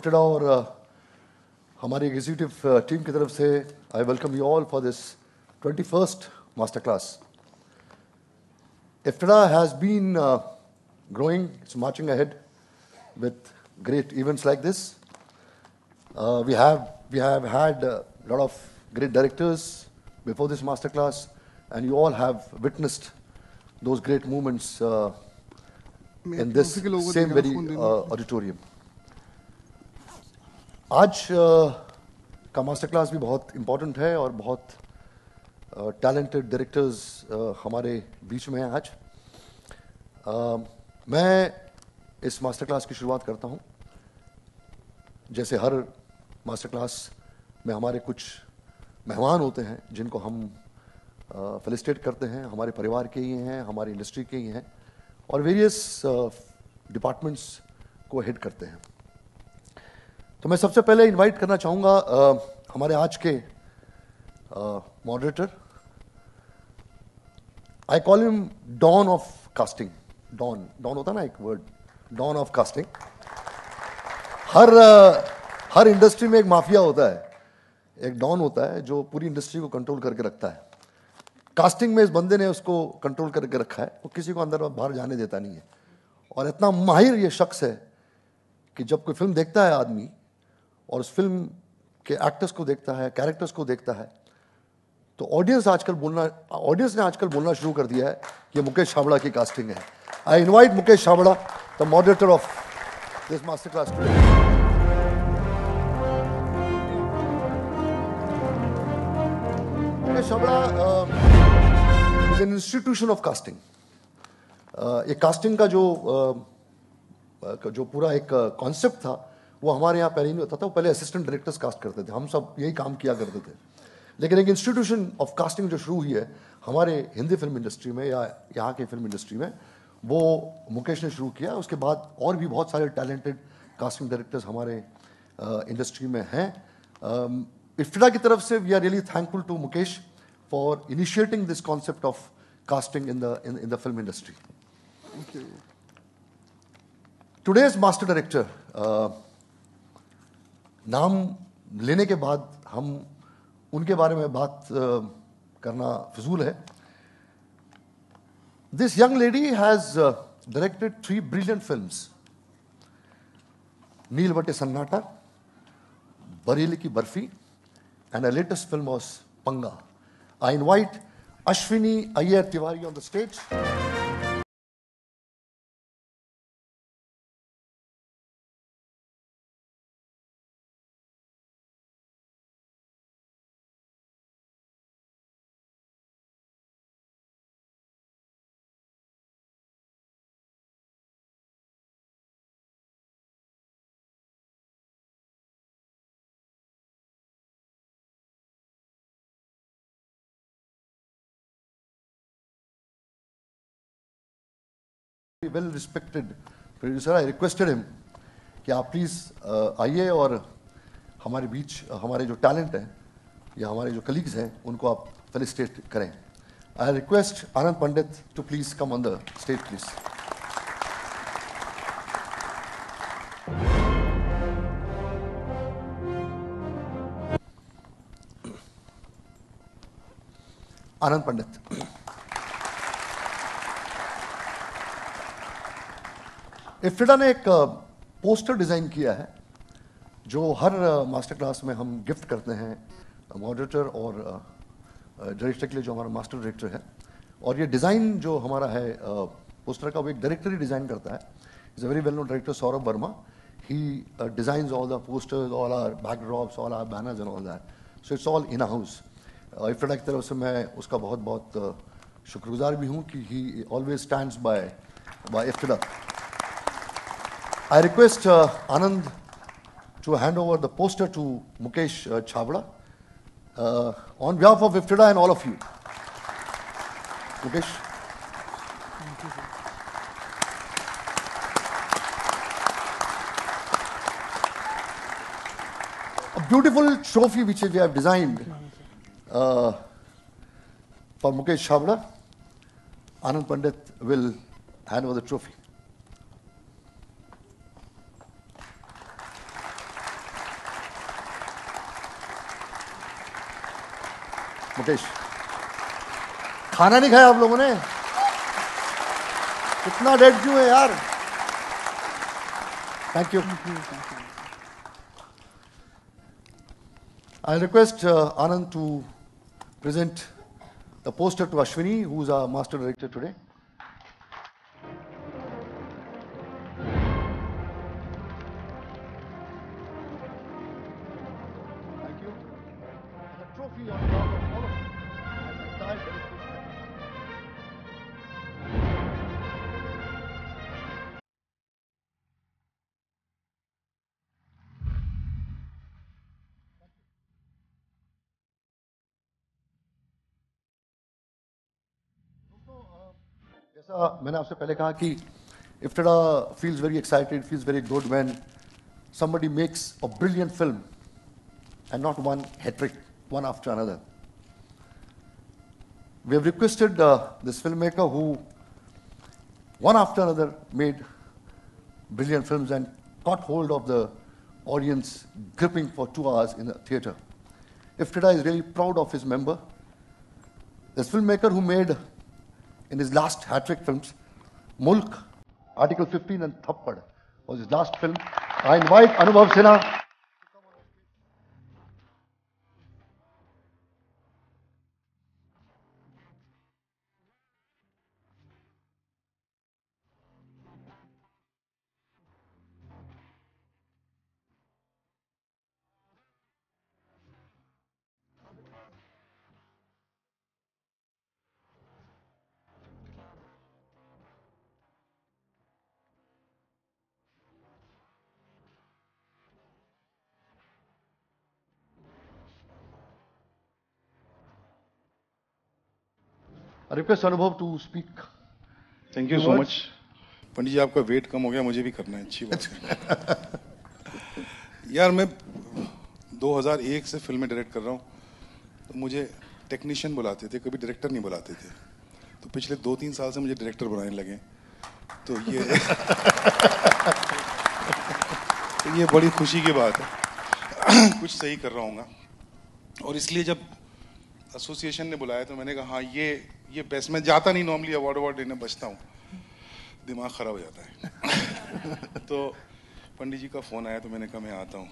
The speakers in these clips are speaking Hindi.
lifted our uh, हमारे executive टीम uh, की तरफ से I welcome you all for 21st master class IFTDA has been uh, growing, it's marching ahead with great events like this. we, have, we have had a lot of great directors before this master class, and you all have witnessed those great movements in this same very auditorium. आज का मास्टर क्लास भी बहुत इम्पोर्टेंट है और बहुत टैलेंटेड डायरेक्टर्स हमारे बीच में हैं आज मैं इस मास्टर क्लास की शुरुआत करता हूं जैसे हर मास्टर क्लास में हमारे कुछ मेहमान होते हैं जिनको हम फेलिस्टेट करते हैं हमारे परिवार के ही हैं हमारी इंडस्ट्री के ही हैं और वेरियस डिपार्टमेंट्स को हेड करते हैं तो मैं सबसे पहले इनवाइट करना चाहूँगा हमारे आज के moderator I call him don of casting don don होता ना एक वर्ड डॉन ऑफ कास्टिंग हर आ, हर इंडस्ट्री में एक माफिया होता है एक डॉन होता है जो पूरी इंडस्ट्री को कंट्रोल करके रखता है कास्टिंग में इस बंदे ने उसको कंट्रोल करके रखा है वो तो किसी को अंदर बाहर जाने देता नहीं है और इतना माहिर ये शख्स है कि जब कोई फिल्म देखता है आदमी और उस फिल्म के एक्टर्स को देखता है कैरेक्टर्स को देखता है तो ऑडियंस आजकल बोलना ऑडियंस ने आजकल बोलना शुरू कर दिया है कि मुकेश छाबड़ा की कास्टिंग है I invite Mukesh Chhabra the moderator of this master class is an institution of casting ये कास्टिंग का जो uh, uh जो पूरा एक कॉन्सेप्ट uh, था वो हमारे यहाँ पहले नहीं होता था वो पहले असिस्टेंट डायरेक्टर्स कास्ट करते थे हम सब यही काम किया करते थे लेकिन एक इंस्टीट्यूशन ऑफ कास्टिंग जो शुरू हुई है हमारे हिंदी फिल्म इंडस्ट्री में या यहाँ की फिल्म इंडस्ट्री में वो मुकेश ने शुरू किया उसके बाद और भी बहुत सारे टैलेंटेड कास्टिंग डायरेक्टर्स हमारे इंडस्ट्री में हैं इफ्टा की तरफ से we are really thankful to Mukesh for initiating this concept of casting in the in the film industry today's master director नाम लेने के बाद हम उनके बारे में बात करना फजूल है this young lady has directed three brilliant film Nil Battey Sannata Bareilly Ki Barfi and a latest film was Panga I invite Ashwiny Iyer Tiwari on the stage well respected producer I requested him कि आप प्लीज़ uh, आइए और हमारे बीच हमारे जो टैलेंट हैं या हमारे जो कलीग्स हैं उनको आप फेलिस्टेट करें I request Anand Pandit to please come on the stage please Anand Pandit IFTDA ने एक पोस्टर डिज़ाइन किया है जो हर मास्टर क्लास में हम गिफ्ट करते हैं मॉडरेटर और डायरेक्टर के लिए जो हमारा मास्टर डायरेक्टर है और ये डिज़ाइन जो हमारा है पोस्टर का वो एक डायरेक्टर ही डिज़ाइन करता है is a very well known director Saurabh Verma he design all the posters all our backdrops all our banners and all that so it's all in house house. की तरफ से मैं उसका बहुत बहुत शुक्रगुजार भी हूँ कि he always stand by by IFREDA. I request uh, Anand to hand over the poster to Mukesh uh, Chabra uh, on behalf of IFTDA and all of you. Mukesh. A beautiful trophy which we have designed uh, for Mukesh Chabra. Anand Pandit will hand over the trophy. Mukesh खाना नहीं खाया आप लोगों ने कितना डेट क्यों है यार thank you I request Anand to present the poster to Ashwiny who is our master director today जैसा मैंने आपसे पहले कहा कि IFTDA feels very excited feels very good when somebody makes a brilliant film and not one hat trick, one after another. We have requested uh, this filmmaker who, one after another, made brilliant films and caught hold of the audience gripping for two hours in the theater. Iftar is really proud of his member. This filmmaker who made in his last hat-trick films, Mulk, Article 15 and Thappad was his last film. I invite Anubhav Sinha. Request Anubhav to speak thank you so much Pandit ji आपका वेट कम हो गया मुझे भी करना है अच्छी बात यार मैं 2001 से फिल्में डायरेक्ट कर रहा हूँ तो मुझे टेक्नीशियन बुलाते थे कभी डायरेक्टर नहीं बुलाते थे तो पिछले दो तीन साल से मुझे डायरेक्टर बुलाने लगे तो ये तो ये बड़ी खुशी की बात है कुछ सही कर रहा हूँ और इसलिए जब एसोसिएशन ने बुलाया तो मैंने कहा हाँ ये ये बेस्ट मैं जाता नहीं नॉर्मली अवार्ड अवार्ड देने बचता हूँ दिमाग ख़राब हो जाता है तो पंडित जी का फ़ोन आया तो मैंने कहा मैं आता हूँ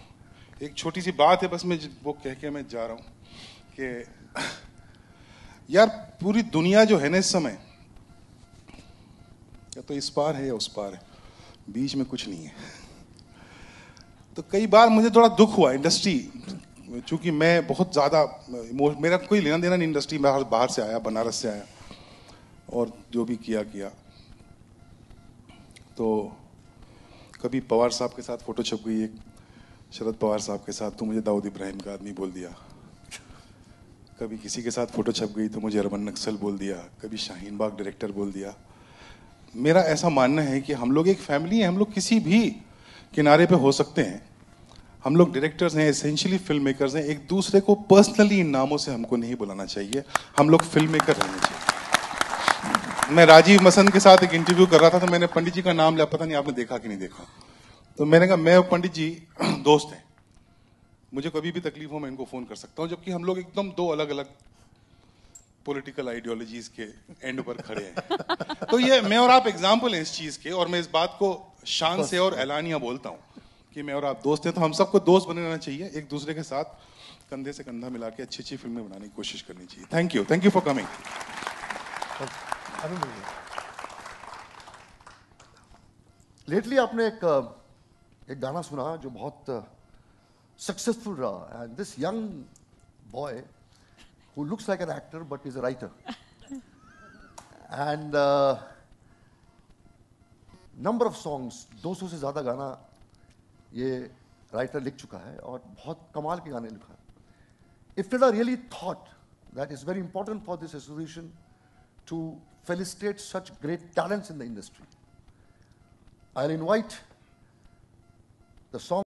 एक छोटी सी बात है बस मैं वो कह के मैं जा रहा हूँ कि यार पूरी दुनिया जो है ना इस समय या तो इस पार है या उस पार है बीच में कुछ नहीं है तो कई बार मुझे थोड़ा दुख हुआ इंडस्ट्री चूँकि मैं बहुत ज़्यादा मेरा कोई लेना देना नहीं इंडस्ट्री में बाहर से आया बनारस से आया और जो भी किया किया तो कभी पवार साहब के साथ फ़ोटो छप गई एक शरद पवार साहब के साथ तो मुझे दाऊद इब्राहिम का आदमी बोल दिया कभी किसी के साथ फ़ोटो छप गई तो मुझे अरबन नक्सल बोल दिया कभी शाहीन बाग डायरेक्टर बोल दिया मेरा ऐसा मानना है कि हम लोग एक फैमिली है हम लोग किसी भी किनारे पे हो सकते हैं हम लोग डायरेक्टर्स हैं एसेंशियली फिल्म मेकर्स हैं एक दूसरे को पर्सनली इन नामों से हमको नहीं बुलाना चाहिए हम लोग फिल्म मेकर रहना चाहिए मैं राजीव मसंद के साथ एक इंटरव्यू कर रहा था तो मैंने पंडित जी का नाम लिया पता नहीं आपने देखा कि नहीं देखा तो मैंने कहा मैं और पंडित जी दोस्त हैं मुझे कभी भी तकलीफ हो मैं इनको फ़ोन कर सकता हूँ जबकि हम लोग एकदम दो अलग अलग पॉलिटिकल आइडियोलॉजीज के एंड पर खड़े हैं तो ये मैं और आप एग्जाम्पल हैं इस चीज़ के और मैं इस बात को शान से और ऐलानिया बोलता हूँ कि मैं और आप दोस्त हैं तो हम सबको दोस्त बने रहना चाहिए एक दूसरे के साथ कंधे से कंधा मिला के अच्छी अच्छी फिल्में बनाने की कोशिश करनी चाहिए thank you thank you for coming lately आपने एक एक गाना सुना जो बहुत सक्सेसफुल uh, रहा and this young boy who looks like an actor but is a writer and number of songs 200 से ज़्यादा गाना ये राइटर लिख चुका है और बहुत कमाल के गाने लिखा है are really thought that is very important for this association to felicitate such great talents in the industry I invite the song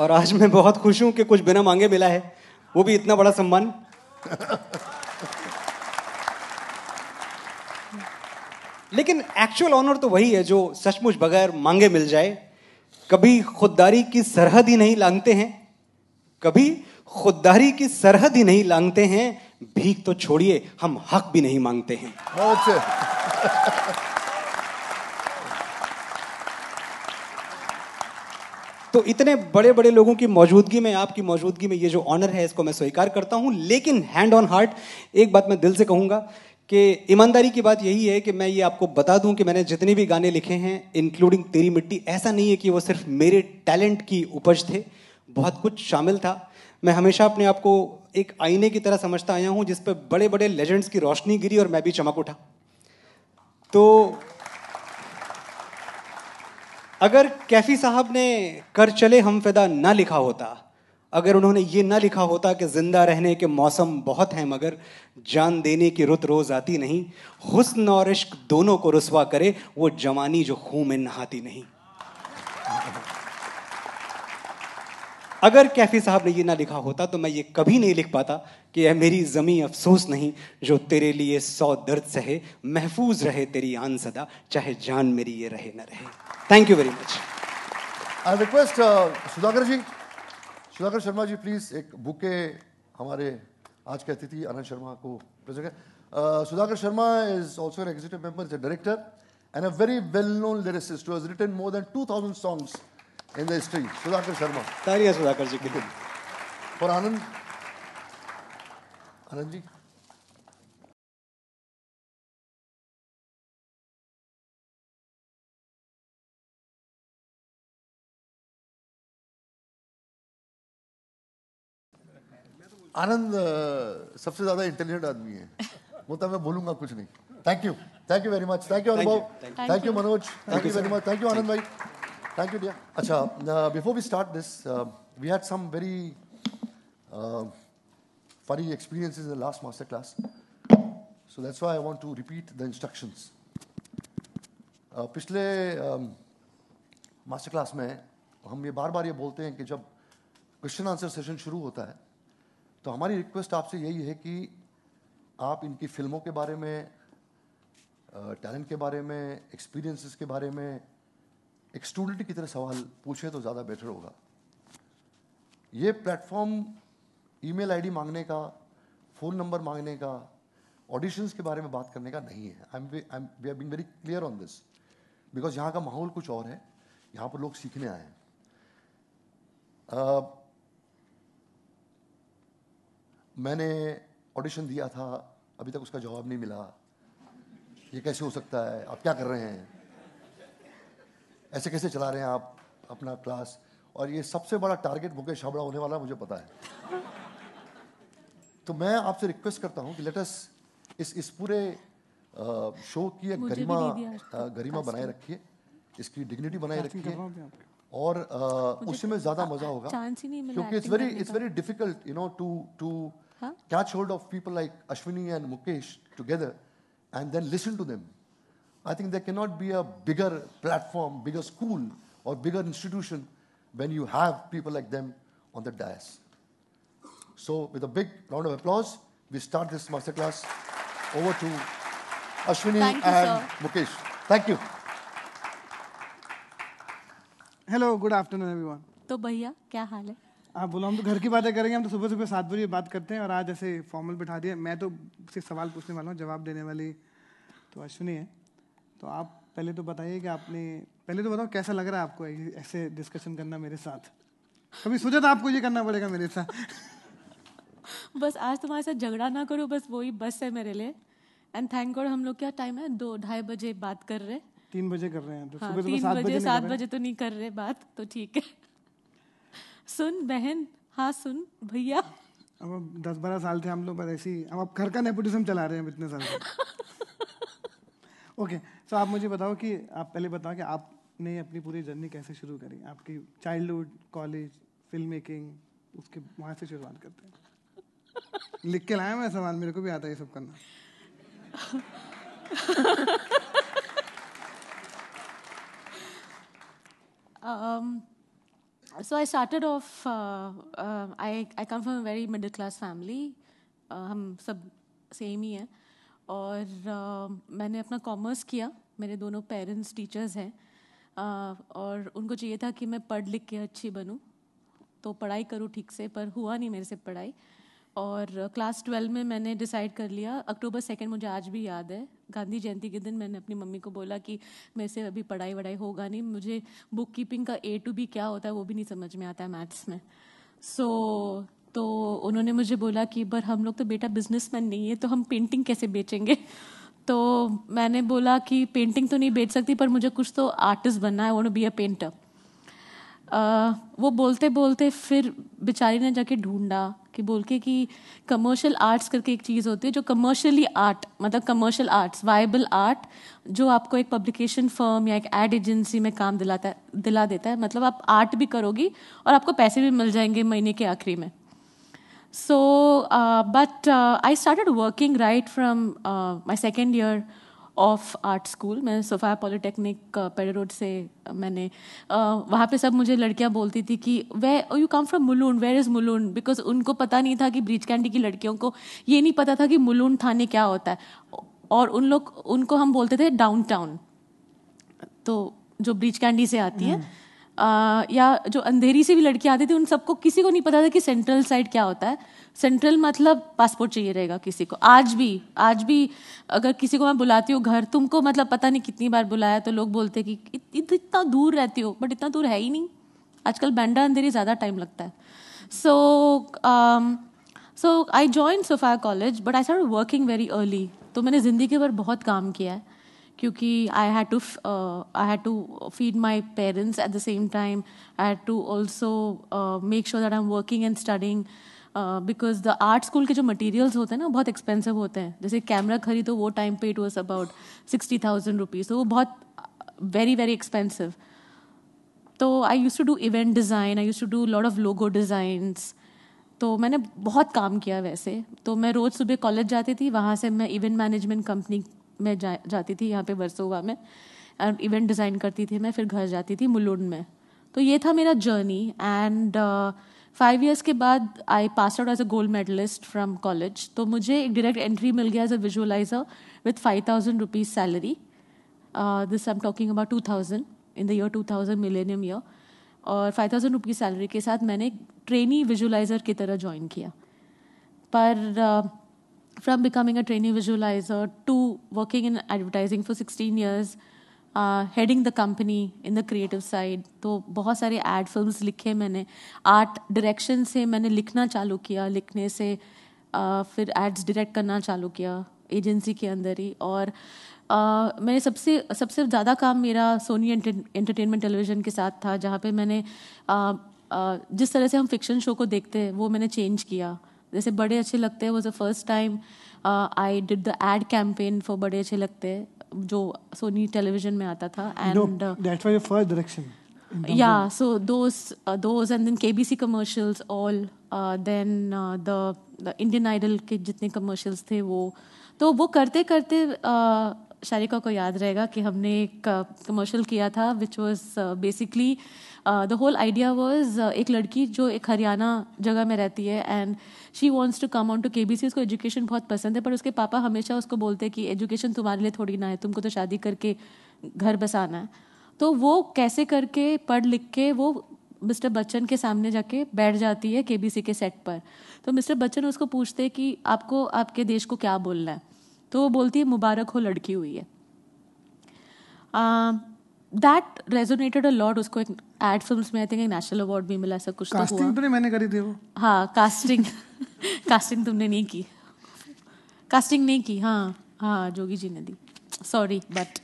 और आज मैं बहुत खुश हूँ कि कुछ बिना मांगे मिला है वो भी इतना बड़ा सम्मान लेकिन एक्चुअल ऑनर तो वही है जो सचमुच बगैर मांगे मिल जाए कभी खुददारी की सरहद ही नहीं लांगते हैं कभी खुददारी की सरहद ही नहीं लांगते हैं भीख तो छोड़िए हम हक भी नहीं मांगते हैं तो इतने बड़े बड़े लोगों की मौजूदगी में आपकी मौजूदगी में ये जो ऑनर है इसको मैं स्वीकार करता हूँ लेकिन हैंड ऑन हार्ट एक बात मैं दिल से कहूँगा कि ईमानदारी की बात यही है कि मैं ये आपको बता दूं कि मैंने जितने भी गाने लिखे हैं इंक्लूडिंग तेरी मिट्टी ऐसा नहीं है कि वो सिर्फ मेरे टैलेंट की उपज थे बहुत कुछ शामिल था मैं हमेशा अपने आप को एक आईने की तरह समझता आया हूँ जिस पर बड़े बड़े लेजेंड्स की रोशनी गिरी और मैं भी चमक उठा तो अगर कैफी साहब ने कर चले हम फिदा ना लिखा होता अगर उन्होंने ये ना लिखा होता कि ज़िंदा रहने के मौसम बहुत हैं मगर जान देने की रुत रोज़ आती नहीं हुस्न और इश्क दोनों को रसवा करे वो जवानी जो खूह में नहाती नहीं अगर कैफी साहब ने ये ना लिखा होता तो मैं ये कभी नहीं लिख पाता कि यह मेरी ज़मी अफसोस नहीं जो तेरे लिए सौ दर्द सहे महफूज रहे तेरी आन सदा चाहे जान मेरी ये रहे न रहे Thank you very much. I request uh, Sudhakar ji, Sudhakar Sharma ji, please एक बुके हमारे आज के अतिथि आनंद शर्मा को present uh, Sudhakar Sharma is also an executive member, he's a director and a very well-known lyricist who has written more than 2,000 songs in the history. Sudhakar Sharma. Thank you, Sudhakar ji. For Anand, Anand ji. Anand सबसे ज्यादा इंटेलिजेंट आदमी है वो तो मैं बोलूंगा कुछ नहीं thank you thank you very much thank you Anubhav thank you Manoj thank you very much thank you Anand भाई थैंक यू डिया अच्छा before we start this we had some very funny experience in the last master class so that's why I want to repeat the instructions. Uh, पिछले मास्टर um, क्लास में हम ये बार बार ये बोलते हैं कि जब क्वेश्चन आंसर सेशन शुरू होता है तो हमारी रिक्वेस्ट आपसे यही है कि आप इनकी फिल्मों के बारे में टैलेंट के बारे में एक्सपीरियंसेस के बारे में एक स्टूडेंट की तरह सवाल पूछें तो ज़्यादा बेटर होगा ये प्लेटफॉर्म ईमेल आईडी मांगने का फ़ोन नंबर मांगने का ऑडिशंस के बारे में बात करने का नहीं है I am we are being very clear on this because यहाँ का माहौल कुछ और है यहाँ पर लोग सीखने आए हैं मैंने ऑडिशन दिया था अभी तक उसका जवाब नहीं मिला ये कैसे हो सकता है आप क्या कर रहे हैं ऐसे कैसे चला रहे हैं आप अपना क्लास और ये सबसे बड़ा टारगेट मुकेश छाबड़ा होने वाला मुझे पता है तो मैं आपसे रिक्वेस्ट करता हूँ कि लेटस इस इस पूरे शो की एक गरिमा गरिमा बनाए रखिए इसकी डिग्निटी बनाए रखिए और उसी में तो ज़्यादा मज़ा होगा क्योंकि it's very it's very difficult you know to to huh? catch hold of people like Ashwini and Mukesh together and then listen to them. I think there cannot be a bigger platform, bigger school, or bigger institution when you have people like them on the dais. So, with a big round of applause, we start this masterclass. Over to Ashwini you, and sir. Mukesh. Thank you. Hello, good afternoon, everyone. तो भैया क्या हाल है हाँ बोलो हम तो घर की बातें करेंगे हम तो सुबह सुबह सात बजे बात करते हैं और आज ऐसे फॉर्मल बिठा दिया मैं तो सिर्फ सवाल पूछने वाला हूँ जवाब देने वाली तो अश्विनी है तो आप पहले तो बताइए कि आपने पहले तो बताओ कैसा लग रहा है आपको ऐसे डिस्कशन करना मेरे साथ कभी सोचा था आपको ये करना पड़ेगा मेरे साथ बस आज तुम्हारे साथ झगड़ा ना करो बस वही बस है मेरे लिए एंड थैंक गॉड हम लोग क्या टाइम है दो ढाई बजे बात कर रहे तीन बजे कर रहे हैं तो हाँ, सुबह सुबह सात बजे तो नहीं कर रहे बात तो ठीक है सुन बहन हाँ सुन भैया अब अब दस बारह साल थे हम लोग पर ऐसी अब अब घर का नेपोटिज्म चला रहे हैं इतने साल ओके सो आप मुझे बताओ कि आप पहले बताओ कि आपने अपनी पूरी जर्नी कैसे शुरू करी आपकी चाइल्डहुड कॉलेज फिल्म मेकिंग उसके वहाँ से शुरुआत करते हैं लिख के लाया मैं सवाल मेरे को भी आता है ये सब करना um, so I started off, uh, uh, I, I come from a very middle class family, uh, हम सब सेम ही हैं और uh, मैंने अपना कॉमर्स किया मेरे दोनों पेरेंट्स टीचर्स हैं uh, और उनको चाहिए था कि मैं पढ़ लिख के अच्छी बनूँ तो पढ़ाई करूँ ठीक से पर हुआ नहीं मेरे से पढ़ाई और क्लास ट्वेल्व में मैंने डिसाइड कर लिया अक्टूबर सेकेंड मुझे आज भी याद है गांधी जयंती के दिन मैंने अपनी मम्मी को बोला कि मेरे से अभी पढ़ाई वढ़ाई होगा नहीं मुझे बुक कीपिंग का ए टू बी क्या होता है वो भी नहीं समझ में आता है मैथ्स में सो so, तो उन्होंने मुझे बोला कि पर हम लोग तो बेटा बिजनेसमैन नहीं है तो हम पेंटिंग कैसे बेचेंगे तो मैंने बोला कि पेंटिंग तो नहीं बेच सकती पर मुझे कुछ तो आर्टिस्ट बनना है वो बी अ पेंटर वो बोलते बोलते फिर बेचारी ने जाके ढूंढा कि बोल के कि कमर्शियल आर्ट्स करके एक चीज़ होती है जो कमर्शियली आर्ट मतलब कमर्शियल आर्ट्स वाइबल आर्ट जो आपको एक पब्लिकेशन फर्म या एक एड एजेंसी में काम दिलाता है दिला देता है मतलब आप आर्ट भी करोगी और आपको पैसे भी मिल जाएंगे महीने के आखिरी में so but I started working right from my second year of art school मैं सोफा पॉलिटेक्निक पेड़ रोड से uh, मैंने uh, वहाँ पे सब मुझे लड़कियाँ बोलती थी कि वे you come from Mulund where is Mulund because उनको पता नहीं था कि ब्रिज कैंडी की लड़कियों को ये नहीं पता था कि मुलून थाने क्या होता है और उन लोग उनको हम बोलते थे डाउन टाउन तो जो ब्रिज कैंडी से आती है हम्म। uh, या जो अंधेरी से भी लड़कियाँ आती थी उन सबको किसी को नहीं पता था कि सेंट्रल साइड क्या होता है सेंट्रल मतलब पासपोर्ट चाहिए रहेगा किसी को आज भी आज भी अगर किसी को मैं बुलाती हूँ घर तुमको मतलब पता नहीं कितनी बार बुलाया तो लोग बोलते कि इत, इत, इतना दूर रहती हो बट इतना दूर है ही नहीं आजकल बैंडा अंधेरी ज़्यादा टाइम लगता है so so I join Sophia college but I start working very early तो मैंने ज़िंदगी भर बहुत काम किया है क्योंकि I had to I had to feed my parents at the same time I had to also make sure that I am working and studying because the art school के जो मटेरियल्स होते हैं ना बहुत एक्सपेंसिव होते हैं जैसे कैमरा खरीदो वो टाइम पे it was about sixty thousand rupees तो वो बहुत वेरी वेरी एक्सपेंसिव तो I use to do event design I use to do lot of logo designs तो मैंने बहुत काम किया वैसे तो मैं रोज़ सुबह कॉलेज जाती थी वहाँ से मैं इवेंट मैनेजमेंट कंपनी में जा, जाती थी यहाँ पे वर्सोवा में एंड इवेंट डिज़ाइन करती थी मैं फिर घर जाती थी मुलुंड में तो ये था मेरा journey and uh, five years के बाद I pass out as a gold medalist from college तो मुझे एक डायरेक्ट एंट्री मिल गया as a visualiser with five thousand rupees salary this I am talking about two thousand in the year two thousand millennium year और फाइव थाउजेंड रुपीज़ सैलरी के साथ मैंने ट्रेनी विजुअलाइजर की तरह ज्वाइन किया पर from becoming a trainee visualiser to working in advertising for sixteen years heading the company in the creative side तो बहुत सारे एड फिल्म्स लिखे मैंने आर्ट डायरेक्शन से मैंने लिखना चालू किया लिखने से uh, फिर एड्स डायरेक्ट करना चालू किया एजेंसी के अंदर ही और uh, मैंने सबसे सबसे ज़्यादा काम मेरा सोनी एंटरटेनमेंट टेलीविज़न के साथ था जहाँ पे मैंने uh, uh, जिस तरह से हम फिक्शन शो को देखते हैं वो मैंने चेंज किया जैसे बड़े अच्छे लगते हैं was the first time I did the ad campaign for बड़े अच्छे लगते जो सोनी टेलीविजन में आता था and that was your first direction या so those those and then KBC commercials all then the Indian Idol के जितने कमर्शियल्स थे वो तो वो करते करते uh, शारिका को याद रहेगा कि हमने एक कमर्शियल uh, किया था which was basically the whole idea was एक लड़की जो एक हरियाणा जगह में रहती है and she wants to come on to K B C उसको एजुकेशन बहुत पसंद है पर उसके पापा हमेशा उसको बोलते हैं कि एजुकेशन तुम्हारे लिए थोड़ी ना है तुमको तो शादी करके घर बसाना है तो वो कैसे करके पढ़ लिख के वो मिस्टर बच्चन के सामने जाके बैठ जाती है के बी सी के सेट पर तो मिस्टर बच्चन उसको पूछते हैं कि आपको आपके देश को क्या बोलना है तो वो बोलती है मुबारक हो लड़की हुई है दैट रेजोनेटेड अ लॉट उसको एक एड फिल्म में आई थिंक एक नेशनल अवार्ड भी मिला सब कुछ तो हुआ मैंने करी थी वो हाँ कास्टिंग कास्टिंग तुमने नहीं की कास्टिंग नहीं की हाँ हाँ जोगी जी ने दी सॉरी बट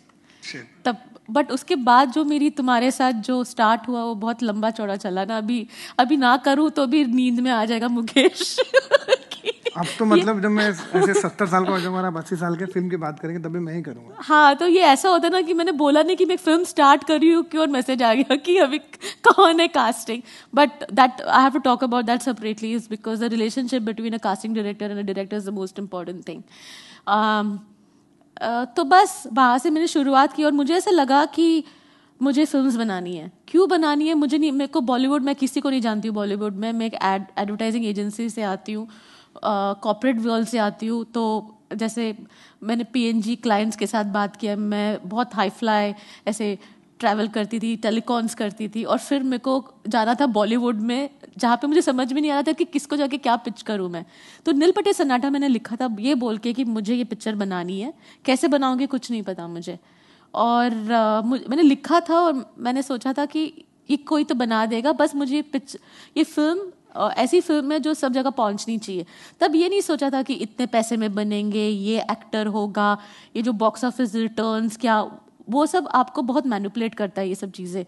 तब बट उसके बाद जो मेरी तुम्हारे साथ जो स्टार्ट हुआ वो बहुत लंबा चौड़ा चला ना अभी अभी ना करूँ तो अभी नींद में आ जाएगा मुकेश अब तो मतलब जब मैं ऐसे सत्तर साल का हो जाऊंगा आप अस्सी साल के फिल्म की बात करेंगे तभी मैं ही करूंगा हाँ तो ये ऐसा होता है ना कि मैंने बोला नहीं कि मैं फिल्म स्टार्ट कर रही हूँ क्यों मैसेज आ गया कि अभी कौन है casting but that I have to talk about that separately is because the relationship between a casting director and a director is the most important thing तो बस वहाँ से मैंने शुरुआत की और मुझे ऐसा लगा कि मुझे फिल्म बनानी है क्यों बनानी है मुझे नहीं मेरे को बॉलीवुड मैं किसी को नहीं जानती हूँ बॉलीवुड में मैं एक एडवर्टाइजिंग एजेंसी से आती हूँ कॉपरेट वर्ल्ड से आती हूँ तो जैसे मैंने पीएनजी क्लाइंट्स के साथ बात किया मैं बहुत हाई फ्लाई ऐसे ट्रैवल करती थी टेलीकॉन्स करती थी और फिर मेरे को जाना था बॉलीवुड में जहाँ पे मुझे समझ भी नहीं आ रहा था कि किसको जाके क्या पिच करूँ मैं तो पटेल सन्नाटा मैंने लिखा था ये बोल के कि मुझे ये पिक्चर बनानी है कैसे बनाऊँगी कुछ नहीं पता मुझे और uh, मैंने लिखा था और मैंने सोचा था कि ये कोई तो बना देगा बस मुझे पिच ये फिल्म ऐसी फिल्म है जो सब जगह पहुंचनी चाहिए तब ये नहीं सोचा था कि इतने पैसे में बनेंगे ये एक्टर होगा ये जो बॉक्स ऑफिस रिटर्न क्या वो सब आपको बहुत मैनिपुलेट करता है ये सब चीज़ें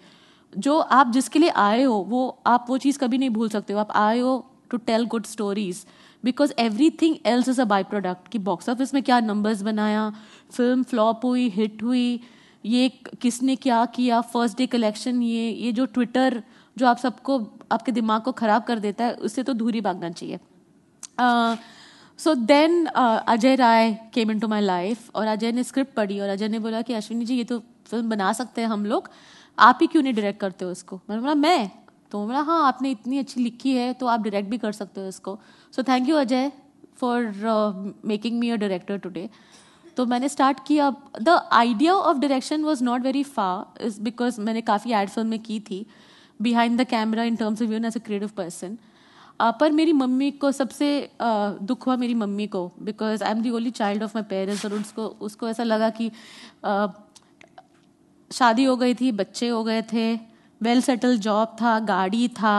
जो आप जिसके लिए आए हो वो आप वो चीज़ कभी नहीं भूल सकते हो आप आए हो to tell good stories because everything else is a byproduct कि बॉक्स ऑफिस में क्या नंबर्स बनाया फिल्म फ्लॉप हुई हिट हुई ये किसने क्या किया फर्स्ट डे कलेक्शन ये ये जो ट्विटर जो आप सबको आपके दिमाग को ख़राब कर देता है उससे तो दूरी भागना चाहिए so then Ajay Rai came into my life और अजय ने स्क्रिप्ट पढ़ी और अजय ने बोला कि अश्विनी जी ये तो फिल्म बना सकते हैं हम लोग आप ही क्यों नहीं डायरेक्ट करते हो उसको मैंने बोला मैं तो बोला हाँ आपने इतनी अच्छी लिखी है तो आप डायरेक्ट भी कर सकते हो इसको so thank you Ajay for making me a director today तो मैंने स्टार्ट किया the idea of direction was not very far is because मैंने काफ़ी एड फिल्म में की थी behind the camera in terms of यून एज अ क्रिएटिव पर्सन पर मेरी मम्मी को सबसे uh, दुख हुआ मेरी मम्मी को because I am the only child of my parents और उसको उसको ऐसा लगा कि uh, शादी हो गई थी बच्चे हो गए थे वेल सेटल जॉब था गाड़ी था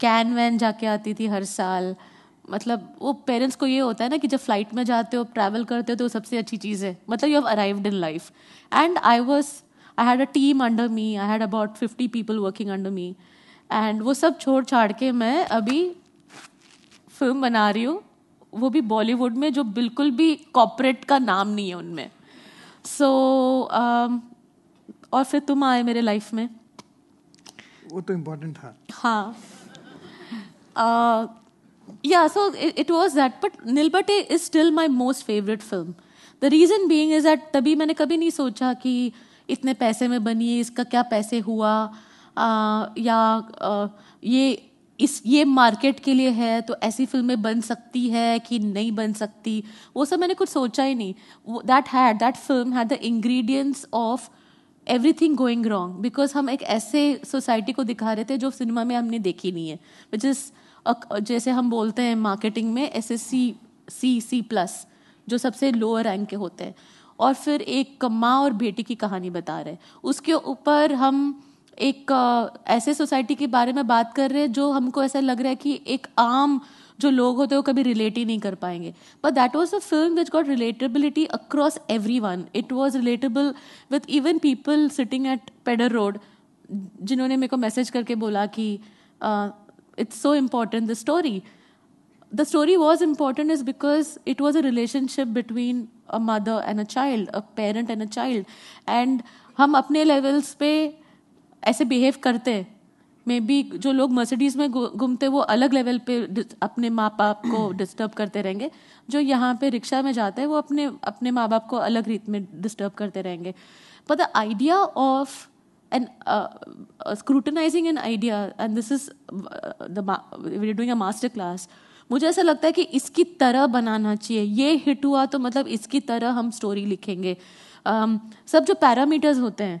कैन वैन जाके आती थी हर साल मतलब वो पेरेंट्स को ये होता है ना कि जब फ्लाइट में जाते हो ट्रैवल करते हो तो सबसे अच्छी चीज़ है मतलब you have arrived in life and I was I had a team under me I had about fifty people working under me and वो सब छोड़ छाड़ के मैं अभी फिल्म बना रही हूँ वो भी बॉलीवुड में जो बिल्कुल भी कॉपरेट का नाम नहीं है उनमें सो so, um, और फिर तुम आए मेरे लाइफ में वो तो इम्पोर्टेंट था हाँ या so it was that but but nilbate still my most favourite film the reason reason being is तभी मैंने कभी नहीं सोचा कि इतने पैसे में बनी है इसका क्या पैसे हुआ आ, या आ, ये इस ये मार्केट के लिए है तो ऐसी फिल्में बन सकती है कि नहीं बन सकती वो सब मैंने कुछ सोचा ही नहीं that had that film had the ingredients of everything going wrong because हम एक ऐसे सोसाइटी को दिखा रहे थे जो सिनेमा में हमने देखी नहीं है विच इज़ जैसे हम बोलते हैं मार्केटिंग में S S C C C plus जो सबसे लोअर रैंक के होते हैं और फिर एक माँ और बेटी की कहानी बता रहे हैं उसके ऊपर हम एक ऐसे सोसाइटी के बारे में बात कर रहे हैं जो हमको ऐसा लग रहा है कि एक आम जो लोग होते हैं वो कभी रिलेट ही नहीं कर पाएंगे but that was a film which got relatability across everyone it was relatable with even people sitting at Peddar road जिन्होंने मेरे को मैसेज करके बोला कि it's so important the story the story was important is because it was a relationship between a mother and a child a parent and a child and hum apne levels pe aise behave karte maybe जो लोग मर्सिडीज में घूमते वो अलग लेवल पे अपने माँ बाप को डिस्टर्ब करते रहेंगे जो यहाँ पे रिक्शा में जाते हैं वो अपने अपने माँ बाप को अलग रीत में डिस्टर्ब करते रहेंगे पर the idea of an scrutinising an idea and this is the doing master class मुझे ऐसा लगता है कि इसकी तरह बनाना चाहिए ये हिट हुआ तो मतलब इसकी तरह हम स्टोरी लिखेंगे um, सब जो पैरामीटर्स होते हैं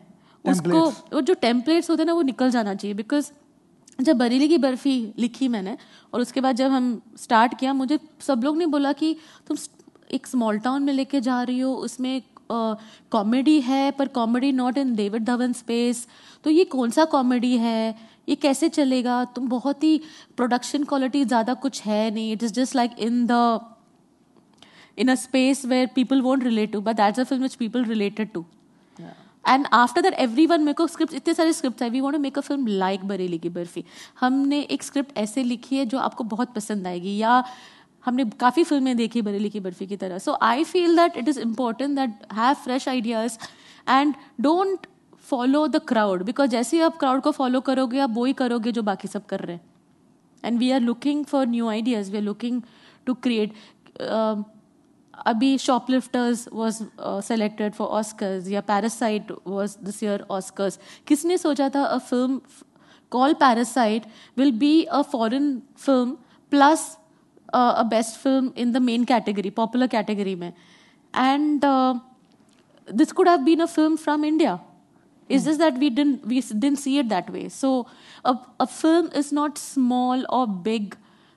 उसको वो जो टेम्पलेट्स होते हैं ना वो निकल जाना चाहिए बिकॉज जब बरेली की बर्फ़ी लिखी मैंने और उसके बाद जब हम स्टार्ट किया मुझे सब लोग ने बोला कि तुम एक स्मॉल टाउन में लेके जा रही हो उसमें कॉमेडी है पर comedy not in David Dhawan space तो ये कौन सा कॉमेडी है ये कैसे चलेगा तुम बहुत ही प्रोडक्शन क्वालिटी ज़्यादा कुछ है नहीं it is just like in the in a space where people won't relate to but that's a film which people related to and after that everyone मेरे को स्क्रिप्ट इतने सारे स्क्रिप्ट है we want make a film like Bareilly Ki Barfi हमने एक स्क्रिप्ट ऐसे लिखी है जो आपको बहुत पसंद आएगी या हमने काफ़ी फिल्में देखी बरेली की बर्फी की तरह so I feel that it is important that have fresh ideas and don't follow the crowd because जैसे ही आप क्राउड को फॉलो करोगे आप वो ही करोगे जो बाकी सब कर रहे हैं and we are looking for new ideas we are looking to create अभी Shoplifters was selected for Oscars या Parasite was this year Oscars किसने सोचा था a film call Parasite will be a foreign film plus a best film in the main category popular category में and this could have been a film from India It's just that we didn't we didn't see it that way. So a, a film is not small or big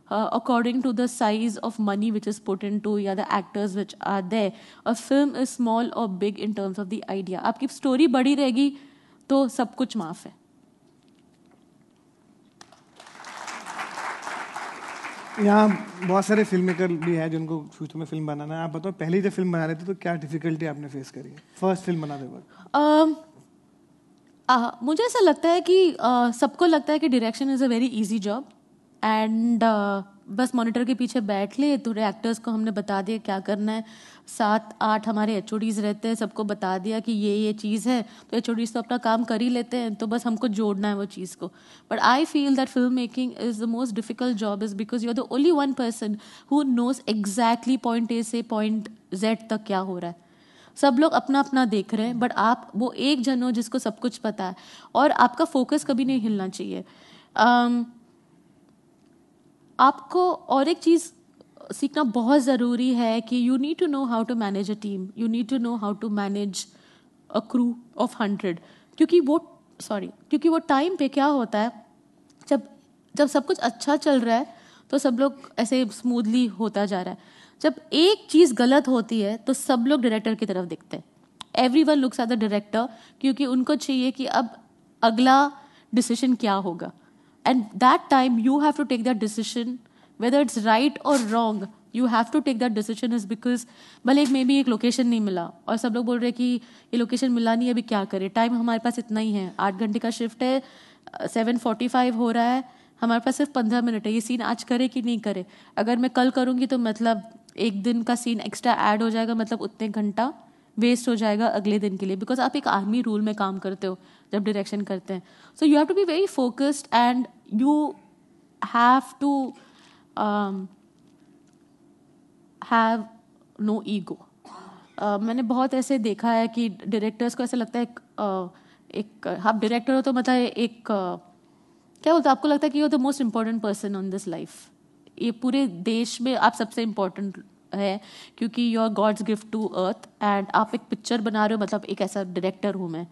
uh, according to the size of money which is put into yeah the actors which are there. A film is small or big in terms of the idea. aapki story badi rahegi to sab kuch maaf hai यहाँ बहुत सारे फिल्म मेकर भी हैं जिनको फ्यूचर में फिल्म बनाना है आप बताओ पहले जब फिल्म बना रहे थे तो क्या डिफिकल्टी आपने फेस करी है फर्स्ट फिल्म बनाते वक्त आ, uh, मुझे ऐसा लगता है कि uh, सबको लगता है कि direction is a very easy job and बस मॉनिटर के पीछे बैठ ले तो एक्टर्स को हमने बता दिया क्या करना है सात आठ हमारे एच रहते हैं सबको बता दिया कि ये ये चीज़ है तो एच तो अपना काम कर ही लेते हैं तो बस हमको जोड़ना है वो चीज़ को but I feel that film making is the most difficult job is because you are the only one person who knows exactly point A से पॉइंट जेड तक क्या हो रहा है सब लोग अपना अपना देख रहे हैं बट आप वो एक जन हो जिसको सब कुछ पता है और आपका फोकस कभी नहीं हिलना चाहिए um, आपको और एक चीज़ सीखना बहुत ज़रूरी है कि you need to know how to manage a team you need to know how to manage a crew of hundred क्योंकि वो सॉरी क्योंकि वो टाइम पे क्या होता है जब जब सब कुछ अच्छा चल रहा है तो सब लोग ऐसे स्मूथली होता जा रहा है जब एक चीज़ गलत होती है तो सब लोग डायरेक्टर की तरफ देखते हैं every one looks at the director क्योंकि उनको चाहिए कि अब अगला डिसीजन क्या होगा and that time you have to take that decision whether it's right और wrong you have to take that decision is because भले मे बी एक लोकेशन नहीं मिला और सब लोग बोल रहे कि ये लोकेशन मिला नहीं अभी क्या करें टाइम हमारे पास इतना ही है आठ घंटे का शिफ्ट है सेवन फोर्टी फाइव हो रहा है हमारे पास सिर्फ पंद्रह मिनट है ये सीन आज करे कि नहीं करे अगर मैं कल करूँगी तो मतलब एक दिन का सीन एक्स्ट्रा ऐड हो जाएगा मतलब उतने घंटा वेस्ट हो जाएगा अगले दिन के लिए बिकॉज आप एक आर्मी रूल में काम करते हो जब डायरेक्शन करते हैं so you have to be very focused and you have to have no ego मैंने बहुत ऐसे देखा है कि डायरेक्टर्स को ऐसा लगता है uh, एक आप डायरेक्टर हो तो मतलब एक uh, क्या बोलते आपको लगता है कि you are the most important person on this life ये पूरे देश में आप सबसे इम्पोर्टेंट है क्योंकि you are God's gift to earth and आप एक पिक्चर बना रहे हो मतलब एक ऐसा डायरेक्टर हूँ मैं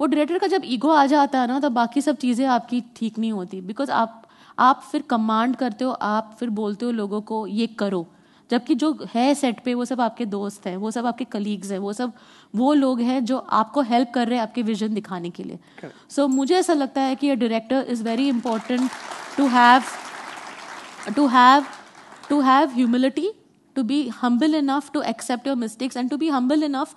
वो डायरेक्टर का जब ईगो आ जाता है ना तो बाकी सब चीज़ें आपकी ठीक नहीं होती बिकॉज आप आप फिर कमांड करते हो आप फिर बोलते हो लोगों को ये करो जबकि जो है सेट पे वो सब आपके दोस्त हैं वो सब आपके कलीग्स हैं वो सब वो लोग हैं जो आपको हेल्प कर रहे हैं आपके विजन दिखाने के लिए सो so, मुझे ऐसा लगता है कि ये director is very important to have to have to have humility to be humble enough to accept your mistakes and to be humble enough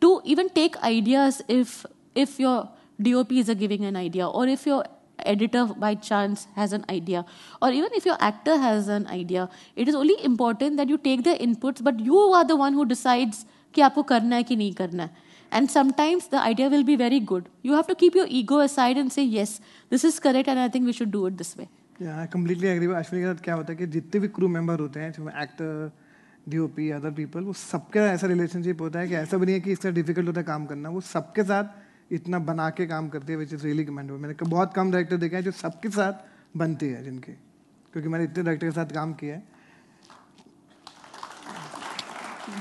to even take ideas if if your dop is giving an idea or if your editor by chance has an idea or even if your actor has an idea it is only important that you take the inputs but you are the one who decides कि आपको करना है कि नहीं करना and sometimes the idea will be very good you have to keep your ego aside and say yes this is correct and i think we should do it this way completely I Ashwini के साथ क्या होता है कि जितने भी क्रू मेंबर होते हैं चाहे एक्टर पी अदर पीपल वो सबके साथ ऐसा रिलेशनशिप होता है कि ऐसा भी नहीं है कि इसका डिफिकल्ट होता है काम करना वो सबके साथ इतना बना के काम करते हैं विच इज़ रियली कमेंडेबल मैंने बहुत कम डायरेक्टर देखे हैं जो सबके साथ बनते हैं जिनके क्योंकि मैंने इतने डायरेक्टर के साथ काम किया है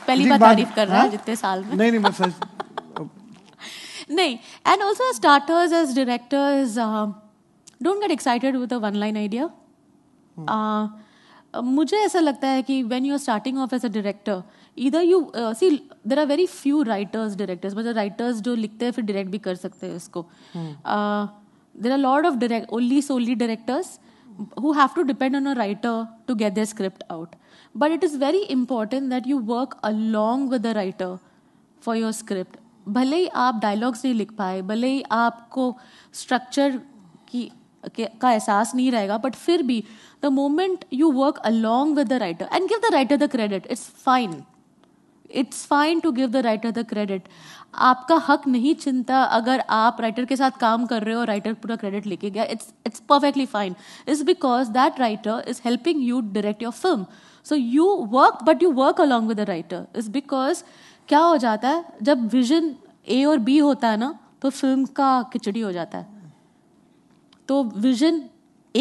पहली बार तारीफ कर रहा है हाँ? जितने साल में नहीं नहीं मैं सच नहीं and also starters as directors don't get excited with one line idea मुझे ऐसा लगता है कि when you are starting off as a director इधर you see there are very few writers directors मतलब राइटर्स जो लिखते हैं फिर डायरेक्ट भी कर सकते हैं उसको there are lord of direct only solely directors who have to depend on a writer to get their script out but it is very important that you work along with a writer for your script भले ही आप डायलॉग्स नहीं लिख पाए भले ही आपको स्ट्रक्चर की का एहसास नहीं रहेगा बट फिर भी the moment you work along with the writer and give the writer the credit it's fine it's fine to give the writer the credit आपका हक नहीं चिंता अगर आप राइटर के साथ काम कर रहे हो राइटर पूरा क्रेडिट लेके गया it's it's perfectly fine it's because that writer is helping you direct your film so you work but you work along with the writer is because क्या हो जाता है जब विजन ए और बी होता है ना तो फिल्म का खिचड़ी हो जाता है तो विजन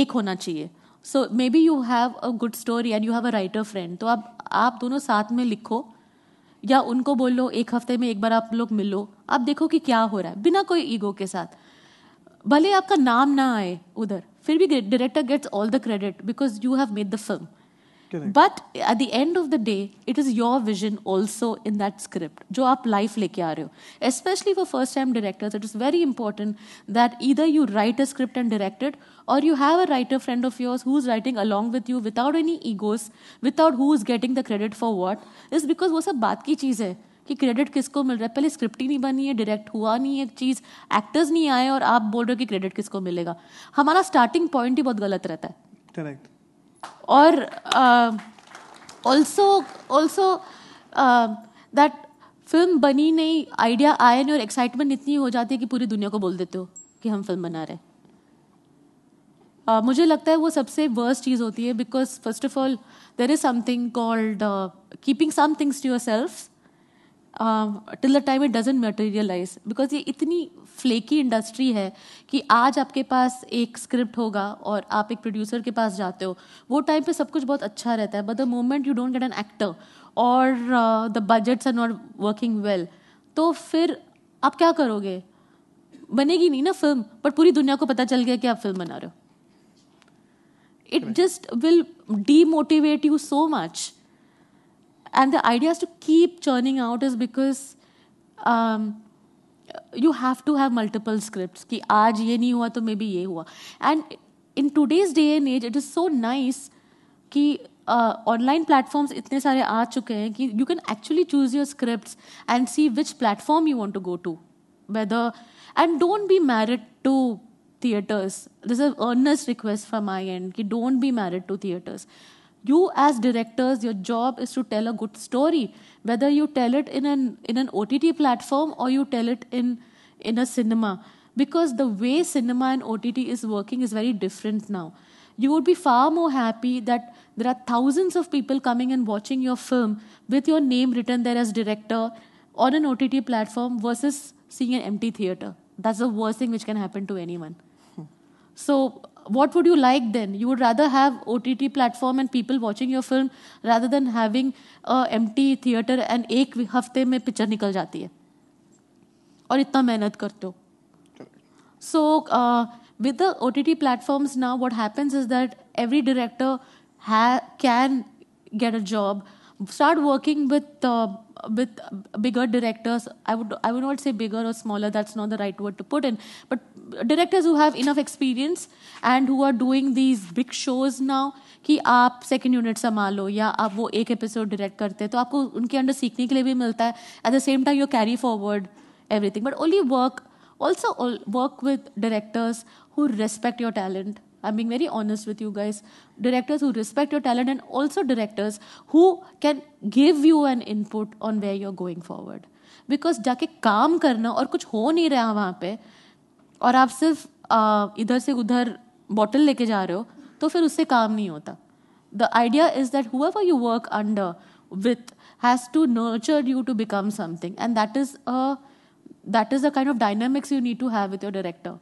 एक होना चाहिए so maybe you have a good story and you have a writer friend तो आप आप दोनों साथ में लिखो या उनको बोल लो एक हफ्ते में एक बार आप लोग मिलो आप देखो कि क्या हो रहा है बिना कोई ईगो के साथ भले आपका नाम ना आए उधर फिर भी director gets all the credit because you have made the film but at the end of the day it is your vision also in that script जो आप लाइफ लेके आ रहे हो specially for first time directors it is very important that इधर you write a script and directed और you have a writer friend of your who is writing along with you without any egos without who is getting the credit for what is because वो सब बात की चीज़ है कि क्रेडिट किसको मिल रहा है पहले स्क्रिप्ट ही नहीं बनी है डायरेक्ट हुआ नहीं है चीज़ एक्टर्स नहीं आए और आप बोल रहे हो कि क्रेडिट किसको मिलेगा हमारा स्टार्टिंग पॉइंट ही बहुत गलत रहता है करेक्ट और ऑल्सो ऑल्सो दैट फिल्म बनी नहीं आइडिया आया नहीं और एक्साइटमेंट इतनी हो जाती है कि पूरी दुनिया को बोल देते हो कि हम फिल्म बना रहे हैं uh, मुझे लगता है वो सबसे वर्स्ट चीज़ होती है because first of all there is something called keeping some things to yourself till the time it doesn't materialise because ये इतनी फ्लेकी इंडस्ट्री है कि आज आपके पास एक स्क्रिप्ट होगा और आप एक प्रोड्यूसर के पास जाते हो वो टाइम पे सब कुछ बहुत अच्छा रहता है but the moment you don't get an actor और the budgets are not working well तो फिर आप क्या करोगे बनेगी नहीं ना फिल्म बट पूरी दुनिया को पता चल गया कि आप फिल्म बना रहे हो it just will demotivate you so much and the idea is to keep churning out is because um, you have to have multiple scripts. Ki aaj ye nahi hua, to maybe ye hua. And in today's day and age, it is so nice ki uh, online platforms itne sare aa chuke you can actually choose your scripts and see which platform you want to go to. Whether and don't be married to theaters. This is an earnest request from my end. don't be married to theaters you as directors your job is to tell a good story whether you tell it in an in an ott platform or you tell it in in a cinema because the way cinema and ott is working is very different now you would be far more happy that there are thousands of people coming and watching your film with your name written there as director on an ott platform versus seeing an empty theater that's the worst thing which can happen to anyone hmm. so what would you like then? You would rather have OTT platform and people watching your film rather than having a empty theater and एक हफ्ते में पिक्चर निकल जाती है और इतना मेहनत करते हो so with the OTT platforms now, what happens is that every director ha- can get a job, start working with uh, with bigger directors. I would I would not say bigger or smaller. That's not the right word to put in. But directors who have enough experience and who are doing these big shows now कि आप सेकेंड यूनिट संभाल लो या आप वो एक एपिसोड डायरेक्ट करते हैं तो आपको उनके अंडर सीखने के लिए भी मिलता है at the same time you carry forward everything but only work also work with directors who respect your talent I am being very honest with you guys. Directors who respect your talent and also directors who can give you an input on where you're going forward because जाके काम करना और कुछ हो नहीं रहा वहाँ पर और आप सिर्फ इधर से उधर बॉटल लेके जा रहे हो तो फिर उससे काम नहीं होता the idea is that who for you work under with has to nurture you to become something and that is a that is a kind of dynamics you need to have with your director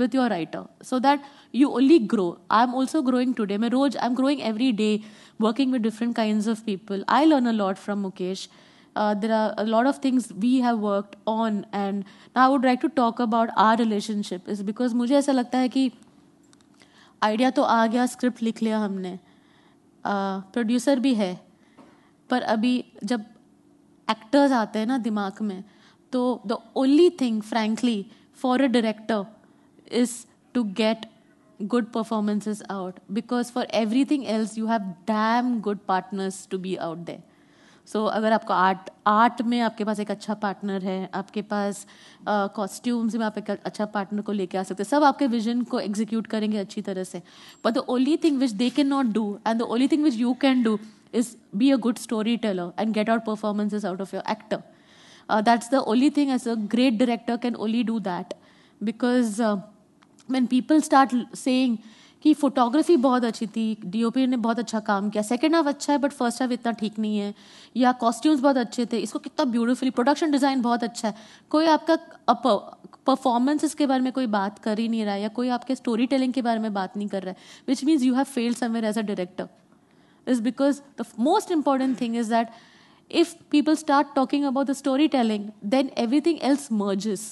with your writer so that you only grow I am also growing today मैं रोज I am growing every day working with different kind of people I learn a lot from Mukesh Uh, there are a lot of things we have worked on and now I would like to talk about our relationship is because मुझे ऐसा लगता है कि आइडिया तो आ गया स्क्रिप्ट लिख लिया हमने प्रोड्यूसर uh, भी है पर अभी जब एक्टर्स आते हैं ना दिमाग में तो the only thing frankly for a director is to get good performances out because for everything else you have damn good partners to be out there so so, अगर आपको आर्ट आर्ट में आपके पास एक अच्छा पार्टनर है आपके पास कॉस्ट्यूम्स में आप एक अच्छा पार्टनर को लेके आ सकते हैं सब आपके विजन को एग्जीक्यूट करेंगे अच्छी तरह से but the only thing which they can not do and the only thing which you can do is be a good story teller and get out performances out of your actor that's the only thing as a great director can only do that because when people start saying कि फोटोग्राफी बहुत अच्छी थी डीओपी ने बहुत अच्छा काम किया सेकेंड हाफ अच्छा है बट फर्स्ट हाफ इतना ठीक नहीं है या कॉस्ट्यूम्स बहुत अच्छे थे इसको कितना ब्यूटीफुली प्रोडक्शन डिज़ाइन बहुत अच्छा है कोई आपका परफॉर्मेंस के बारे में कोई बात कर ही नहीं रहा है या कोई आपके स्टोरी टेलिंग के बारे में बात नहीं कर रहा है which means you have failed somewhere as a director is because the most important thing is that if start talking about the story telling storytelling, everything else merges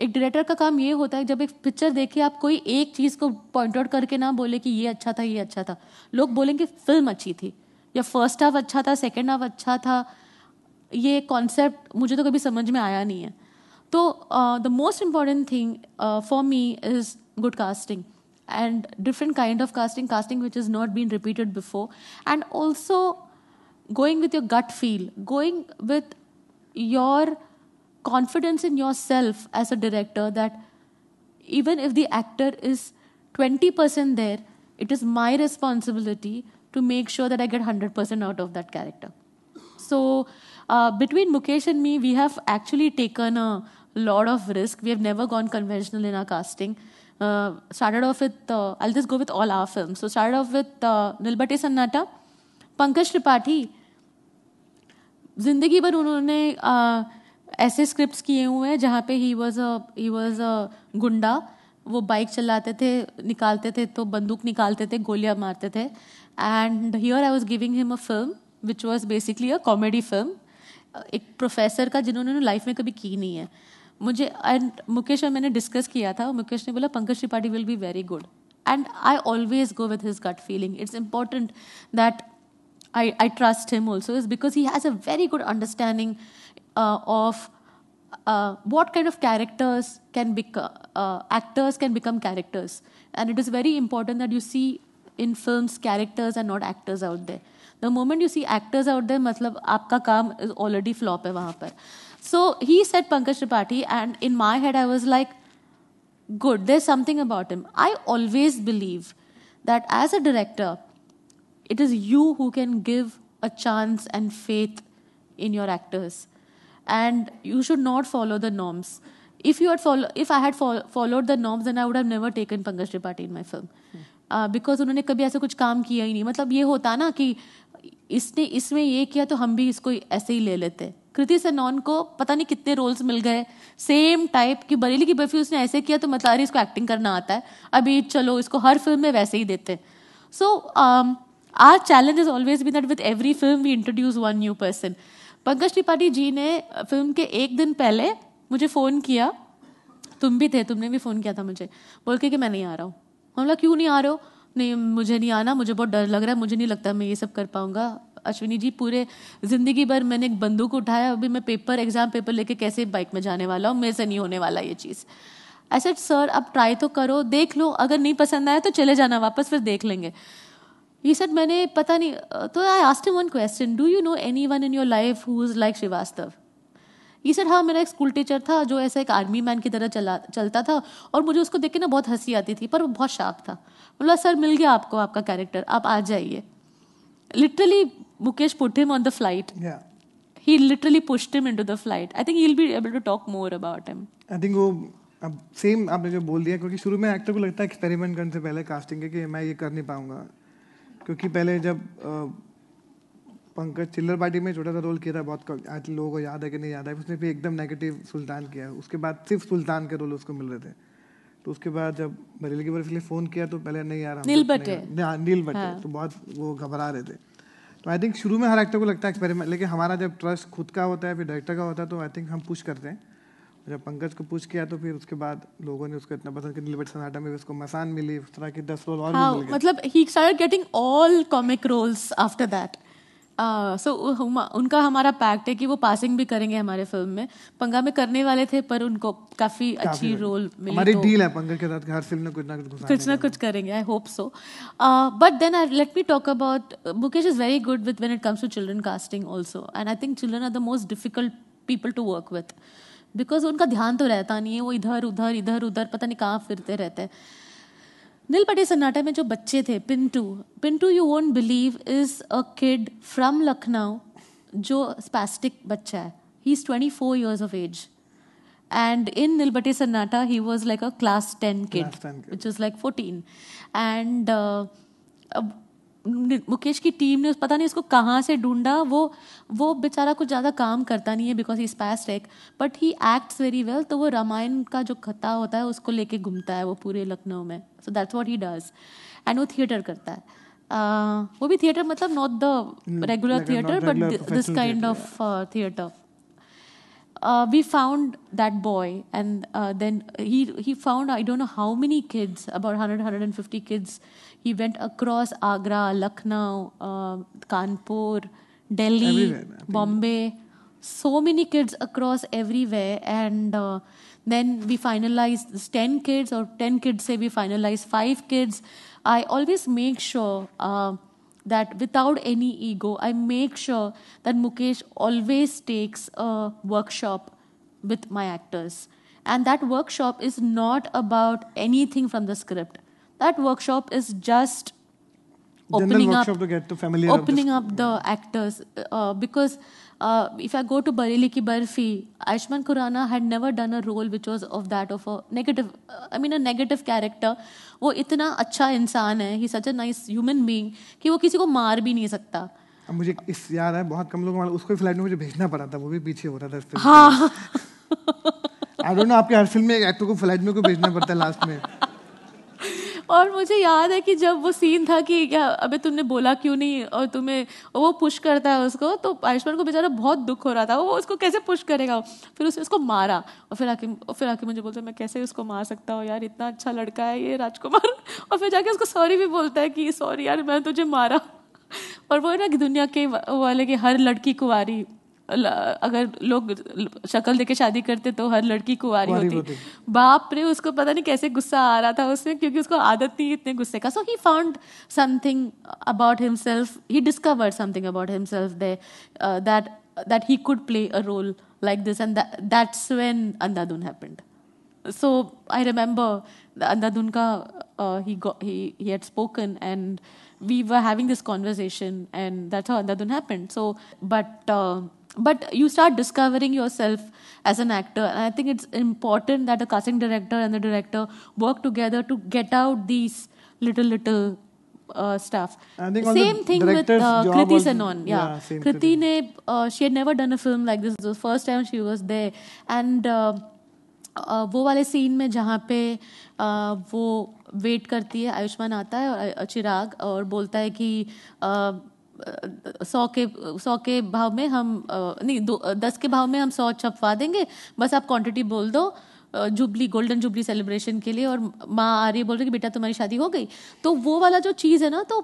एक डायरेक्टर का काम ये होता है जब एक पिक्चर देखे आप कोई एक चीज़ को पॉइंट आउट करके ना बोले कि ये अच्छा था ये अच्छा था लोग बोलेंगे फिल्म अच्छी थी या फर्स्ट हाफ अच्छा था सेकेंड हाफ अच्छा था ये कॉन्सेप्ट मुझे तो कभी समझ में आया नहीं है तो the most important thing for me is good casting and different kind of casting casting which is not been repeated before and also going with your gut feel going with your confidence in yourself as a director that even if the actor is 20% there, it is my responsibility to make sure that I get 100% out of that character. So, uh, between Mukesh and me, we have actually taken a lot of risk. We have never gone conventional in our casting. Uh, started off with, uh, I'll just go with all our films. So, started off with uh, Nilbate Sannata, Pankaj Tripathi. जिंदगी भर उन्होंने ऐसे स्क्रिप्ट्स किए हुए हैं जहाँ पे he was he was a गुंडा वो बाइक चलाते थे निकालते थे तो बंदूक निकालते थे गोलियाँ मारते थे and here I was giving him a film which was basically a comedy film एक प्रोफेसर का जिन्होंने लाइफ में कभी की नहीं है मुझे एंड मुकेश और मैंने डिस्कस किया था मुकेश ने बोला Pankaj Tripathi will be very good and I always go with his gut feeling it's important that I I trust him also is because he has a very good understanding uh, of uh, what kind of characters can become uh, actors can become characters and it is very important that you see in films characters and not actors out there the moment you see actors out there matlab aapka kaam is already flop hai wahan par so he said pankaj tripathi and in my head i was like good there's something about him i always believe that as a director it is you who can give a chance and faith in your actors and you should not follow the norms if you had follow if i had fo- followed the norms then i would have never taken pankaj tripathi in my film because hmm. uh, उन्होंने कभी ऐसा कुछ काम किया ही नहीं मतलब ये होता ना कि इसने इसमें ये किया तो हम भी इसको ऐसे ही ले लेते कृति सनॉन को पता नहीं कितने रोल्स मिल गए सेम टाइप की बरेली की बर्फी उसने ऐसे किया तो मतलब अरे इसको एक्टिंग करना आता है अभी चलो इसको हर फिल्म में वैसे ही देते so our challenge is always be that with every film we introduce one new person Pankaj Tripathi ji ने फिल्म के एक दिन पहले मुझे फ़ोन किया तुम भी थे तुमने भी फ़ोन किया था मुझे बोल के कि मैं नहीं आ रहा हूँ बोला क्यों नहीं आ रहे हो नहीं मुझे नहीं आना मुझे बहुत डर लग रहा है मुझे नहीं लगता मैं ये सब कर पाऊँगा अश्विनी जी पूरे ज़िंदगी भर मैंने एक बंदूक उठाया अभी मैं पेपर एग्ज़ाम पेपर लेके कैसे बाइक में जाने वाला हूँ मेरे से नहीं होने वाला ये चीज़ ऐसे सर आप ट्राई तो करो देख लो अगर नहीं पसंद आया तो चले जाना वापस फिर देख लेंगे ही said मैंने पता नहीं तो I asked one question do you know anyone in your life who is like Shrivastava ये सर हाँ मेरा एक स्कूल टीचर था जो ऐसा एक आर्मी मैन की तरह चला चलता था और मुझे उसको देख के ना बहुत हंसी आती थी पर वो बहुत शार्प था बोला सर मिल गया आपको आपका कैरेक्टर आप आ जाइए literally Mukesh put him on the flight ही literally pushed him into the flight I think he will be able to talk more about him I think वो अब सेम आपने जो बोल दिया क्योंकि शुरू में एक्टर को लगता है एक्सपेरिमेंट करने से पहले कास्टिंग के कि मैं ये कर नहीं पाऊंगा क्योंकि पहले जब पंकज चिल्लर पार्टी में छोटा सा रोल किया था बहुत आज लोगों को याद है कि नहीं याद है उसने भी एकदम नेगेटिव सुल्तान किया उसके बाद सिर्फ सुल्तान के रोल उसको मिल रहे थे तो उसके बाद जब बरेली की बर्फ के लिए फ़ोन किया तो पहले नहीं आ रहा नील बटे हाँ, नील बटे हाँ। तो बहुत वो घबरा रहे थे तो आई थिंक शुरू में हर एक्टर को लगता है एक्सपेरिमेंट लेकिन हमारा जब ट्रस्ट खुद का होता है फिर डायरेक्टर का होता है तो आई थिंक हम पुश करते हैं जब पंकज को पूछ किया तो फिर उसके बाद लोगों ने उसको इतना पसंद किया दिलबट सनाटा में उसको मसान मिली उस तरह के दस रोल और हाँ, मिल मतलब he started getting all comic roles after that so उनका हमारा पैक्ट है कि वो पासिंग भी करेंगे हमारे फिल्म में पंगा में करने वाले थे पर उनको काफी अच्छी रोल मिली हमारी तो, डील है पंगा के साथ हर फिल्म में कुछ ना कुछ कुछ ना कुछ करेंगे I hope so but then I let me talk about Mukesh is very good with when it comes to children casting also and I think children are the most difficult people to work with because उनका ध्यान तो रहता नहीं है वो इधर उधर इधर उधर पता नहीं कहाँ फिरते रहते हैं नील पटे सन्नाटा में जो बच्चे थे Pintu Pintu you won't believe is a kid from Lucknow जो स्पेसिटिक बच्चा है he is twenty four years of age and in Nilbate Sannata, he was like a class 10 kid, class 10 kid. which was like 14. And uh, Mukesh की टीम ने उस पता नहीं उसको कहाँ से ढूंढा वो वो बेचारा कुछ ज़्यादा काम करता नहीं है because he spastic but he acts very well तो वो रामायण का जो कथा होता है उसको लेके घूमता है वो पूरे लखनऊ में so that's what he does and वो थिएटर करता है वो भी थिएटर मतलब not the regular theatre but this kind of theatre we found that boy and then he found I don't know how many kids about hundred hundred and fifty kids He went across Agra, Lucknow, uh, Kanpur, Delhi, Bombay. So many kids across everywhere, and uh, then we finalized 10 kids, or 10 kids say we finalized 5 kids. I always make sure uh, that without any ego, I make sure that Mukesh always takes a workshop with my actors. And that workshop is not about anything from the script that workshop is just opening up to get to familiar opening up, up the actors uh, because uh, if I go to bareilly Ki Barfi, Aishman Khurana had never done a role which was of that of a negative, uh, I mean a negative character. wo itna acha insaan hai he such a nice human being कि वो किसी को मार भी नहीं सकता. अब मुझे इस याद है बहुत कम लोगों उसको फ्लाइट में मुझे भेजना पड़ा था वो भी पीछे हो रहा था हाँ आई डोंट नो आपके हर फिल्म में एक एक्टर को फ्लाइट में को भेजना पड़ता है लास्ट में और मुझे याद है कि जब वो सीन था कि क्या अबे तुमने बोला क्यों नहीं और तुम्हें वो पुश करता है उसको तो आयुष्मान को बेचारा बहुत दुख हो रहा था वो उसको कैसे पुश करेगा फिर उसने उसको मारा और फिर आके और फिर आके मुझे बोलता है मैं कैसे उसको मार सकता हूँ यार इतना अच्छा लड़का है ये राजकुमार और फिर जाके उसको सॉरी भी बोलता है कि सॉरी यार मैंने तुझे मारा और वो ना दुनिया के वाले की हर लड़की कुंवारी अगर लोग शक्ल देके शादी करते तो हर लड़की कुंवारी होती बाप रे उसको पता नहीं कैसे गुस्सा आ रहा था उसमें क्योंकि उसको आदत नहीं इतने गुस्से का so he found something about himself he discovered something about himself they that that he could play a role like this and that's when Andhadhun happened so I remember Andhadhun का he had spoken and we were having this conversation and that's how Andhadhun happened so but but you start discovering yourself as an actor and i think it's important that the casting director and the director work together to get out these little little uh, stuff. same thing with uh, Kriti Sanon. Yeah, yeah Kriti ne, uh, she had never done a film like this. It was the first time she was there, and uh, uh वो वाले सीन में जहाँ पे uh, वो वेट करती है आयुष्मान आता है और uh, चिराग और बोलता है कि सौ के सौ के भाव में हम नहीं दो दस के भाव में हम सौ छपवा देंगे बस आप क्वांटिटी बोल दो जुबली गोल्डन जुबली सेलिब्रेशन के लिए और माँ आ रही है बोल रही कि बेटा तुम्हारी शादी हो गई तो वो वाला जो चीज़ है ना तो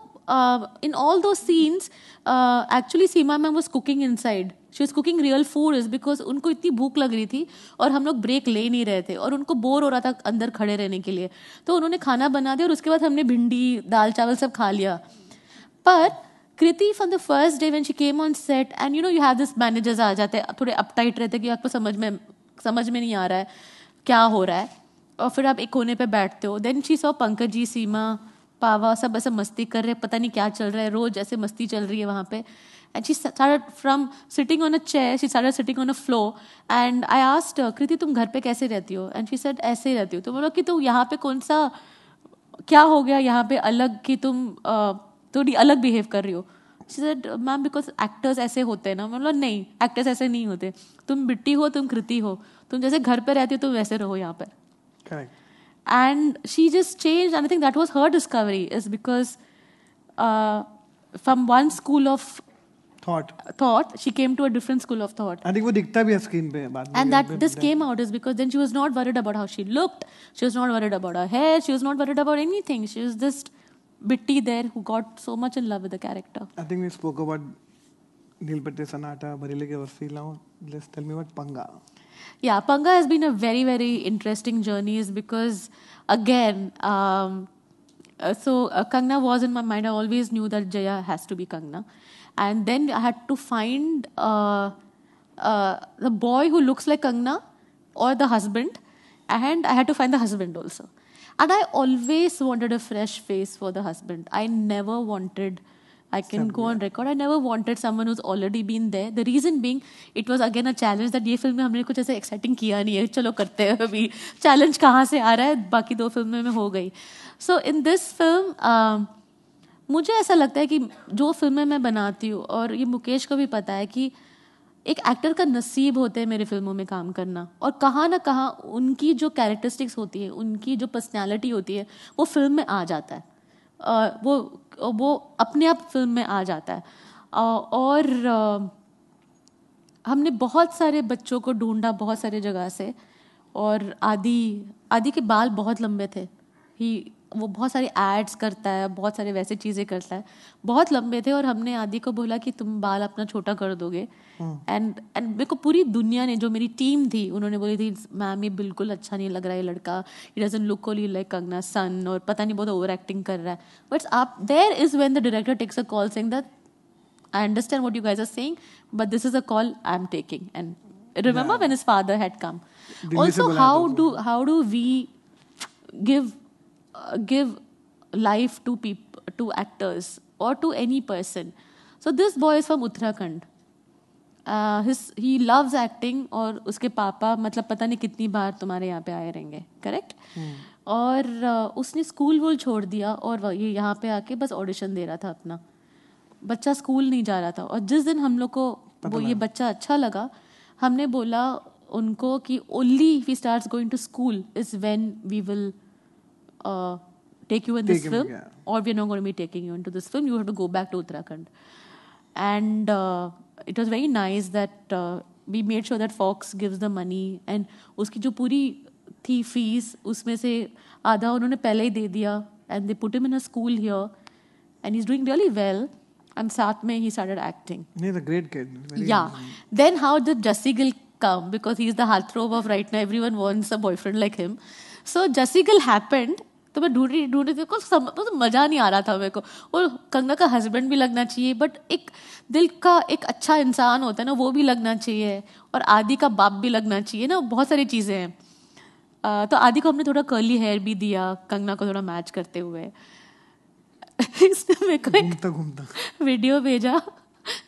in all those scenes actually Seema ma'am was cooking inside she is cooking real food is because उनको इतनी भूख लग रही थी और हम लोग ब्रेक ले नहीं रहे थे और उनको बोर हो रहा था अंदर खड़े रहने के लिए तो उन्होंने खाना बना दिया और उसके बाद हमने भिंडी दाल चावल सब खा लिया पर Kriti from the first day when she came on set and you know you have this managers आ जाते हैं थोड़े अपटाइट रहते हैं कि आपको समझ में समझ में नहीं आ रहा है क्या हो रहा है और फिर आप एक कोने पर बैठते हो then she so Pankaj ji Seema Pahwa सब ऐसे मस्ती कर रहे पता नहीं क्या चल रहा है रोज ऐसे मस्ती चल रही है वहाँ पे and she start from sitting on a chair she start sitting on a floor and I asked Kriti तुम घर पे कैसे रहती हो एंड शी सेड ऐसे ही रहती हो तो बोलो कि तुम यहाँ पे कौन सा क्या हो गया यहाँ पे अलग कि तुम uh, थोड़ी अलग बिहेव कर रही हो शी मैम बिकॉज एक्टर्स ऐसे होते हैं ना मतलब नहीं एक्टर्स ऐसे नहीं होते तुम बिट्टी हो तुम कृति हो तुम जैसे घर पर रहती हो तुम वैसे रहो यहाँ पर and she just change I think that was her discovery is because from one school of thought thought she came to a different school of thought i think wo dikhta bhi hai screen pe baad and that this came out is because then she was not worried about how she looked she was not worried about her hair she was not worried about anything she was just Bitti there who got so much in love with the character. I think we spoke about Neil Sanata, Barilege Varsi. let's tell me about Panga. Yeah, Panga has been a very, very interesting journey because, again, um, uh, so uh, Kangna was in my mind. I always knew that Jaya has to be Kangna. And then I had to find uh, uh, the boy who looks like Kangna or the husband. And I had to find the husband also. And I always wanted a fresh face for the husband. I never wanted. I can Somewhere. go yeah. on record. I never wanted someone who's already been there. The reason being, it was again a challenge that ये फिल्म में हमने कुछ ऐसे exciting किया नहीं है चलो करते हैं अभी challenge कहाँ से आ रहा है बाकी दो फिल्में में हो गई सो इन दिस uh, मुझे ऐसा लगता है कि जो फिल्में मैं बनाती हूँ और ये मुकेश को भी पता है कि uh, एक एक्टर का नसीब होता है मेरे फिल्मों में काम करना और कहाँ ना कहाँ उनकी जो कैरेक्टरिस्टिक्स होती है उनकी जो पर्सनैलिटी होती है वो फिल्म में आ जाता है वो वो अपने आप फिल्म में आ जाता है और हमने बहुत सारे बच्चों को ढूंढा बहुत सारे जगह से और आदि आदि के बाल बहुत लंबे थे ही वो बहुत सारे एड्स करता है बहुत सारे वैसे चीज़ें करता है बहुत लंबे थे और हमने आदि को बोला कि तुम बाल अपना छोटा कर दोगे एंड हम्म। एंड मेरे को पूरी दुनिया ने जो मेरी टीम थी उन्होंने बोली थी मैम ये बिल्कुल अच्छा नहीं लग रहा है लड़का it doesn't look only like Kangana son और पता नहीं बहुत ओवर एक्टिंग कर रहा है बट आप there is when the director takes a call saying that I understand what you guys are saying, but this is a call I'm taking. And remember yeah. when his father had come. Did also, how do how do we give give uh, give life to people to actors or to any person so this boy is from uttarakhand his he loves acting और उसके पापा मतलब पता नहीं कितनी बार तुम्हारे यहाँ पे आए रहेंगे करेक्ट hmm. और uh, उसने स्कूल वूल छोड़ दिया और ये यहाँ पे आके बस ऑडिशन दे रहा था अपना बच्चा स्कूल नहीं जा रहा था और जिस दिन हम लोग को वो ये बच्चा अच्छा लगा हमने बोला उनको कि only we start going to school is when we will uh, take you in take this him, film, yeah. or we're not going to be taking you into this film. You have to go back to Uttarakhand. And uh, it was very nice that uh, we made sure that Fox gives the money and uski jo puri thi fees, usme se आधा unhone pehle hi de diya. and they put him in a school here and he's doing really well and saath mein he started acting. He's a great kid. yeah. Amazing. Then how did Jesse Gill come because he's the heartthrob of right now everyone wants a boyfriend like him. So Jesse Gill happened तो मैं ढूंढ रही ढूंढ रही थी सब तो मज़ा नहीं आ रहा था मेरे को और कंगना का हस्बैंड भी लगना चाहिए बट एक दिल का एक अच्छा इंसान होता है ना वो भी लगना चाहिए और आदि का बाप भी लगना चाहिए ना बहुत सारी चीज़ें हैं तो आदि को हमने थोड़ा कर्ली हेयर भी दिया कंगना को थोड़ा मैच करते हुए इसने मेरे को एक वीडियो भेजा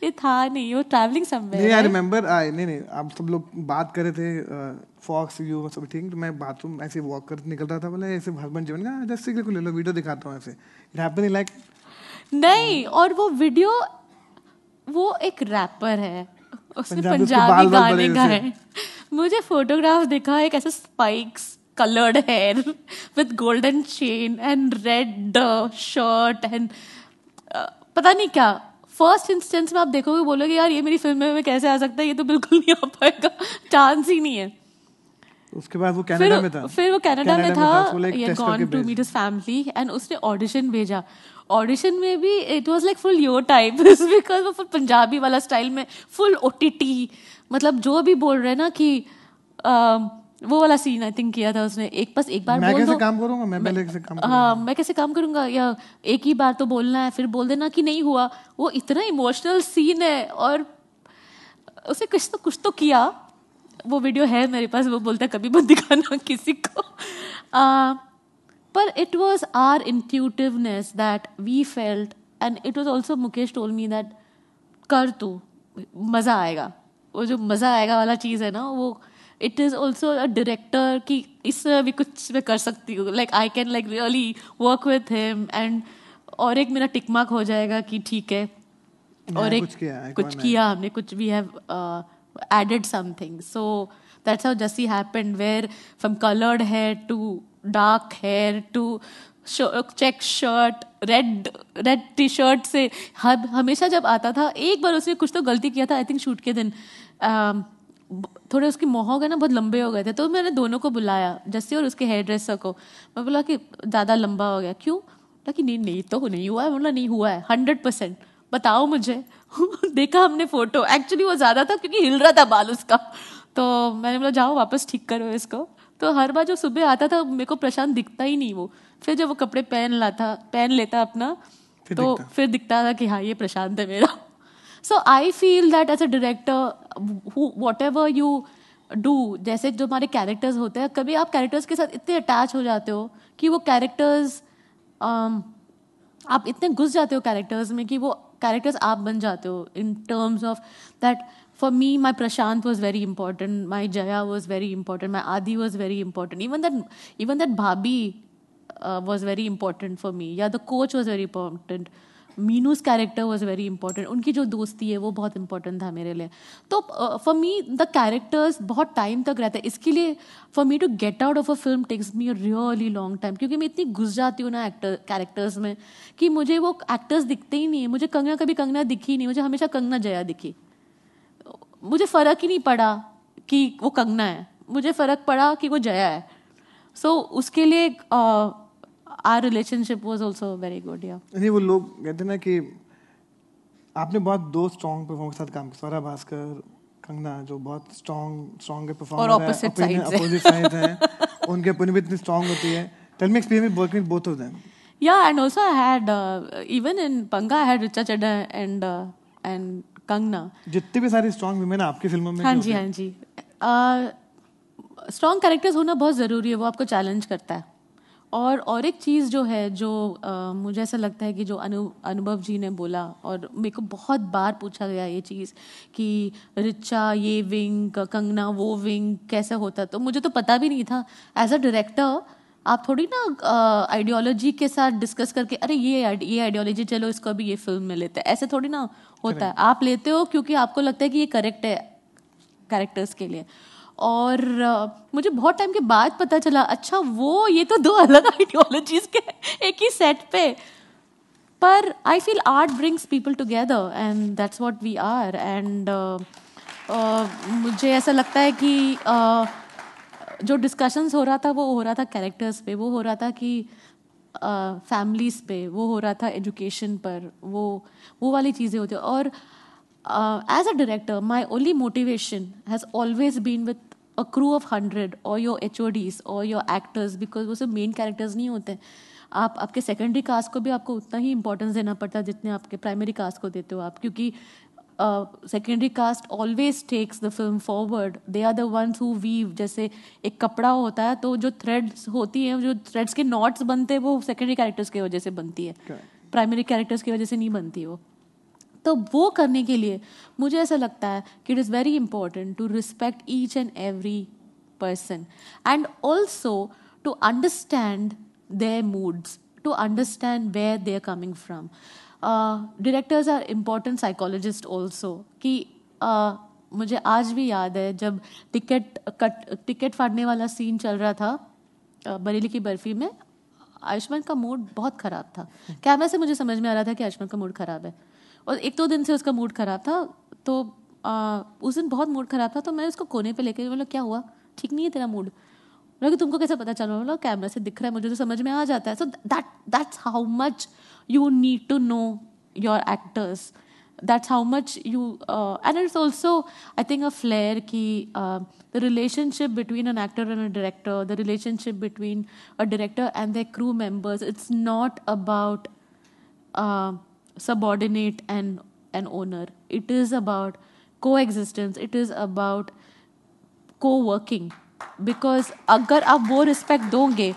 ये था नहीं वो ट्रैवलिंग समवेयर नहीं आई रिमेंबर आई नहीं नहीं आप सब लोग बात कर रहे थे फॉक्स uh, यू सब थिंग मैं बाथरूम ऐसे वॉक कर निकल रहा था बोले ऐसे हस्बैंड जीवन का जस्ट को ले लो वीडियो दिखाता हूं ऐसे इट हैपेंड लाइक नहीं और वो वीडियो वो एक रैपर है उसने पंजाबी गाने गाए मुझे फोटोग्राफ दिखा एक ऐसे spikes coloured hair with golden chain and red shirt and पता नहीं क्या फर्स्ट इंस्टेंस में आप देखोगे बोलोगे यार ये मेरी फिल्म में कैसे आ सकता है ये तो बिल्कुल नहीं आ पाएगा चांस ही नहीं है उसके बाद वो कनाडा में था फिर वो कनाडा में था ये gone to meet his family and उसने ऑडिशन भेजा ऑडिशन में भी it was like full your type because वो फुल पंजाबी वाला स्टाइल में फुल ओटीटी मतलब जो भी बोल रहे हैं ना कि um, वो वाला सीन आई थिंक किया था उसने एक बस एक बार मैं बोल कैसे काम करूंगा मैं पहले कैसे काम हाँ मैं कैसे काम करूंगा या एक ही बार तो बोलना है फिर बोल देना कि नहीं हुआ वो इतना इमोशनल सीन है और उसे कुछ तो कुछ तो किया वो वीडियो है मेरे पास वो बोलता कभी मत दिखाना किसी को आ, पर it was our intuitiveness that we felt and it was also Mukesh told me that कर तू मज़ा आएगा वो जो मज़ा आएगा वाला चीज़ है ना वो it is also a director कि इस भी कुछ मैं कर सकती हूँ like I can like really work with him and और एक मेरा टिकमार्क हो जाएगा कि ठीक है और एक कुछ किया, हमने कुछ we have added something so that's how just happened where from coloured hair to dark hair to check shirt red red T shirt से हम हमेशा जब आता था एक बार उसने कुछ तो गलती किया था आई थिंक शूट के दिन um, थोड़े उसके मोह हो गए ना बहुत लंबे हो गए थे तो मैंने दोनों को बुलाया जस्सी और उसके हेयर ड्रेसर को मैं बोला कि ज़्यादा लंबा हो गया क्यों बोला कि नहीं नहीं तो नहीं हुआ है बोला नहीं हुआ है हंड्रेड परसेंट बताओ मुझे देखा हमने फोटो एक्चुअली वो ज़्यादा था क्योंकि हिल रहा था बाल उसका तो मैंने बोला जाओ वापस ठीक करो इसको तो हर बार जो सुबह आता था मेरे को प्रशांत दिखता ही नहीं वो फिर जब वो कपड़े पहन लाता पहन लेता अपना तो फिर दिखता था कि हाँ ये प्रशांत है मेरा so I feel that as a director whatever you do जैसे जो हमारे कैरेक्टर्स होते हैं कभी आप कैरेक्टर्स के साथ इतने अटैच हो जाते हो कि वो कैरेक्टर्स um, आप इतने घुस जाते हो कैरेक्टर्स में कि वो कैरेक्टर्स आप बन जाते हो in terms of that for me my Prashant was very important my Jaya was very important my Aadi was very important even that even that bhabhi was very important for me या the coach was very important Meenu's character was very important उनकी जो दोस्ती है वो बहुत इंपॉर्टेंट था मेरे लिए तो फॉर मी द कैरेक्टर्स बहुत टाइम तक रहते हैं इसके लिए for me to get out of a film takes me really long time क्योंकि मैं इतनी घुस जाती हूँ ना एक्टर कैरेक्टर्स में कि मुझे वो एक्टर्स दिखते ही नहीं है मुझे कंगना कभी कंगना दिखी ही नहीं मुझे हमेशा कंगना जया दिखी मुझे फ़र्क ही नहीं पड़ा कि वो कंगना है मुझे फ़र्क पड़ा कि वो जया है सो so, उसके लिए uh, our relationship was also very good या नहीं वो लोग कहते ना कि आपने बहुत दो स्ट्रॉन्ग परफॉर्मर के साथ काम किया स्वरा भास्कर कंगना जो बहुत स्ट्रॉन्ग स्ट्रॉन्ग परफॉर्मर और ऑपोजिट साइड्स ऑपोजिट साइड्स हैं उनके अपनी भी इतनी स्ट्रॉन्ग होती है tell me experience working with both of them yeah and also I had even in Panga Panga I had Richa and and uh, and Kangna. जितने भी सारे strong women आपकी फिल्मों में हां जी हां जी स्ट्रॉन्ग uh, कैरेक्टर्स होना बहुत ज़रूरी है वो आपको चैलेंज करता है और और एक चीज़ जो है जो आ, मुझे ऐसा लगता है कि जो अनु अनुभव जी ने बोला और मेरे को बहुत बार पूछा गया ये चीज़ कि रिचा ये विंग कंगना वो विंग कैसे होता तो मुझे तो पता भी नहीं था एज अ डायरेक्टर आप थोड़ी ना आइडियोलॉजी के साथ डिस्कस करके अरे ये ये आइडियोलॉजी चलो इसको अभी ये फिल्म में लेते हैं ऐसे थोड़ी ना होता है आप लेते हो क्योंकि आपको लगता है कि ये करेक्ट है कैरेक्टर्स के लिए और uh, मुझे बहुत टाइम के बाद पता चला अच्छा वो ये तो दो अलग आइडियोलॉजीज के एक ही सेट पे पर I feel art brings people together and that's what we are and मुझे ऐसा लगता है कि uh, जो डिस्कशंस हो रहा था वो हो रहा था कैरेक्टर्स पे वो हो रहा था कि फैमिलीज़ uh, पे वो हो रहा था एजुकेशन पर वो वो वाली चीज़ें होती और as a director my only motivation has always been with a crew of hundred और योर एच और योर एक्टर्स बिकॉज वो सब मेन कैरेक्टर्स नहीं होते आप आपके सेकेंडरी कास्ट को भी आपको उतना ही इंपॉर्टेंस देना पड़ता है जितने आपके प्राइमरी कास्ट को देते हो आप क्योंकि secondary cast always takes the film forward they are the ones who weave जैसे एक कपड़ा होता है तो जो थ्रेड्स होती हैं जो थ्रेड्स के नॉट्स बनते हैं वो सेकेंडरी कैरेक्टर्स की वजह से बनती है प्राइमरी कैरेक्टर्स की वजह से नहीं बनती वो तो वो करने के लिए मुझे ऐसा लगता है कि it is very important to respect each and every person and also to understand their moods to understand where they are coming from directors are important psychologist also कि uh, मुझे आज भी याद है जब टिकट कट टिकट फाड़ने वाला सीन चल रहा था uh, बरेली की बर्फी में आयुष्मान का मूड बहुत ख़राब था हम्म। कैमरे से मुझे समझ में आ रहा था कि आयुष्मान का मूड ख़राब है और एक दो दिन से उसका मूड ख़राब था तो आ, उस दिन बहुत मूड ख़राब था तो मैंने उसको कोने पर लेके बोला क्या हुआ ठीक नहीं है तेरा मूड बोला कि तुमको कैसे पता चला बोला कैमरा से दिख रहा है मुझे तो समझ में आ जाता है so that that's how much you need to know your actors that's how much you and it's also I think a flair की the relationship between an actor and a director the relationship between a director and the crew members it's not about subordinate and an owner it is about coexistence it is about co-working because agar aap respect doge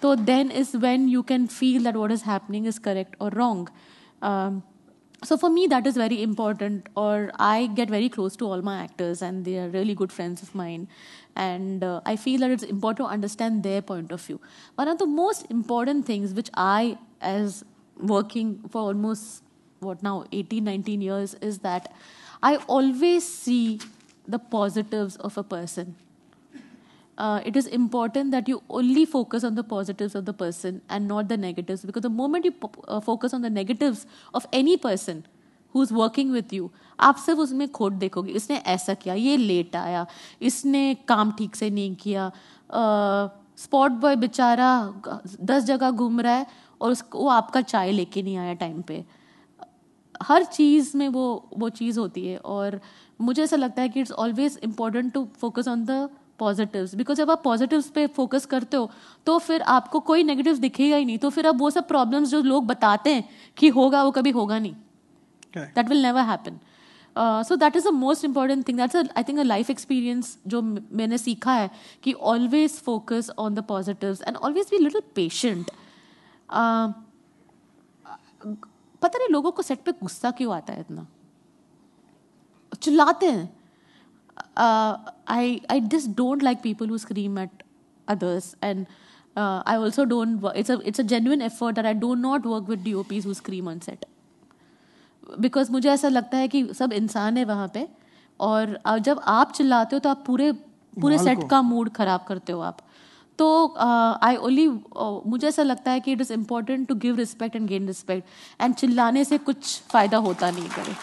so then is when you can feel that what is happening is correct or wrong um, so for me that is very important or i get very close to all my actors and they are really good friends of mine and uh, i feel that it's important to understand their point of view one of the most important things which i as working for almost what now 18 19 years is that i always see the positives of a person uh, it is important that you only focus on the positives of the person and not the negatives because the moment you po- uh, focus on the negatives of any person who's working with you आप सिर्फ उसमें खोट देखोगे इसने ऐसा किया ये लेट आया इसने काम ठीक से नहीं किया स्पॉट uh, बॉय बेचारा दस जगह घूम रहा है और उसको वो आपका चाय लेके नहीं आया टाइम पे हर चीज़ में वो वो चीज़ होती है और मुझे ऐसा लगता है कि it's always important to focus on the positives because जब आप पॉजिटिव्स पे फोकस करते हो तो फिर आपको कोई नेगेटिव दिखेगा ही नहीं तो फिर आप वो सब प्रॉब्लम्स जो लोग बताते हैं कि होगा वो कभी होगा नहीं that will never happen so that is the most important thing that's I think a life experience जो मैंने सीखा है कि always focus on the positive and always be little patient पता नहीं लोगों को सेट पे गुस्सा क्यों आता है इतना चिल्लाते हैं I I just don't like people who scream at others and I also don't it's it's a genuine effort at I don't not work with D O Ps who scream on set because मुझे ऐसा लगता है कि सब इंसान है वहाँ पे और जब आप चिल्लाते हो तो आप पूरे पूरे सेट का मूड खराब करते हो आप तो आई uh, ओनली uh, मुझे ऐसा लगता है कि it is important to give respect and gain respect and चिल्लाने से कुछ फ़ायदा होता नहीं करे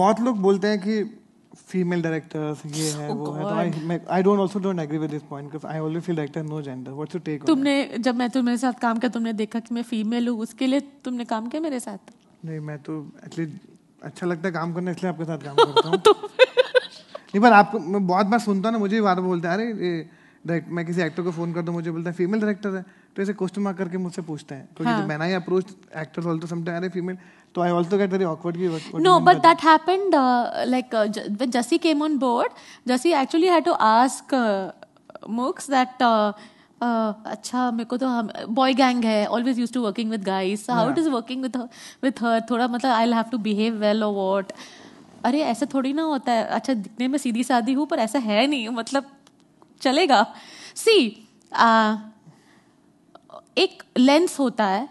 बहुत लोग बोलते हैं कि फीमेल डायरेक्टर्स ये oh है oh वो God. है तो I don't also don't agree with this point because I always feel director no gender what's your take तुमने जब मैं तुम्हारे तो साथ काम किया तुमने देखा कि मैं फीमेल हूं उसके लिए तुमने काम किया मेरे साथ नहीं मैं तो एटलीस्ट अच्छा लगता है काम करना इसलिए आपके साथ काम करता हूं तो इवन आपको मैं बहुत बार सुनता ना मुझे बार बोलते हैं अरे डायरेक्ट मैं किसी एक्टर को फोन कर दूँ मुझे बोलता है फीमेल डायरेक्टर है तो ऐसे क्वेश्चन मार्क करके मुझसे पूछते हैं क्योंकि हाँ। मैंने ही अप्रोच एक्टर्स ऑल्सो समटाइम अरे फीमेल तो I also get very awkward की no but that happened like when Jassi came on board Jassi actually had to ask Muks that अच्छा मेरे को तो बॉय गैंग है always use to working with guys how it is working with with her थोड़ा मतलब I will have to behave well और व्हाट अरे ऐसा थोड़ी ना होता है अच्छा दिखने में सीधी सादी हूँ पर ऐसा है नहीं मतलब चलेगा सी एक लेंस होता है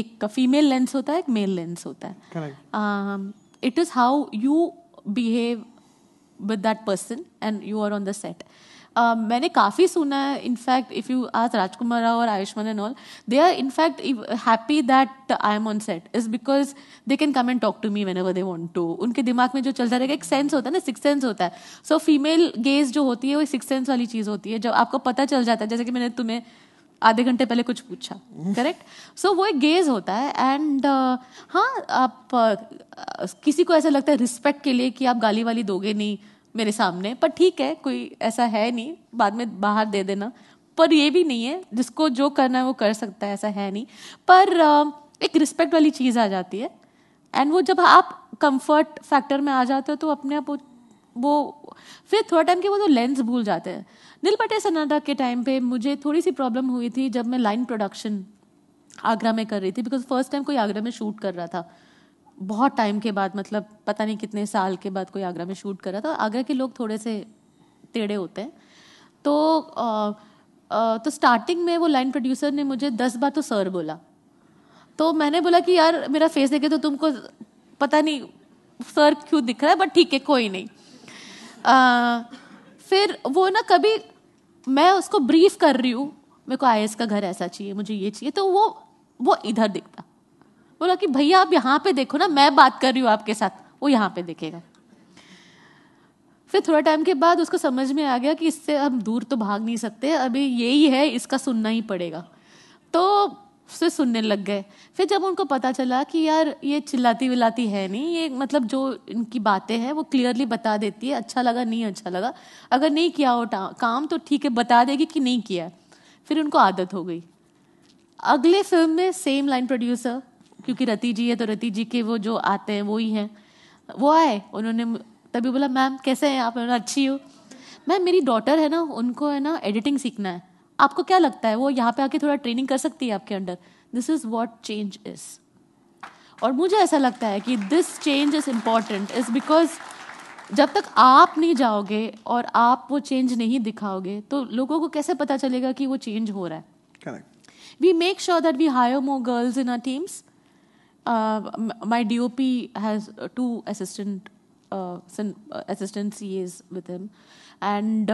एक फीमेल लेंस होता है एक मेल लेंस होता है it is how you behave with that person and you are on the set Um, मैंने काफ़ी सुना है इनफैक्ट इफ़ यू आज राजकुमार राव और Ayushmann and all they are in fact happy that I am on set is because they can come and talk to me whenever they want to उनके दिमाग में जो चलता रहेगा एक सेंस होता है ना सिक्स सेंस होता है सो फीमेल गेज जो होती है वो सिक्स सेंस वाली चीज़ होती है जब आपको पता चल जाता है जैसे कि मैंने तुम्हें आधे घंटे पहले कुछ पूछा करेक्ट सो so, वो एक गेज होता है एंड uh, हाँ आप uh, किसी को ऐसा लगता है रिस्पेक्ट के लिए कि आप गाली वाली दोगे नहीं मेरे सामने पर ठीक है कोई ऐसा है नहीं बाद में बाहर दे देना पर ये भी नहीं है जिसको जो करना है वो कर सकता है ऐसा है नहीं पर एक रिस्पेक्ट वाली चीज़ आ जाती है एंड वो जब आप कंफर्ट फैक्टर में आ जाते हो तो अपने आप वो फिर थोड़ा टाइम के वो वो तो लेंस भूल जाते हैं नील पटेल सन्नाटा के टाइम पे मुझे थोड़ी सी प्रॉब्लम हुई थी जब मैं लाइन प्रोडक्शन आगरा में कर रही थी बिकॉज फर्स्ट टाइम कोई आगरा में शूट कर रहा था बहुत टाइम के बाद मतलब पता नहीं कितने साल के बाद कोई आगरा में शूट करा तो आगरा के लोग थोड़े से टेढ़े होते हैं तो आ, आ, तो स्टार्टिंग में वो लाइन प्रोड्यूसर ने मुझे दस बार तो सर बोला तो मैंने बोला कि यार मेरा फेस देखे तो तुमको पता नहीं सर क्यों दिख रहा है बट ठीक है कोई नहीं आ, फिर वो ना कभी मैं उसको ब्रीफ कर रही हूँ मेरे को आई का घर ऐसा चाहिए मुझे ये चाहिए तो वो वो इधर दिखता बोला कि भैया आप यहाँ पे देखो ना मैं बात कर रही हूँ आपके साथ वो यहाँ पे देखेगा फिर थोड़ा टाइम के बाद उसको समझ में आ गया कि इससे हम दूर तो भाग नहीं सकते अभी यही है इसका सुनना ही पड़ेगा तो से सुनने लग गए फिर जब उनको पता चला कि यार ये चिल्लाती विलाती है नहीं ये मतलब जो इनकी बातें हैं वो क्लियरली बता देती है अच्छा लगा नहीं अच्छा लगा अगर नहीं किया हो काम तो ठीक है बता देगी कि नहीं किया फिर उनको आदत हो गई अगले फिल्म में सेम लाइन प्रोड्यूसर क्योंकि रति जी है तो रति जी के वो जो आते हैं वो ही हैं वो आए उन्होंने तभी बोला मैम कैसे हैं आप अच्छी हो मैम मेरी डॉटर है ना उनको है ना एडिटिंग सीखना है आपको क्या लगता है वो यहाँ पे आके थोड़ा ट्रेनिंग कर सकती है आपके under this is what change is और मुझे ऐसा लगता है कि this change is important is because जब तक आप नहीं जाओगे और आप वो चेंज नहीं दिखाओगे तो लोगों को कैसे पता चलेगा कि वो चेंज हो रहा है we make sure that we hire more girls in our teams Uh, my DOP has uh, two assistant assistant C as with him and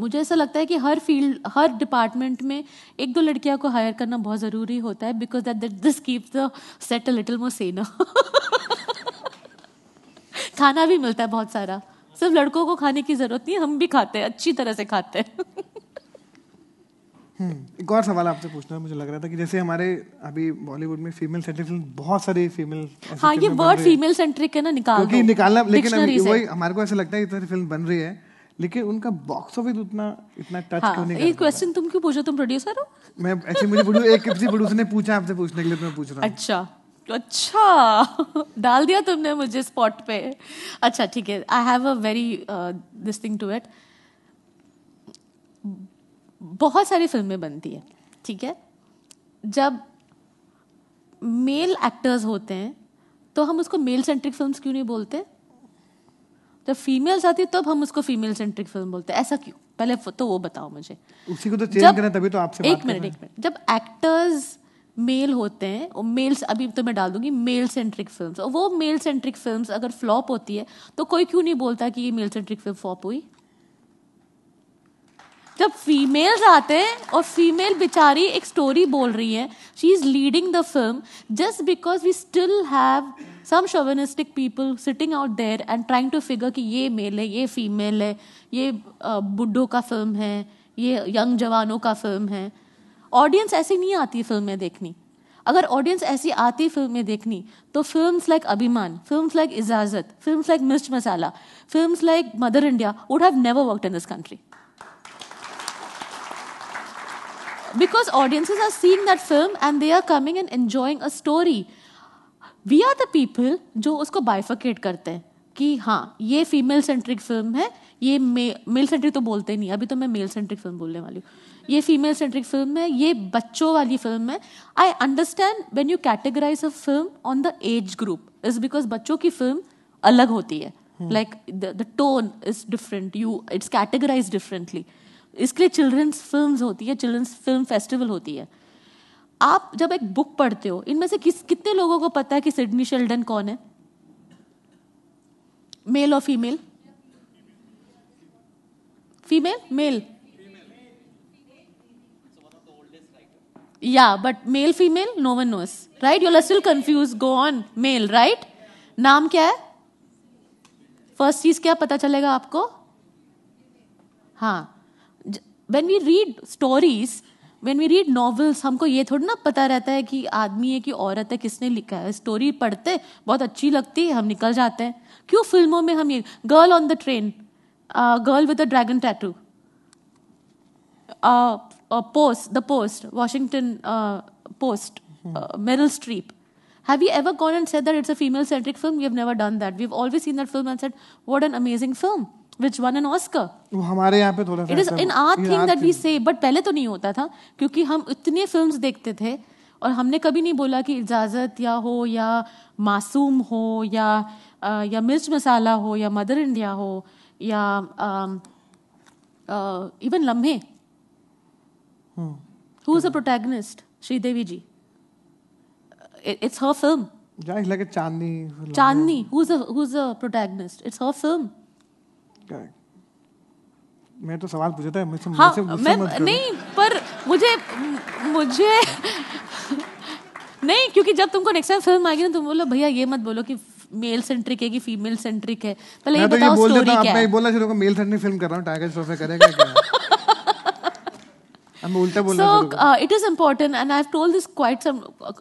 मुझे ऐसा लगता है कि हर फील्ड हर डिपार्टमेंट में एक दो लड़कियाँ को हायर करना बहुत ज़रूरी होता है because that that this keeps the set a little more saner खाना भी मिलता है बहुत सारा सिर्फ लड़कों को खाने की ज़रूरत नहीं हम भी खाते हैं अच्छी तरह से खाते हैं हम्म। एक और सवाल आपसे पूछना है मुझे लग रहा था कि जैसे हमारे अभी बॉलीवुड में फीमेल सेंट्रिक फिल्म बहुत सारी फीमेल हाँ ये वर्ड फीमेल सेंट्रिक है ना निकाल क्योंकि निकालना लेकिन वही हमारे को ऐसा लगता है इतनी फिल्म बन रही है लेकिन उनका बॉक्स ऑफिस उतना इतना टच हाँ, करने एक क्वेश्चन तुम क्यों पूछो तुम प्रोड्यूसर हो मैं ऐसे मुझे एक किसी प्रोड्यूसर ने पूछा आपसे पूछने के लिए तो मैं पूछ रहा हूँ अच्छा अच्छा डाल दिया तुमने मुझे स्पॉट पे अच्छा ठीक है I have a very this thing to it बहुत सारी फिल्में बनती है ठीक है जब मेल एक्टर्स होते हैं तो हम उसको मेल सेंट्रिक फिल्म्स क्यों नहीं बोलते जब फीमेल्स आती है तब तो हम उसको फीमेल सेंट्रिक फिल्म बोलते हैं ऐसा क्यों पहले तो वो बताओ मुझे उसी को तो चेंज करना तभी तो आपसे एक मिनट एक मिनट जब एक्टर्स मेल होते हैं और मेल्स अभी तो मैं डाल दूंगी मेल सेंट्रिक फिल्म्स और वो मेल सेंट्रिक फिल्म्स अगर फ्लॉप होती है तो कोई क्यों नहीं बोलता कि ये मेल सेंट्रिक फिल्म फ्लॉप हुई जब फीमेल्स आते हैं और फीमेल बेचारी एक स्टोरी बोल रही है she is leading the film just because we still have some chauvinistic people sitting out there and trying to figure कि ये मेल है ये फीमेल है ये uh, बुढ़ों का फिल्म है ये यंग जवानों का फिल्म है ऑडियंस ऐसी नहीं आती फिल्में देखनी अगर ऑडियंस ऐसी आती फिल्में देखनी तो films like Abhimaan films like Ijaazat films like Mirch Masala films like Mother India would have never worked in this country because audiences are seeing that film and they are coming and enjoying a story we are the people जो उसको बाइफकेट करते हैं कि हाँ ये फीमेल सेंट्रिक फिल्म है ये मेल सेंट्रिक तो बोलते नहीं अभी तो मैं मेल सेंट्रिक फिल्म बोलने वाली हूँ ये फीमेल सेंट्रिक फिल्म है ये बच्चों वाली फिल्म है I understand when you categorise a film on the age group is because बच्चों की फिल्म अलग होती है like the tone is different you it's categorise differently इसके लिए चिल्ड्रंस फिल्म होती है चिल्ड्रंस फिल्म फेस्टिवल होती है आप जब एक बुक पढ़ते हो इनमें से किस कितने लोगों को पता है कि सिडनी शेल्डन कौन है मेल और फीमेल फीमेल मेल या but male female no one knows right you're still confuse go on male right नाम क्या है फर्स्ट चीज क्या पता चलेगा आपको हाँ when we read stories when we read novels हमको ये थोड़ा ना पता रहता है कि आदमी है कि औरत है किसने लिखा है स्टोरी पढ़ते बहुत अच्छी लगती है हम निकल जाते हैं क्यों फिल्मों में हम ये girl on the train girl with a dragon tattoo post the post Washington Post Meryl Streep have you ever con and set that it's a female centric film you have never done that we have always seen that film and set what an amazing film which won an Oscar. वो हमारे यहाँ पे थोड़ा It is in our thing that we say, but पहले तो नहीं होता था क्योंकि हम इतने फिल्म्स देखते थे और हमने कभी नहीं बोला कि इजाज़त या हो या मासूम हो या आ, या मिर्च मसाला हो या मदर इंडिया हो या even Lamhe who is a protagonist Sridevi ji it's her film Yeah, like a Chandni. Chandni, who's a who's a protagonist? It's her film. मैं तो सवाल पूछा था मुझसे हाँ, मुझसे मैं, मत नहीं पर मुझे मुझे नहीं क्योंकि जब तुमको नेक्स्ट टाइम फिल्म आएगी ना तुम बोलो भैया ये मत बोलो कि मेल सेंट्रिक है कि फीमेल सेंट्रिक है पहले तो ये बताओ स्टोरी क्या है मैं बोलना शुरू कर मेल सेंट्रिक फिल्म कर रहा हूं टाइगर श्रॉफ करेगा क्या So uh, it is important and i've told this quite some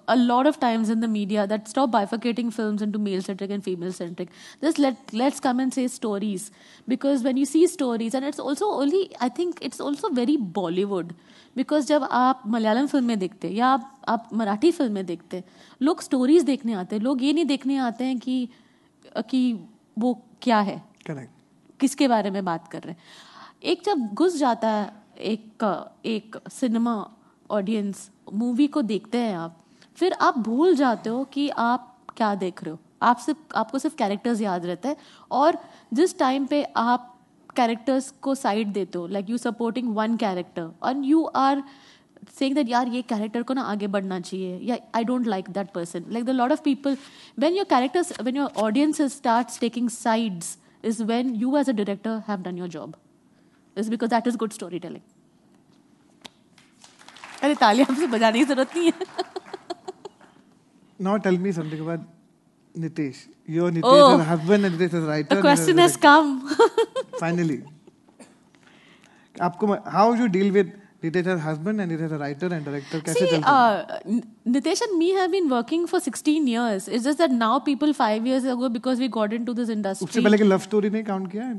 a lot of times in the media that stop bifurcating films into male centric and female centric just let let's come and say stories because when you see stories and it's also only i think it's also very bollywood because जब आप मलयालम फिल्म में देखते हैं या आप आप मराठी फिल्म में देखते हैं लोग स्टोरीज देखने आते हैं लोग ये नहीं देखने आते हैं कि कि वो क्या है किसके बारे में बात कर रहे हैं एक जब घुस जाता है एक एक सिनेमा ऑडियंस मूवी को देखते हैं आप फिर आप भूल जाते हो कि आप क्या देख रहे हो आप सिर्फ आपको सिर्फ कैरेक्टर्स याद रहते हैं और जिस टाइम पे आप कैरेक्टर्स को साइड देते हो like you supporting one character और यू आर सेइंग दैट यार ये कैरेक्टर को ना आगे बढ़ना चाहिए या I don't like that person like the lot of people when your characters when your audience start taking sides is when you as a director have done your job is because that is good storytelling. अरे ताली हमसे बजाने की जरूरत नहीं है Now tell me something about Nitesh. Your Nitesh oh, is a husband and Nitesh is a writer. The question has come. Finally. आपको how you deal with Nitesh as husband and Nitesh as writer and director? See, uh, Nitesh and me have been working for 16 years. It's just that now people five years ago because we got into this industry. उससे पहले के love story नहीं count किया?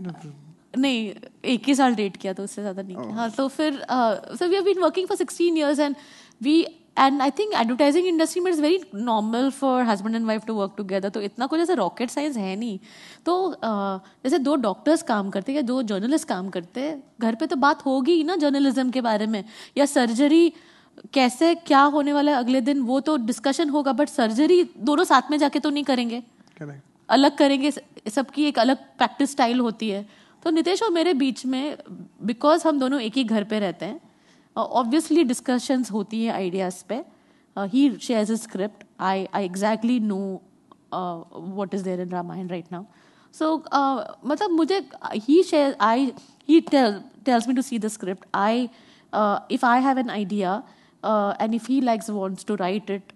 नहीं एक ही साल डेट किया तो उससे ज़्यादा नहीं किया हाँ तो फिर sir we have been working for sixteen years and we and I think advertising industry में is very normal for husband and wife to work together तो इतना कुछ ऐसा रॉकेट साइंस है नहीं तो जैसे दो डॉक्टर्स काम करते हैं या दो जर्नलिस्ट काम करते हैं घर पे तो बात होगी ना जर्नलिज्म के बारे में या सर्जरी कैसे क्या होने वाला है अगले दिन वो तो डिस्कशन होगा बट सर्जरी दोनों साथ में जाके तो नहीं करेंगे अलग करेंगे सबकी एक अलग प्रैक्टिस स्टाइल होती है तो नितेश और मेरे बीच में बिकॉज हम दोनों एक ही घर पे रहते हैं ऑब्वियसली uh, डिस्कशंस होती है आइडियाज़ पे he shares a script I I exactly know what is there in Ramayan right now so मतलब मुझे he share I he tells me to see the script I if I have an idea and if he likes wants to write it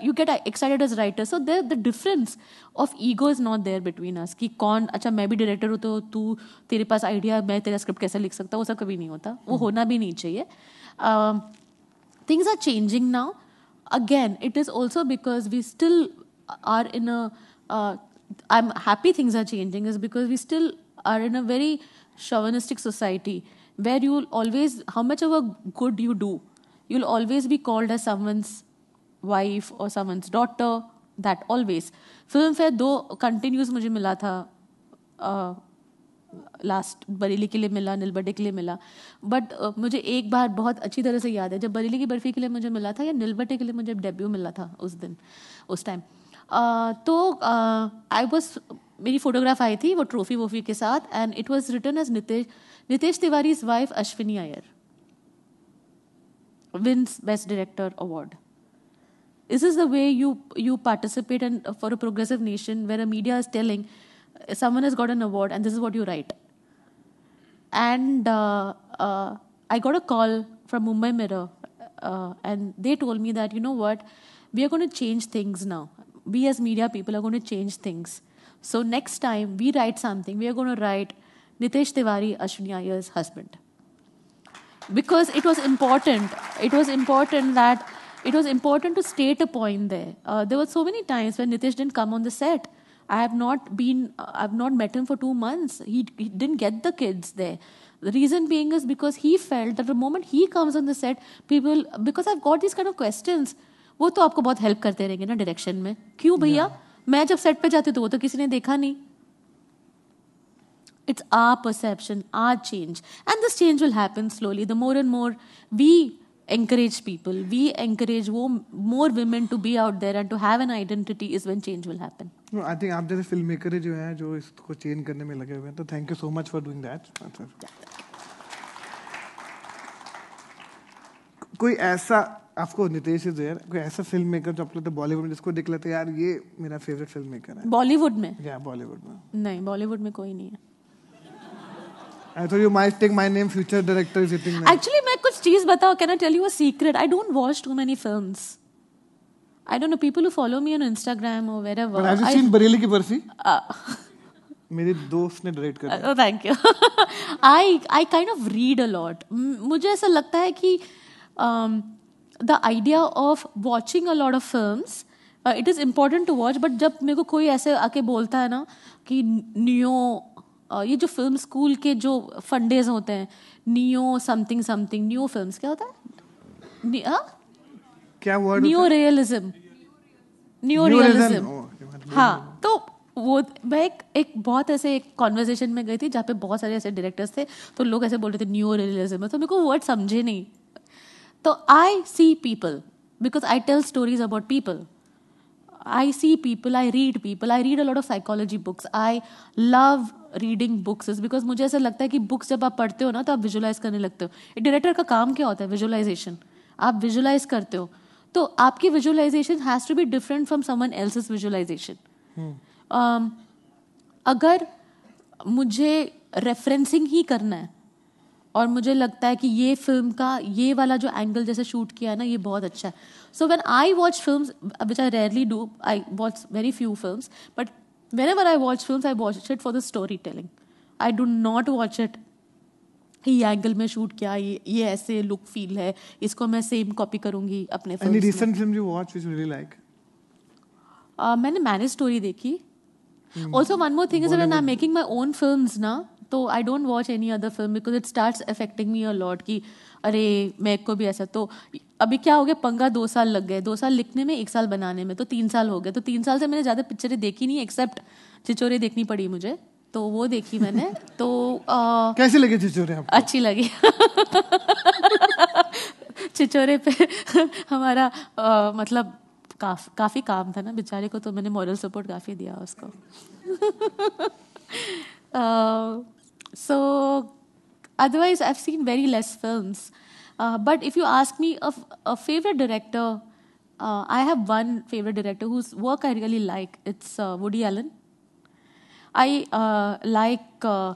you get excited as writers so there the difference of ego is not there between us कि कौन अच्छा मैं भी डायरेक्टर हूँ तो तू तेरे पास आइडिया मैं तेरा स्क्रिप्ट कैसे लिख सकता हूँ वो सब कभी नहीं होता वो hmm. होना भी नहीं चाहिए things are changing now again it is also because we still are in a I am happy things are changing is because we still are in a very chauvinistic society where you'll always how much of a good you do you'll always be called as someone's wife और someone's daughter that always Filmfare दो कंटिन्यूस मुझे मिला था लास्ट बरेली के लिए मिला नीलबडे के लिए मिला बट uh, मुझे एक बार बहुत अच्छी तरह से याद है जब बरेली की बर्फ़ी के लिए मुझे मिला था या नीलबटे के लिए मुझे डेब्यू मिला था उस दिन उस टाइम uh, तो आई uh, वॉज मेरी फोटोग्राफ आई थी वो ट्रॉफी वोफी के साथ and it was return as Nitesh Nitesh Tiwari is wife Ashwiny Iyer wins best director award Is this the way you you participate and for a progressive nation where a media is telling someone has got an award and this is what you write? And uh, uh, I got a call from Mumbai Mirror, uh, and they told me that you know what, we are going to change things now. We as media people are going to change things. So next time we write something, we are going to write Nitesh Tiwari, Ashwini Ayer's husband. Because it was important, it was important that it was important to state a point there. Uh, there were so many times when Nitish didn't come on the set. I have not been, uh, I've not met him for two months. He, he didn't get the kids there. The reason being is because he felt that the moment he comes on the set, people, because I've got these kind of questions, वो तो आपको बहुत हेल्प करते रहेंगे ना डायरेक्शन में क्यों भैया yeah. मैं जब सेट पे जाती तो वो तो किसी ने देखा नहीं it's our perception, our change. And this change will happen slowly. The more and more we encourage people. We encourage wo- more women to be out there and to have an identity is when change will happen. No, I think aap jaise filmmaker maker जो हैं जो इसको चेंज करने में लगे हुए हैं तो thank you so much for doing that कोई ऐसा आपको नितेश इज देयर कोई ऐसा फिल्म मेकर जो आप लोग तो बॉलीवुड में जिसको दिख लेते यार ये मेरा फेवरेट फिल्म मेकर है बॉलीवुड में या बॉलीवुड में नहीं बॉलीवुड में कोई नहीं है I thought you might take my name. Future director is sitting there. Actually, मैं कुछ चीज बताओ. Can I tell you a secret? I don't watch too many films. I don't know people who follow me on Instagram or wherever. But have you I... seen Bareilly की बर्फी? मेरे दोस्त ने डायरेक्ट कर दिया thank you I I kind of read a lot मुझे ऐसा लगता है कि the idea of watching a lot of films it is important to watch but जब मेरे को कोई ऐसे आके बोलता है ना कि न्यू ये जो फिल्म स्कूल के जो फंडेज होते हैं neo something something new film क्या होता है हाँ? क्या word new realism new realism हाँ तो वो मैं एक, एक बहुत ऐसे एक कॉन्वर्जेशन में गई थी जहाँ पे बहुत सारे ऐसे डायरेक्टर्स थे तो लोग ऐसे बोल रहे थे न्यू रियलिज्म तो मेरे को वर्ड समझे नहीं तो I see people because I tell stories about people I see people I read people I read a lot of psychology books. I love reading books is because मुझे ऐसा लगता है कि बुक्स जब आप पढ़ते हो ना तो आप विजुलाइज करने लगते हो डायरेक्टर का काम क्या होता है विजुलाइजेशन आप विजुलाइज करते हो तो आपकी visualisation has to be different from someone else अगर मुझे रेफरेंसिंग ही करना है और मुझे लगता है कि ये फिल्म का ये वाला जो एंगल जैसे शूट किया है ना ये बहुत अच्छा है so when I watch film which I rarely do I watch very few film but whenever I watch films, I watch it for the storytelling. I do not watch it ये एंगल में शूट किया ये ये ऐसे लुक फील है इसको मैं सेम कॉपी करूंगी अपने फिल्म uh, मैंने मैरिज स्टोरी देखी also one more thing is I making my own film ना तो I don't watch any other film because it start affecting me a lot कि अरे मैं को भी ऐसा तो अभी क्या हो गया पंगा दो साल लग गए दो साल लिखने में एक साल बनाने में तो तीन साल हो गए तो तीन साल से मैंने ज़्यादा पिक्चरें देखी नहीं एक्सेप्ट चिचोरे देखनी पड़ी मुझे तो वो देखी मैंने तो आ, कैसे लगे चिचोरे आपको? अच्छी लगी चिचोरे पे हमारा आ, मतलब काफ, काफी काम था ना बेचारे को तो मैंने मॉरल सपोर्ट काफी दिया उसको आ, so otherwise, I've seen very less films. Uh, but if you ask me a, a favorite director, uh, I have one favorite director whose work I really like. It's uh, Woody Allen. I uh, like. Uh,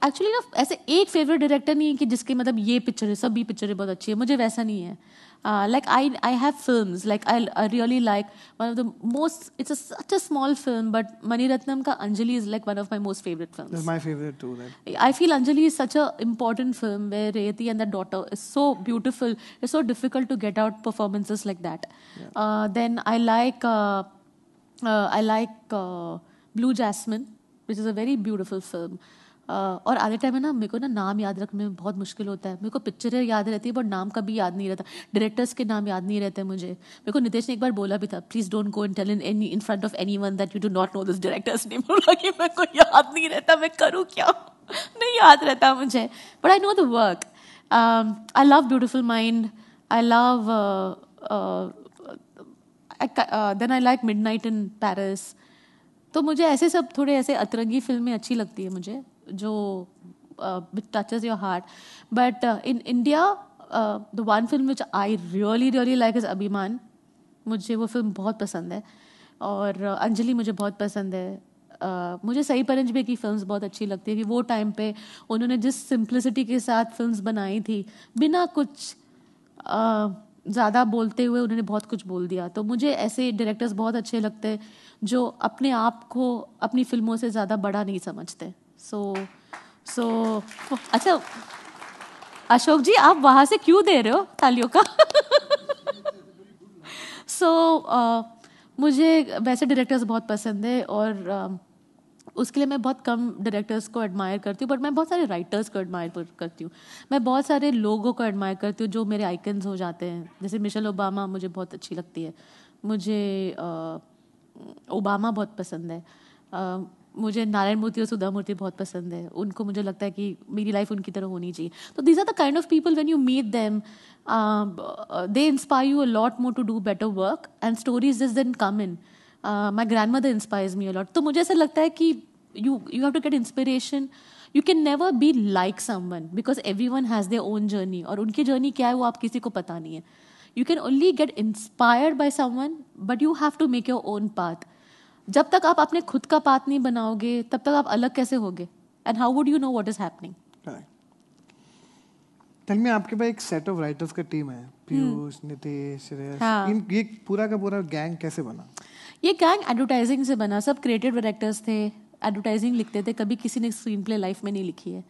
actually, ना ऐसे एक favorite director नहीं है कि जिसके मतलब ये picture है सब भी पिक्चरें बहुत अच्छी है मुझे वैसा नहीं है uh, like I, I have films. Like I, I really like one of the most. It's a, such a small film, but Mani Ratnam ka Anjali is like one of my most favorite films. That's my favorite too. Then. I feel Anjali is such an important film where Reti and the daughter is so beautiful. It's so difficult to get out performances like that. Yeah. Uh, then I like uh, uh I like uh, Blue Jasmine, which is a very beautiful film. और आधे टाइम है ना मेरे को ना नाम याद रखने में बहुत मुश्किल होता है मेरे को पिक्चरें याद रहती है बट नाम कभी याद नहीं रहता डायरेक्टर्स के नाम याद नहीं रहते मुझे मेरे को नितेश ने एक बार बोला भी था please don't go in tell in any in front of anyone that you do not know this directors ने बोला कि मेरे को याद नहीं रहता मैं करूँ क्या नहीं याद रहता मुझे but I know the work I love beautiful mind I love then I like midnight in Paris तो मुझे ऐसे सब थोड़े ऐसे अतरंगी फिल्में अच्छी लगती है मुझे जो uh, touches your heart but in India the one film which I really really like is Abhimaan मुझे वो फिल्म बहुत पसंद है और uh, अंजलि मुझे बहुत पसंद है Uh, मुझे सही भी की फिल्म्स बहुत अच्छी लगती है कि वो टाइम पे उन्होंने जिस सिंप्लिसिटी के साथ फिल्म्स बनाई थी बिना कुछ uh, ज़्यादा बोलते हुए उन्होंने बहुत कुछ बोल दिया तो मुझे ऐसे डायरेक्टर्स बहुत अच्छे लगते हैं जो अपने आप को अपनी फिल्मों से ज़्यादा बड़ा नहीं समझते सो सो अच्छा अशोक जी आप वहाँ से क्यों दे रहे हो तालियों का सो so, uh, मुझे वैसे डायरेक्टर्स बहुत पसंद है और uh, उसके लिए मैं बहुत कम डायरेक्टर्स को एडमायर करती हूँ बट मैं बहुत सारे राइटर्स को एडमायर करती हूँ मैं बहुत सारे लोगों को एडमायर करती हूँ जो मेरे आइकन्स हो जाते हैं जैसे मिशेल ओबामा मुझे बहुत अच्छी लगती है मुझे ओबामा uh, बहुत पसंद है uh, मुझे नारायण मूर्ति और सुधा मूर्ति बहुत पसंद है उनको मुझे लगता है कि मेरी लाइफ उनकी तरह होनी चाहिए तो these are the kind of people when you meet them they inspire you a lot more to do better work and stories this then come in my grandmother inspires me a lot तो मुझे ऐसा लगता है कि you you have to get inspiration you can never be like someone because everyone has their own journey और उनकी जर्नी क्या है वो आप किसी को पता नहीं है you can only get inspired by one but you have to make your own path जब तक आप अपने खुद का पात नहीं बनाओगे तब तक आप अलग कैसे होगे and how would you know what is happening tell me आपके पास एक सेट ऑफ राइटर्स का टीम है पीयूष नितेश श्रेयस हाँ. इन ये पूरा का पूरा गैंग कैसे बना ये गैंग एडवर्टाइजिंग से बना सब क्रिएटिव डायरेक्टर्स थे एडवर्टाइजिंग लिखते थे कभी किसी ने स्क्रीन प्ले लाइफ में नहीं लिखी है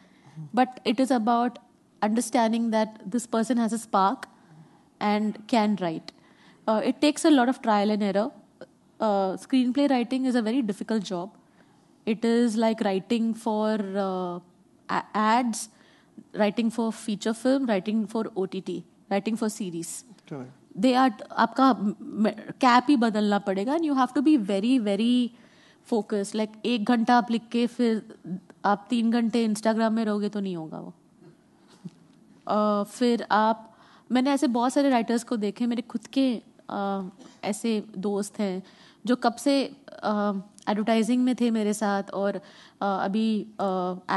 but it is about understanding that this person has a spark and can write it takes a lot of trial and error screenplay writing is a very difficult job it is like writing for ads writing for feature film writing for O T T writing for series they are आपका कैप ही बदलना पड़ेगा and you have to be very very focused like एक घंटा आप लिख के फिर आप तीन घंटे इंस्टाग्राम में रहोगे तो नहीं होगा वो फिर आप मैंने ऐसे बहुत सारे राइटर्स को देखे मेरे खुद के ऐसे दोस्त हैं जो कब से एडवर्टाइजिंग में थे मेरे साथ और अभी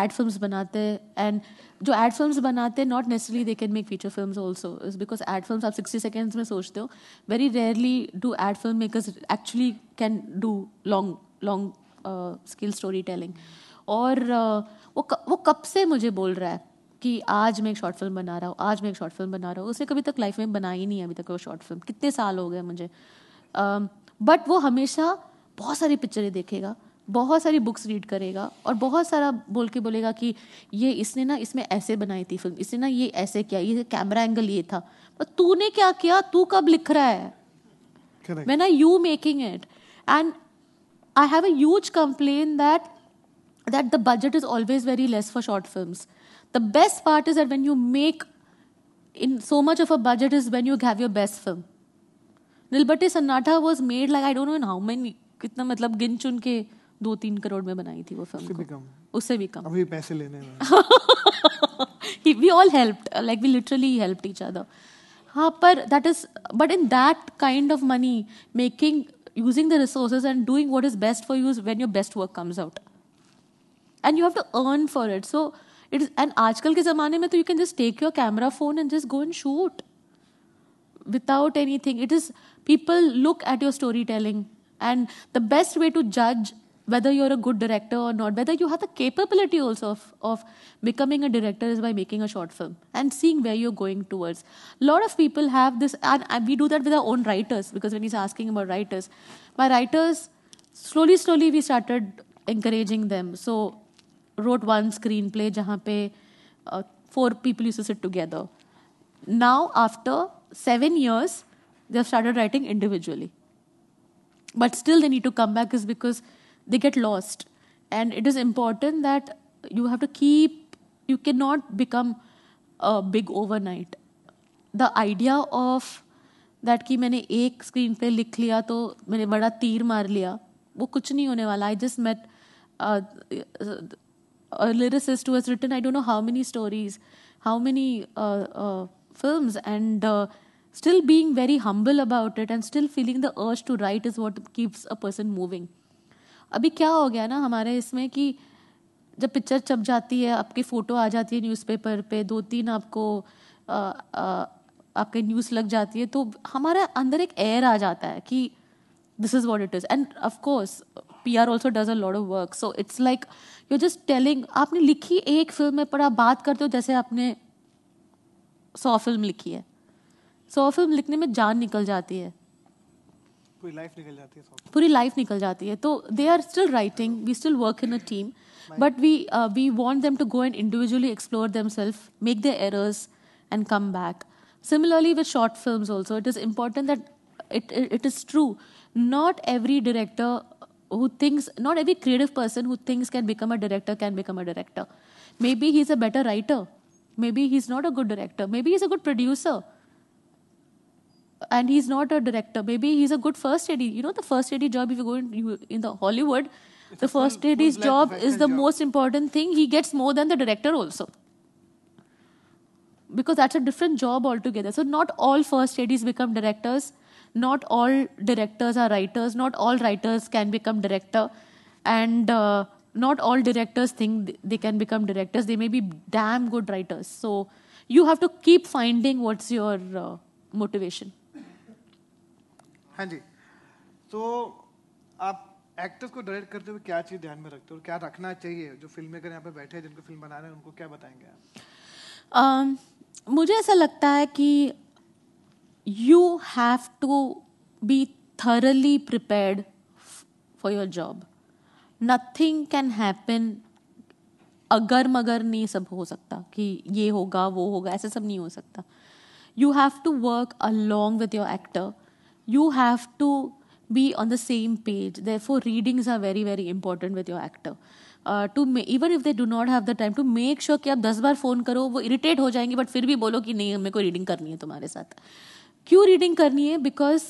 एड फिल्म बनाते एंड जो एड फिल्म बनाते not necessarily they can make feature film also is because ad film आप सिक्सटी सेकेंड्स में सोचते हो very rarely do ad film makers actually can do long long skill storytelling और uh, वो वो कब से मुझे बोल रहा है कि आज मैं एक शॉर्ट फिल्म बना रहा हूँ आज मैं एक शॉर्ट फिल्म बना रहा हूँ उसने कभी तक लाइफ में बनाई नहीं है अभी तक वो शॉर्ट फिल्म कितने साल हो गए मुझे uh, बट वो हमेशा बहुत सारी पिक्चरें देखेगा बहुत सारी बुक्स रीड करेगा और बहुत सारा बोल के बोलेगा कि ये इसने ना इसमें ऐसे बनाई थी फिल्म इसने ना ये ऐसे किया ये कैमरा एंगल ये था पर तूने क्या किया तू कब लिख रहा है man are you making it and I have a complain that that the budget is always very less for short film the best part is that when you make in so much of a budget is when you have your best film Nil Battey Sannata was made like I don't know in how many कितना मतलब गिन चुन के दो तीन करोड़ में बनाई थी वो फिल्म उससे उससे भी कम अभी पैसे लेने we all helped like we literally helped each other हाँ पर that is but in that kind of money making using the resources and doing what is best for use when your best work comes out and you have to earn for it so it is and आजकल के जमाने में तो you can just take your camera phone and just go and shoot without anything. It is people look at your storytelling, and the best way to judge whether you're a good director or not, whether you have the capability also of, of becoming a director is by making a short film and seeing where you're going towards. A lot of people have this, and, we do that with our own writers because when he's asking about writers, my writers, slowly, slowly we started encouraging them. So, wrote one screenplay jahan uh, four people used to sit together. Now, after seven years, they have started writing individually. But still, they need to come back is because they get lost. And it is important that you have to keep, you cannot become a big overnight. The idea of that ki maine ek screenplay likh liya to maine bada teer maar liya wo kuch nahi hone wala i just met a lyricist who has written i don't know how many stories how many uh, uh, films and uh, still being very humble about it and still feeling the urge to write is what keeps a person moving अभी क्या हो गया ना हमारे इसमें कि जब पिक्चर चप जाती है आपकी फ़ोटो आ जाती है न्यूज़पेपर पे दो तीन आपको आपके न्यूज़ लग जाती है तो हमारे अंदर एक एयर आ जाता है कि this is what it is and of course P R also does a lot of work so it's like you just telling आपने लिखी एक फिल्म में पर आप बात करते हो जैसे आपने सौ फिल्म लिखी है सौ फिल्म लिखने में जान निकल जाती है पूरी लाइफ निकल जाती है पूरी लाइफ निकल जाती है तो they are still writing we still work in a team but we we want them to go and individually explore them self make the errors and come back similarly with short film also it is important that it it is true not every director who thinks not every creative person who thinks can become a director can become a director maybe he is a better writer Maybe he's not a good director. Maybe he's a good producer. And he's not a director. Maybe he's a good first AD. You know, the first AD job, if you go in, you, in the Hollywood, it's the first full, AD's full job is the job. most important thing. He gets more than the director also. Because that's a different job altogether. So, not all first ADs become directors. Not all directors are writers. Not all writers can become director. And uh, not all directors think they can become directors they may be damn good writers so you have to keep finding what's your uh, motivation हाँ जी तो आप एक्टर्स को डायरेक्ट करते हुए क्या चीज़ ध्यान में रखते हो क्या रखना चाहिए जो फिल्म मेकर यहाँ पे बैठे हैं जिनको फिल्म बना रहे हैं उनको क्या बताएंगे आप um, मुझे ऐसा लगता है कि you have to be thoroughly prepared for your job nothing can happen अगर मगर नहीं सब हो सकता कि ये होगा वो होगा ऐसे सब नहीं हो सकता you have to work along with your actor you have to be on the same page Therefore, four readings are very very important with your actor to may even if they do not have the time to make sure कि आप दस बार फोन करो वो इरिटेट हो जाएंगे बट फिर भी बोलो कि नहीं हमें को रीडिंग करनी है तुम्हारे साथ क्यों रीडिंग करनी है बिकॉज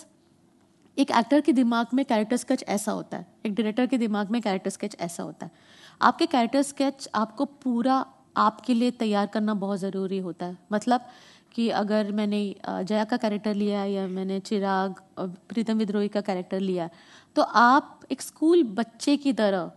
एक एक्टर के दिमाग में कैरेक्टर स्केच ऐसा होता है एक डायरेक्टर के दिमाग में कैरेक्टर स्केच ऐसा होता है आपके कैरेक्टर स्केच आपको पूरा आपके लिए तैयार करना बहुत ज़रूरी होता है मतलब कि अगर मैंने जया का कैरेक्टर लिया या मैंने चिराग प्रीतम विद्रोही का कैरेक्टर लिया तो आप एक स्कूल बच्चे की तरह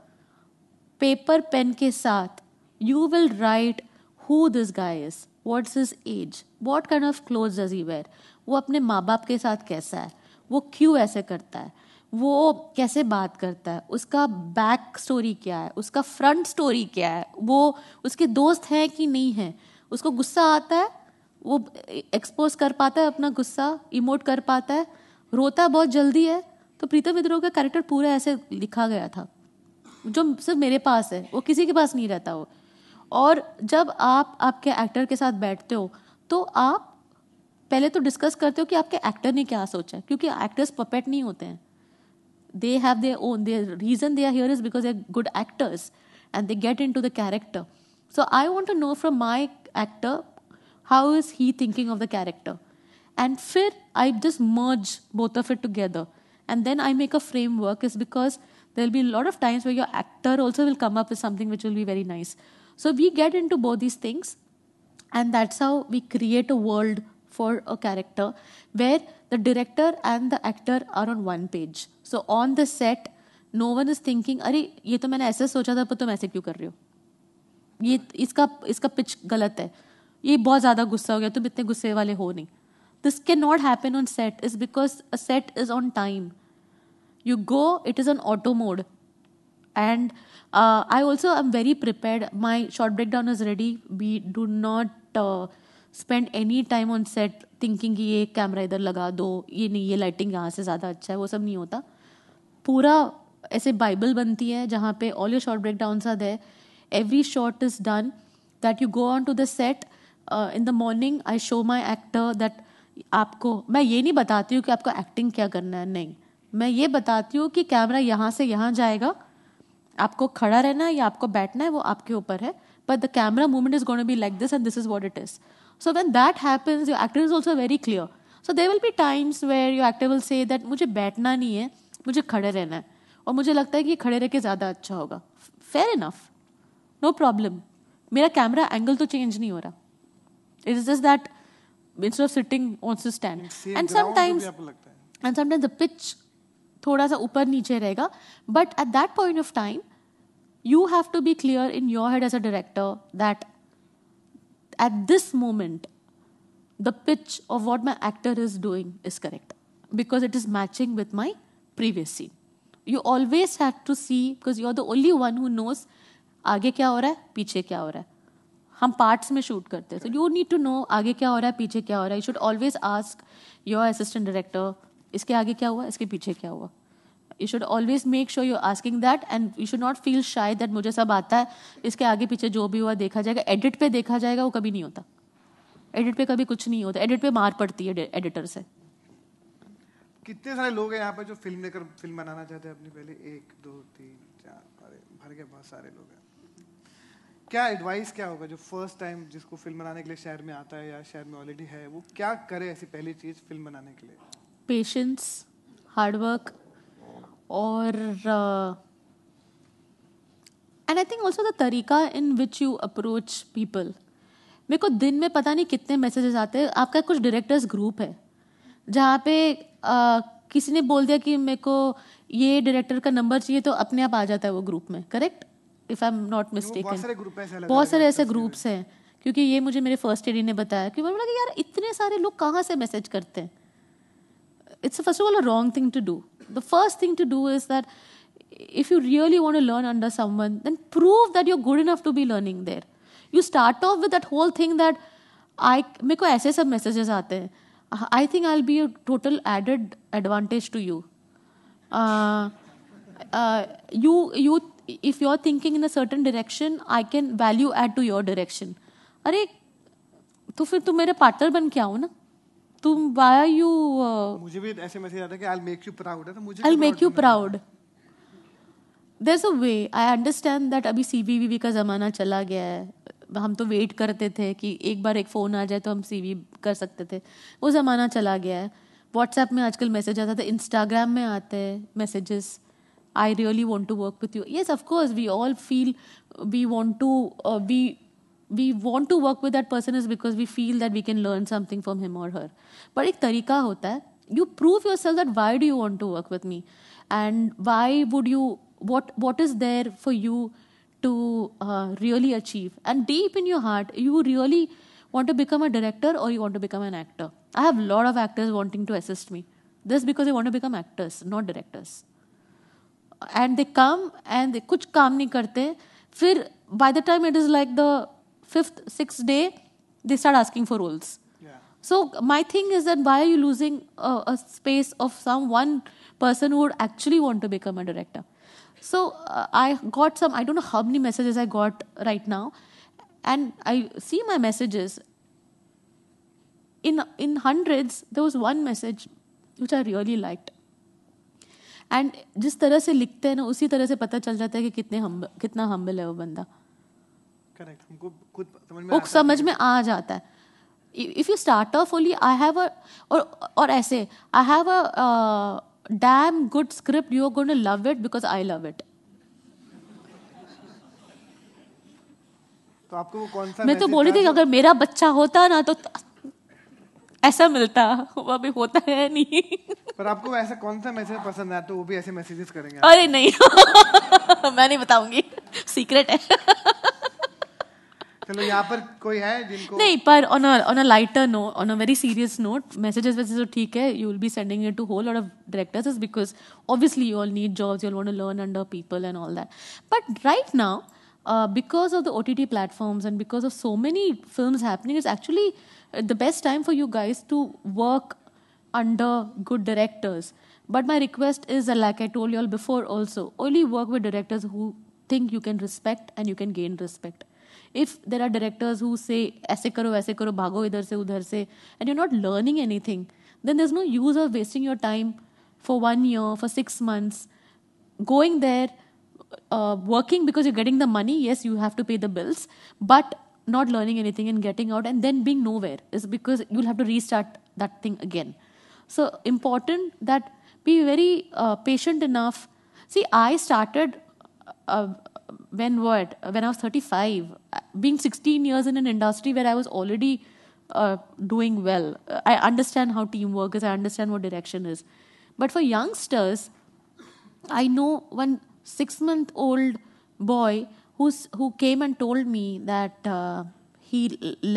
पेपर पेन के साथ you will write who this guy is as what kind of clothes does he wear वो अपने माँ बाप के साथ कैसा है वो क्यों ऐसे करता है वो कैसे बात करता है उसका बैक स्टोरी क्या है उसका फ्रंट स्टोरी क्या है वो उसके दोस्त हैं कि नहीं है उसको गुस्सा आता है वो एक्सपोज कर पाता है अपना गुस्सा इमोट कर पाता है रोता बहुत जल्दी है तो प्रीतम विद्रोह का कैरेक्टर पूरा ऐसे लिखा गया था जो सिर्फ मेरे पास है वो किसी के पास नहीं रहता वो और जब आप आपके एक्टर के साथ बैठते हो तो आप पहले तो डिस्कस करते हो कि आपके एक्टर ने क्या सोचा है क्योंकि एक्टर्स पपेट नहीं होते हैं they have they own their reason they are here is because they are good actors and they get into the character so I want to know from my actor how is he thinking of the character and फिर I just merge both of it together and then I make a framework is because they will be lot of times your actor also will come up something which will be very nice so we get into both these things and that's how we create a world for a character where the director and the actor are on one page. So on the set, no one is thinking, अरे ये तो मैंने ऐसे सोचा था पर तुम ऐसे क्यों कर रहे हो ये इसका इसका पिच गलत है ये बहुत ज़्यादा गुस्सा हो गया तुम इतने गुस्से वाले हो नहीं this can not happen on set is because a set is on time you go it is on auto mode and uh, i also am very prepared my short breakdown is ready we do not uh, spend any time on set thinking कि ये कैमरा इधर लगा दो ये नहीं ये लाइटिंग यहाँ से ज़्यादा अच्छा है वो सब नहीं होता पूरा ऐसे बाइबल बनती है जहाँ पे all your shot breakdown are there every shot is done that you go on to the set in the morning I show my actor that आपको मैं ये नहीं बताती हूँ कि आपको एक्टिंग क्या करना है नहीं मैं ये बताती हूँ कि कैमरा यहाँ से यहाँ जाएगा आपको खड़ा रहना है या आपको बैठना है वो आपके ऊपर है but the camera movement is gonna be like this and this is what it is so when that happens your actor is also very clear so there will be times where your actor will say that मुझे बैठना नहीं है मुझे खड़े रहना है और मुझे लगता है कि खड़े रह के ज़्यादा अच्छा होगा फेयर इनफ नो प्रॉब्लम मेरा कैमरा एंगल तो चेंज नहीं हो रहा it is just that means of sitting ons stand and sometimes and sometimes the pitch थोड़ा सा ऊपर नीचे रहेगा but at that point of time you have to be clear in your head as a director that at this moment, the pitch of what my actor is doing is correct because it is matching with my previous scene. You always have to see because you're the only one who knows आगे क्या हो रहा है पीछे क्या हो रहा है हम पार्ट्स में शूट करते हैं so you need to know आगे क्या हो रहा है पीछे क्या हो रहा है you should always ask your assistant director इसके आगे क्या हुआ इसके पीछे क्या हुआ you should always make sure you asking that and you should not feel shy that मुझे सब आता है इसके आगे पीछे जो भी हुआ देखा जाएगा एडिट पे देखा जाएगा वो कभी नहीं होता एडिट पे कभी कुछ नहीं होता एडिट पे मार पड़ती है एडिटर से कितने सारे लोग हैं यहाँ पे जो फिल्म लेकर फिल्म बनाना चाहते हैं अपनी पहले एक दो तीन चार भर के बहुत सारे लोग हैं क्या एडवाइस क्या होगा जो फर्स्ट टाइम जिसको फिल्म बनाने के लिए शहर में आता है या शहर में ऑलरेडी है वो क्या करे ऐसी पहली चीज़ फिल्म बनाने के लिए पेशेंस हार्डवर्क और and I think also the तरीका in which you approach people मेरे को दिन में पता नहीं कितने मैसेजेस आते हैं आपका कुछ डायरेक्टर्स ग्रुप है जहाँ पे uh, किसी ने बोल दिया कि मेरे को ये डायरेक्टर का नंबर चाहिए तो अपने आप आ जाता है वो ग्रुप में correct if I am not mistake बहुत सारे ऐसे ग्रुप्स हैं क्योंकि ये मुझे मेरे फर्स्ट एडी ने बताया कि मैंने बोला कि यार इतने सारे लोग कहाँ से मैसेज करते हैं it's first of all a wrong thing to do the first thing to do is that if you really want to learn under someone, then prove that you're good enough to be learning there. You start off with that whole thing that I मेरे को ऐसे सब messages आते हैं I think I'll be a total added advantage to you. Uh, uh, you you if you're thinking in a certain direction, I can value add to your direction. अरे तो फिर तुम मेरे पार्टनर बन के आओ ना तुम वाई आर यू मुझे भी ऐसे मैसेज आता है कि I will make you proud है तो मुझे I will make you proud there is a way I understand that अभी सी का ज़माना चला गया है हम तो वेट करते थे कि एक बार एक फ़ोन आ जाए तो हम सी कर सकते थे वो ज़माना चला गया है व्हाट्सएप में आजकल मैसेज आता था इंस्टाग्राम तो में आते हैं messages I really want to work with you yes of course we all feel we want to we we want to work with that person is because we feel that we can learn something from him or her. But एक तरीका होता है you prove yourself that why do you want to work with me and why would you what what is there for you to uh, really achieve and deep in your heart you really want to become a director or you want to become an actor i have lot of actors wanting to assist me just because they want to become actors not directors and they come and they kuch kaam nahi karte फिर by the time it is like the fifth, sixth day, they start asking for roles. Yeah. So my thing is that why are you losing a, a, space of some one person who would actually want to become a director? So uh, I got some, I don't know how many messages I got right now. And I see my messages. In, in hundreds, there was one message which I really liked. And जिस तरह से लिखते हैं ना उसी तरह से पता चल जाता है कि कितने हम कितना हम्बल है वो बंदा करेक्ट समझ में आ जाता है if you start off only I have और ऐसे I have a damn good script you are going to love it because I love it तो आपको वो कौन सा मैं तो बोल रही थी अगर मेरा बच्चा होता ना तो ऐसा मिलता वो अभी होता है नहीं पर आपको ऐसा कौन सा मैसेज पसंद है तो वो भी ऐसे मैसेजेस करेंगे अरे नहीं मैं नहीं बताऊंगी सीक्रेट है चलो यहाँ पर कोई है जिनको नहीं पर on on a lighter note on a very serious note messages वैसे तो ठीक है you will be sending it to whole lot of directors is because obviously you all need jobs you want to learn under people and all that but right now Uh, because of the OTT platforms and because of so many films happening, it's actually uh, the best time for you guys to work under good directors. But my request is, like I told you all before, also only work with directors who think you can respect and you can gain respect if there are directors who say aise karo aise karo bhago idhar se udhar se and you're not learning anything then there's no use of wasting your time for one year for 6 months going there uh, working because you're getting the money yes you have to pay the bills but not learning anything and getting out and then being nowhere is because you'll have to restart that thing again so important that be very uh, patient enough see i started uh, when what when i was 35 uh, being 16 years in an industry where i was already uh, doing well uh, i understand how teamwork is i understand what direction is but for youngsters i know one 6 month old boy who's who came and told me that uh, he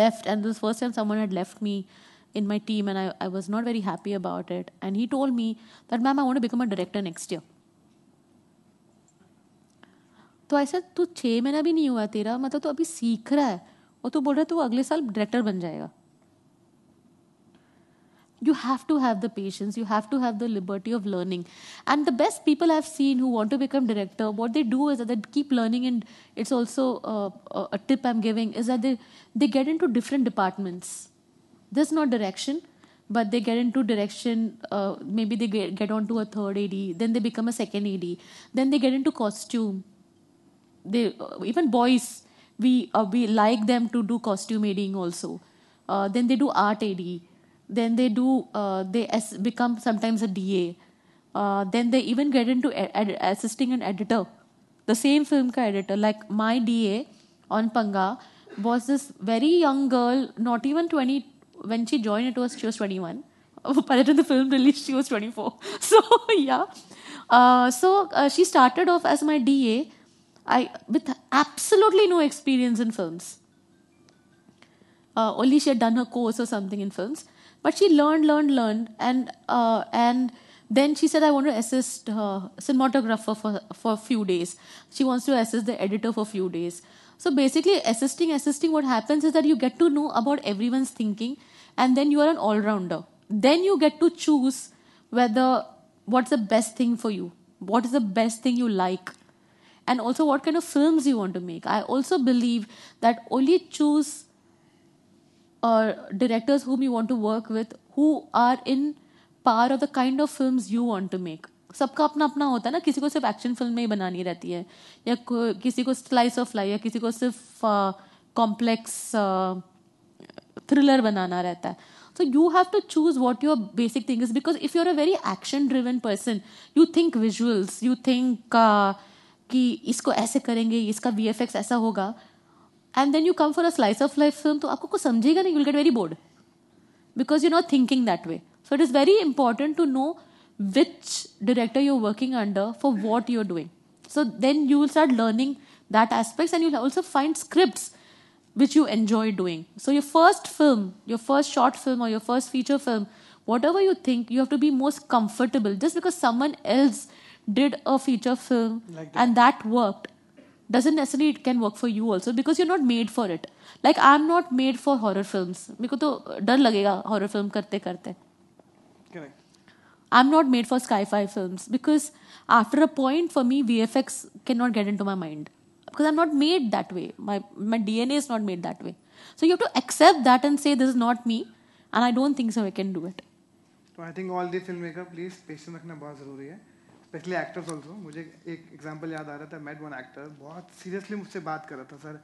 left and this first time someone had left me in my team and I, I was not very happy about it and he told me that ma'am i want to become a director next year तो ऐसा तो छः महीना भी नहीं हुआ तेरा मतलब तो अभी सीख रहा है और तू बोल रहा है तू अगले साल डायरेक्टर बन जाएगा you have to have the patience you have to have the liberty of learning and the best people i've seen who want to become director what they do is that they keep learning and it's also uh, a tip i'm giving is that they they get into different departments this not direction but they get into direction uh, maybe they get, get onto a third ad then they become a second ad then they get into costume they even boys we uh, we like them to do costume aiding also uh, then they do art ad then they do uh, they as- become sometimes a da uh, then they even get into ed- ed- assisting an editor the same film ka editor like my da on panga was this very young girl not even 20 when she joined it was she was 21 by the time the film released she was 24 so yeah uh, so uh, she started off as my da I with absolutely no experience in films. Uh, only she had done her course or something in films, but she learned, learned, learned, and uh, and then she said, "I want to assist her cinematographer for for a few days. She wants to assist the editor for a few days." So basically, assisting, assisting. What happens is that you get to know about everyone's thinking, and then you are an all rounder. Then you get to choose whether what's the best thing for you, what is the best thing you like and also what kind of films you want to make. I also believe that only choose uh, directors whom you want to work with who are in power of the kind of films you want to make. सबका अपना अपना होता है ना किसी को सिर्फ एक्शन फिल्म ही बनानी रहती है या किसी को स्लाइस ऑफ लाइफ या किसी को सिर्फ कॉम्प्लेक्स uh, थ्रिलर uh, बनाना रहता है So you have to choose what your basic thing is because if you're a very action driven person, you think visuals, you think uh, कि इसको ऐसे करेंगे इसका वी एफ एक्स ऐसा होगा and then you come for a slice of life film तो आपको कुछ समझेगा नहीं will get very bored because you not thinking that way so it is very important to know which director you are working under for what you are doing so then you will start learning that aspects and you also find script which you enjoy doing so your first film your first short film और your first feature film whatever you think you have to be most comfortable just because someone else did a feature film like that. and that worked doesn't necessarily it can work for you also because you're not made for it like i'm not made for horror films मेरे को तो horror film karte karte. correct i'm not made for sci-fi films because after a point for me vfx cannot get into my mind because i'm not made that way my my dna is not made that way so you have to accept that and say this is not me and i don't think so i can do it So I think all the filmmaker please patience patience रखना zaruri hai. Specially actors also मुझे एक एग्जाम्पल याद आ रहा था मेट वन एक्टर बहुत सीरियसली मुझसे बात कर रहा था सर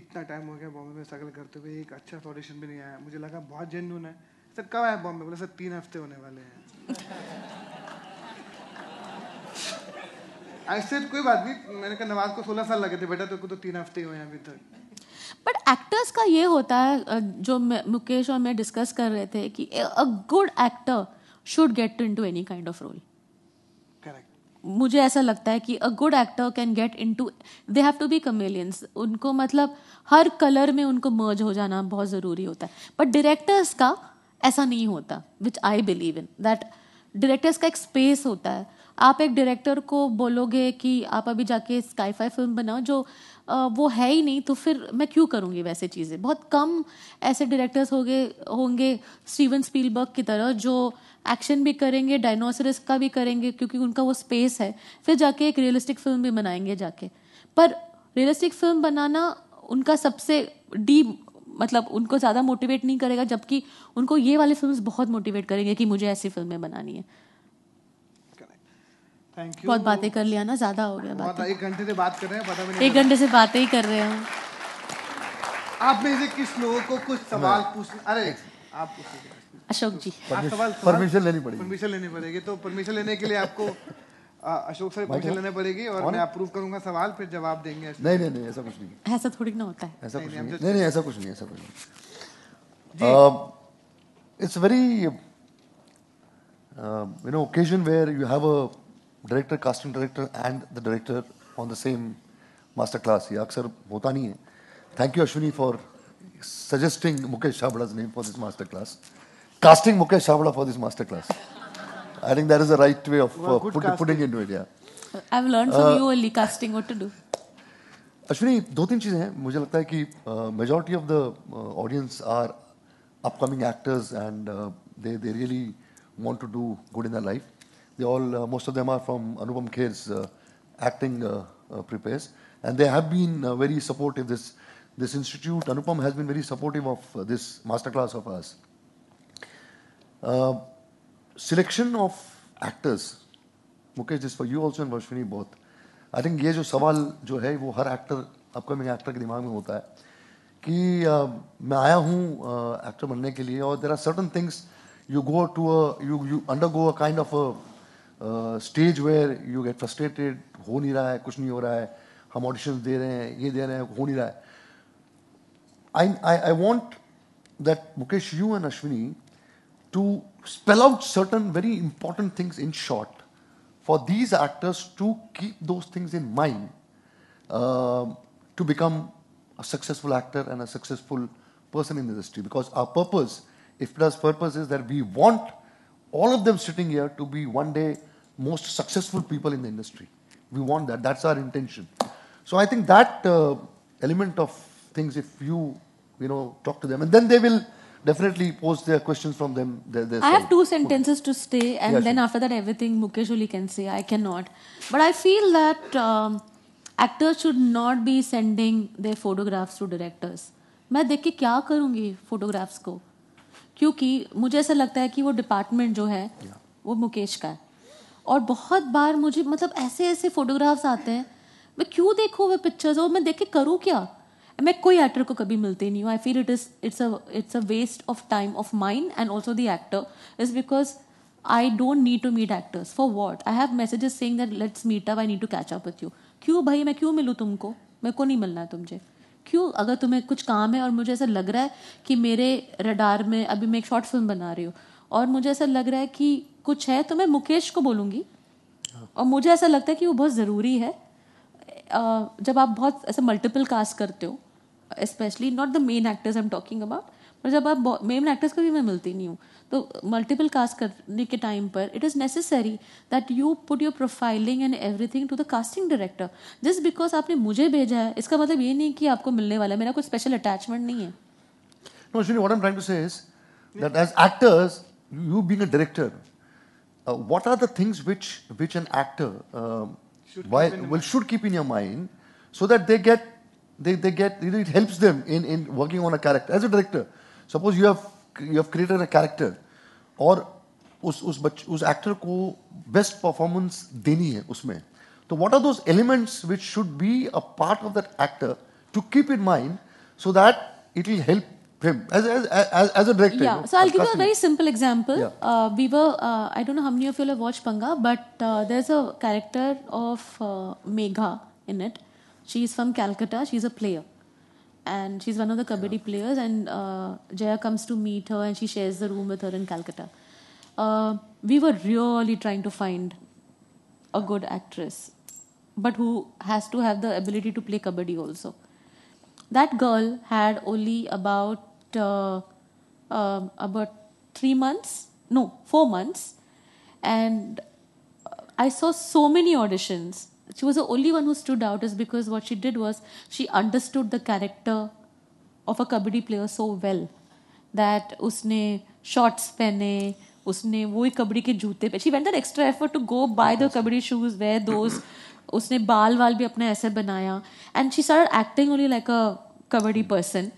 इतना टाइम हो गया बॉम्बे में स्ट्रगल करते हुए एक अच्छा ऑडिशन भी नहीं आया मुझे लगा बहुत जेन्यून है सर कब आया बॉम्बे बोला सर तीन हफ्ते होने वाले हैं ऐसे कोई बात नहीं मैंने कहा नवाज को सोलह साल लगे थे बेटा तो, तो तीन हफ्ते ही हुए अभी तक बट एक्टर्स का ये होता है जो मुकेश और मैं डिस्कस कर रहे थे कि a good actor should get into any kind of role मुझे ऐसा लगता है कि a good actor can get into they have to be chameleons उनको मतलब हर कलर में उनको मर्ज हो जाना बहुत ज़रूरी होता है बट डायरेक्टर्स का ऐसा नहीं होता which I believe in that directors का एक स्पेस होता है आप एक डायरेक्टर को बोलोगे कि आप अभी जाके स्काईफाई फिल्म बनाओ जो वो है ही नहीं तो फिर मैं क्यों करूँगी वैसे चीज़ें बहुत कम ऐसे डायरेक्टर्स हो गए होंगे स्टीवन स्पीलबर्ग की तरह जो एक्शन भी करेंगे डायनोसरस का भी करेंगे क्योंकि उनका वो स्पेस है फिर जाके एक रियलिस्टिक फिल्म भी बनाएंगे जाके पर रियलिस्टिक फिल्म बनाना उनका सबसे डी मतलब उनको ज़्यादा मोटिवेट नहीं करेगा जबकि उनको ये वाली फिल्म बहुत मोटिवेट करेंगे कि मुझे ऐसी फिल्में बनानी है बहुत बातें कर लिया ना ज्यादा हो गया बात एक घंटे से बात कर रहे हैं पता नहीं एक घंटे से बातें ही कर रहे हैं आप में से किस लोगों को कुछ सवाल पूछ अरे आप अशोक जी सवाल परमिशन लेनी पड़ेगी परमिशन लेनी पड़ेगी तो परमिशन लेने के लिए आपको अशोक सर परमिशन लेने पड़ेगी और मैं अप्रूव करूंगा सवाल फिर जवाब देंगे नहीं नहीं नहीं ऐसा कुछ नहीं ऐसा थोड़ी ना होता है ऐसा कुछ नहीं नहीं नहीं ऐसा कुछ नहीं ऐसा कुछ नहीं it's very you know occasion where you have a director casting director and the director on the same master class ये अक्सर होता नहीं है thank you Ashwini for suggesting Mukesh Chhabra's name for this master class casting Mukesh Chhabra for this master class I think that is the right way of putting in India I have learn from you only casting what to do Ashwini दो तीन चीजें हैं मुझे लगता है कि majority of the audience are upcoming actors and they they really want to do good in the life They all, uh, most of them are from Anupam Kher's uh, acting uh, prepares. And they have been very supportive. This, this institute, Anupam, has been very supportive of this masterclass of ours. selection of actors. Mukesh, this for you also and Varshini both. I think this is सवाल जो है वो हर एक्टर अपकमिंग एक्टर के दिमाग में होता है कि uh, मैं आया हूँ एक्टर uh, बनने के लिए और there are certain things stage where you get frustrated हो नहीं रहा है कुछ नहीं हो रहा है हम ऑडिशन दे रहे हैं ये दे रहे हैं हो नहीं रहा है I I I want that Mukesh you and Ashwini to spell out certain very important things in short for these actors to keep two things in mind to become a successful actor and a successful person in industry because our purpose if plus purpose is that we want all of them sitting here to be one day most successful people in the industry. We want that. That's our intention. So I think that uh, element of things, if you, you know, talk to them, and then they will definitely pose their questions from them. Their, their I side. have two sentences to stay, and yeah, then sure. after that, everything Mukesh Uli can say. I cannot. But I feel that um, actors should not be sending their photographs to directors. मैं देख के क्या करूँगी फोटोग्राफ्स को क्योंकि मुझे ऐसा लगता है कि वो डिपार्टमेंट जो है वो मुकेश का है और बहुत बार मुझे मतलब ऐसे ऐसे फोटोग्राफ्स आते हैं मैं क्यों देखूँ वह पिक्चर्स और मैं देख के करूँ क्या मैं कोई एक्टर को कभी मिलती नहीं हूँ I feel it is it's it's a waste of time of mind and also the actor is because I don't need to meet actors for what I have messages saying that let's meet up I need to catch up with you क्यों भाई मैं क्यों मिलूँ तुमको मेरे को नहीं मिलना है तुमसे क्यों अगर तुम्हें कुछ काम है और मुझे ऐसा लग रहा है कि मेरे रडार में अभी मैं एक शॉर्ट फिल्म बना रही हूँ और मुझे ऐसा लग रहा है कि कुछ है तो मैं मुकेश को बोलूँगी हाँ। और मुझे ऐसा लगता है कि वो बहुत ज़रूरी है जब आप बहुत ऐसे मल्टीपल कास्ट करते हो specially not the main actors I am talking about और जब आप मेन एक्टर्स को भी मैं मिलती नहीं हूँ तो मल्टीपल कास्ट करने के टाइम पर it is necessary that you put your profiling and everything to the casting director just because आपने मुझे भेजा है इसका मतलब ये नहीं कि आपको मिलने वाला है मेरा कोई स्पेशल अटैचमेंट नहीं है No, Shini, what I'm trying to say is that as actors, you being a director, uh, what are the things which which an actor uh, should why, well should keep in your mind so that they get they, they get you know, it helps them in in working on a character as a director. Suppose you have you have created a character और उस उस बच, उस एक्टर को बेस्ट परफॉर्मेंस देनी है उसमें तो what are those elements which should be a part of that actor to keep in mind so that it will help him as as as, a director. so I'll give you a very simple example. Uh, we were uh, I don't know how many of you have watched Panga, but uh, there's a character of Megha in it. She's from Calcutta. She's a player and she's one of the kabaddi yeah. players. And uh, Jaya comes to meet her, and she shares the room with her in Calcutta. Uh, we were really trying to find a good actress, but who has to have the ability to play kabaddi also. That girl had only about uh, um, about three months, no, four months, and I saw so many auditions she was the only one who stood out is because what she did was she understood the character of a kabaddi player so well that उसने शॉर्ट्स पहने उसने वो ही कबड्डी के जूते पे she went that extra effort to go by the kabaddi shoes wear those उसने बाल वाल भी अपने ऐसे बनाया and she start acting only like a kabaddi person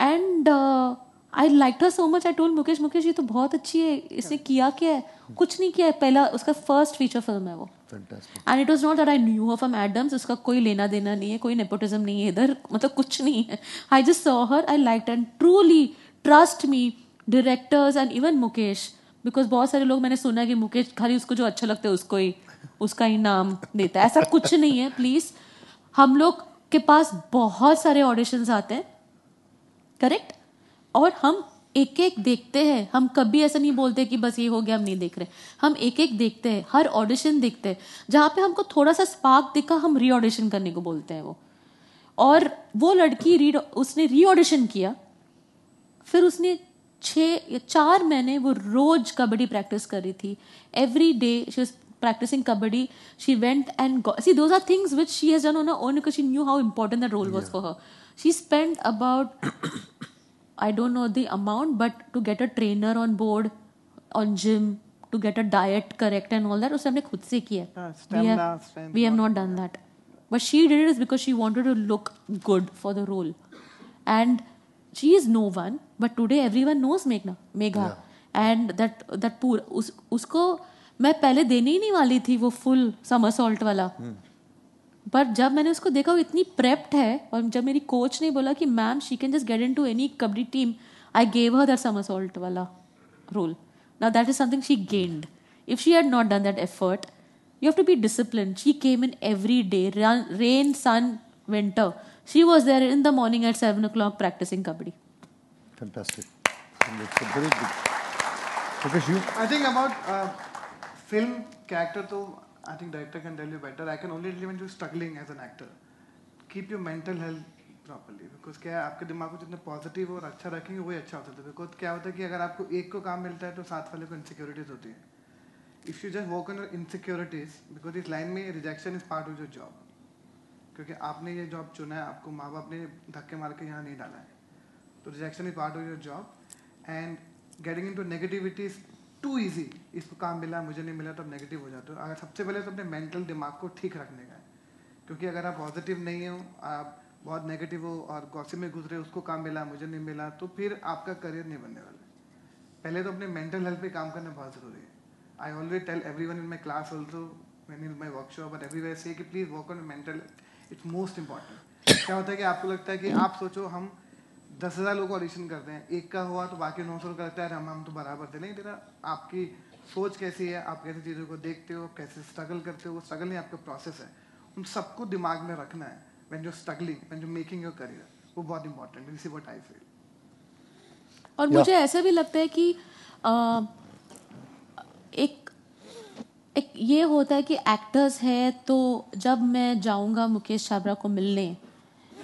and I like her so much I told Mukesh Mukesh ये तो बहुत अच्छी है इसने किया क्या है कुछ नहीं किया है पहला उसका फर्स्ट फीचर फिल्म है वो and it was not not I knew knew her एडम्स उसका कोई लेना देना नहीं है कोई नेपोटिज्म नहीं है इधर मतलब कुछ नहीं है I just saw her I like and truly trust me directors and even Mukesh because बहुत सारे लोग मैंने सुना है कि मुकेश खाली उसको जो अच्छा लगता है उसको ही उसका ही नाम देता है ऐसा कुछ नहीं है प्लीज़ हम लोग के पास बहुत सारे ऑडिशंस आते हैं करेक्ट और हम एक एक देखते हैं हम कभी ऐसा नहीं बोलते कि बस ये हो गया हम नहीं देख रहे हम एक एक देखते हैं हर ऑडिशन देखते हैं जहाँ पे हमको थोड़ा सा स्पार्क दिखा हम री ऑडिशन करने को बोलते हैं वो और वो लड़की री उसने री ऑडिशन किया फिर उसने छः या चार महीने वो रोज कबड्डी प्रैक्टिस कर रही थी every day she was practicing kabaddi she went and see those are things which she has done own own her own because she knew how important that role yeah. was for her I don't know the amount, but to get a trainer on board, on gym, to get a diet correct and all that, उसे हमने खुद से किया है. We have, we have not done that. But she did it because she wanted to look good for the role. And she is no one, but today everyone knows Meghna, Megha. And that that poor उस उसको मैं पहले देने ही नहीं वाली थी वो फुल समर सॉल्ट वाला hmm. पर जब मैंने उसको देखा वो इतनी प्रेप्ड है और जब मेरी कोच ने बोला कि ma'am she can just get into any kabaddi team I gave her the somersault वाला role now that is something she gained if she had not done that effort you have to be discipline she came in every day rain sun winter she was was in the morning at seven o'clock practicing kabaddi Fantastic. It's a very good. Because you? I think about uh, film character, though, I think director can tell you better. I can only tell you when you're struggling as an actor. Keep your mental health properly. Because क्या आपके दिमाग को जितने positive और अच्छा रखेंगे वही अच्छा होता है Because क्या होता है कि अगर आपको एक को काम मिलता है तो साथ वाले को insecurities होती है If you just work on your insecurities, because इस line में rejection is part of your job. क्योंकि आपने ये job चुना है आपको माँ बाप ने धक्के मार के यहाँ नहीं डाला है तो rejection is part of your job. And getting into negativity is too easy इसको काम मिला मुझे नहीं मिला तो आप नेगेटिव हो जाते हो अगर सबसे पहले तो अपने मेंटल दिमाग को ठीक रखने का है क्योंकि अगर आप पॉजिटिव नहीं हो आप बहुत नेगेटिव हो और गौसे में गुजरे उसको काम मिला मुझे नहीं मिला तो फिर आपका करियर नहीं बनने वाला पहले तो अपने मेंटल हेल्थ पे काम करना बहुत ज़रूरी है I always tell everyone in my class also man in my workshop but every से कि please work on mental it's most important क्या होता है कि आपको लगता है कि आप सोचो हम दस हज़ार लोग ऑडिशन करते हैं एक का हुआ तो बाकी नौ सौ का लगता है हम हम तो बराबर थे नहीं तेरा आपकी सोच कैसी है आप कैसे चीज़ों को देखते हो कैसे स्ट्रगल करते हो वो स्ट्रगल नहीं आपका प्रोसेस है उन सबको दिमाग में रखना है when you struggling when you making your career वो बहुत इंपॉर्टेंट इसी वट आई फील और मुझे ऐसा भी लगता है कि आ, एक एक ये होता है कि एक्टर्स हैं तो जब मैं जाऊंगा मुकेश छाबरा को मिलने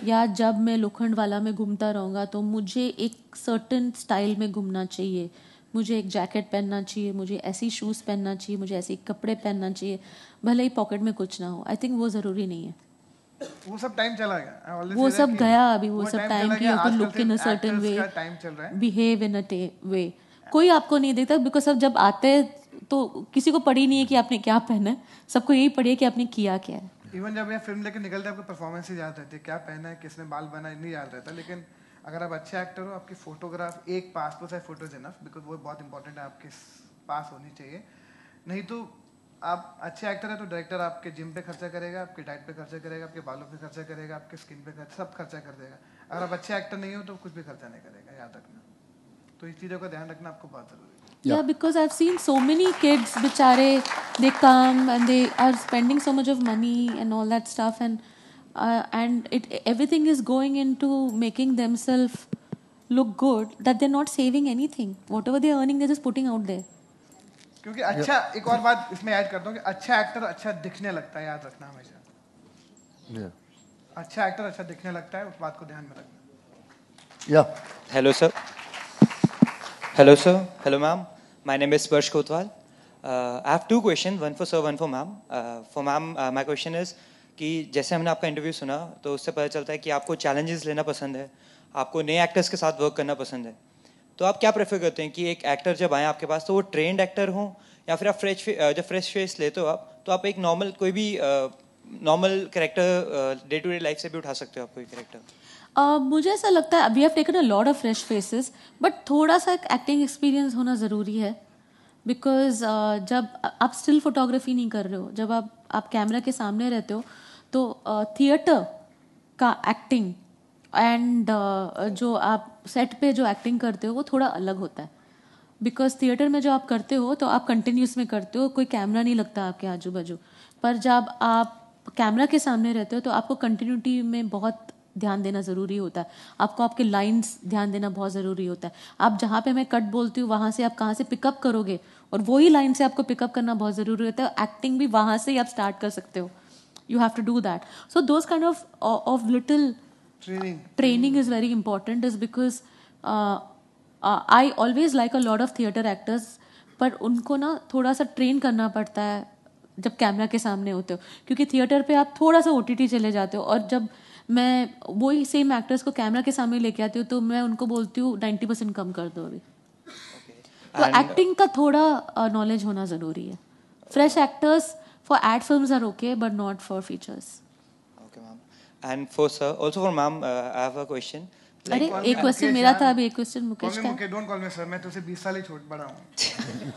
या जब मैं लोखंड वाला में घूमता रहूँगा तो मुझे एक सर्टन स्टाइल में घूमना चाहिए मुझे एक जैकेट पहनना चाहिए मुझे ऐसी शूज़ पहनना चाहिए मुझे ऐसे कपड़े पहनना चाहिए भले ही पॉकेट में कुछ ना हो आई थिंक वो ज़रूरी नहीं है वो सब टाइम चला गया वो सब गया अभी वो, वो सब टाइम की open look in a certain way behave in a way कोई आपको नहीं देखता बिकॉज सब जब आते हैं तो किसी को पड़ी नहीं है कि आपने क्या पहना है सबको यही पड़ी है कि आपने किया क्या है इवन जब ये फिल्म लेके निकलते आपकी परफॉर्मेंस ही याद रहती है क्या पहना है किसने बाल बना है नहीं याद रहता लेकिन अगर आप अच्छे एक्टर हो आपकी फोटोग्राफ एक passport size photos enough because वो बहुत इंपॉर्टेंट है आपके पास होनी चाहिए नहीं तो आप अच्छे एक्टर है तो डायरेक्टर आपके जिम पे खर्चा करेगा आपके डाइट पे खर्चा करेगा आपके बालों पे खर्चा करेगा आपके स्किन पे खर्चा सब खर्चा कर देगा अगर आप अच्छे एक्टर नहीं हो तो कुछ भी खर्चा नहीं करेगा याद रखना तो इस चीज़ों का ध्यान रखना आपको बहुत ज़रूरी है Yeah. yeah. because I've seen so many kids, bichare, they come and they are spending so much of money and all that stuff, and uh, and it everything is going into making themselves look good that they're not saving anything. Whatever they're earning, they're just putting out there. क्योंकि अच्छा एक और बात इसमें ऐड करता हूँ कि अच्छा एक्टर अच्छा दिखने लगता है याद रखना हमेशा yeah. अच्छा एक्टर अच्छा दिखने लगता है उस बात को ध्यान में रखना या hello sir hello sir hello ma'am My name is Sparsh Kotwal. Uh, I have two questions, one for sir, one for ma'am. Uh, for ma'am, uh, my question is कि जैसे हमने आपका इंटरव्यू सुना तो उससे पता चलता है कि आपको चैलेंजेस लेना पसंद है आपको नए एक्टर्स के साथ वर्क करना पसंद है तो आप क्या प्रेफर करते हैं कि एक एक्टर जब आए आपके पास तो वो ट्रेंड एक्टर हों या फिर आप फ्रेश uh, जब फ्रेश फेस लेते हो आप तो आप एक नॉर्मल कोई भी normal character day to day life से भी उठा सकते हो आप कोई करेक्टर Uh, मुझे ऐसा लगता है we have taken a lot of fresh faces but थोड़ा सा एक्टिंग एक्सपीरियंस होना ज़रूरी है बिकॉज uh, जब आप स्टिल फोटोग्राफी नहीं कर रहे हो जब आप आप कैमरा के सामने रहते हो तो थिएटर uh, का एक्टिंग एंड जो आप सेट पे जो एक्टिंग करते हो वो थोड़ा अलग होता है बिकॉज थिएटर में जो आप करते हो तो आप कंटिन्यूस में करते हो कोई कैमरा नहीं लगता आपके आजू बाजू पर जब आप कैमरा के सामने रहते हो तो आपको कंटिन्यूटी में बहुत ध्यान देना ज़रूरी होता है आपको आपके लाइंस ध्यान देना बहुत ज़रूरी होता है आप जहाँ पे मैं कट बोलती हूँ वहाँ से आप कहाँ से पिकअप करोगे और वही लाइन से आपको पिकअप करना बहुत ज़रूरी होता है एक्टिंग भी वहाँ से ही आप स्टार्ट कर सकते हो you have to do that so those kind of of little training is very important is because I always like a lot of theatre actors पर उनको ना थोड़ा सा ट्रेन करना पड़ता है जब कैमरा के सामने होते हो क्योंकि थिएटर पे आप थोड़ा सा ओ चले जाते हो और जब मैं वही सेम एक्टर्स को कैमरा के सामने लेके आती हूँ तो मैं उनको बोलती हूँ नाइन्टी परसेंट कम कर दो अभी तो एक्टिंग का थोड़ा नॉलेज होना ज़रूरी है fresh actors for ad film are okay but not for features and for sir also for ma'am I have a question अरे एक क्वेश्चन मेरा था अभी एक क्वेश्चन मुकेश का okay don't call me sir मैं तुझसे तो 20 साल ही छोट बड़ा हूं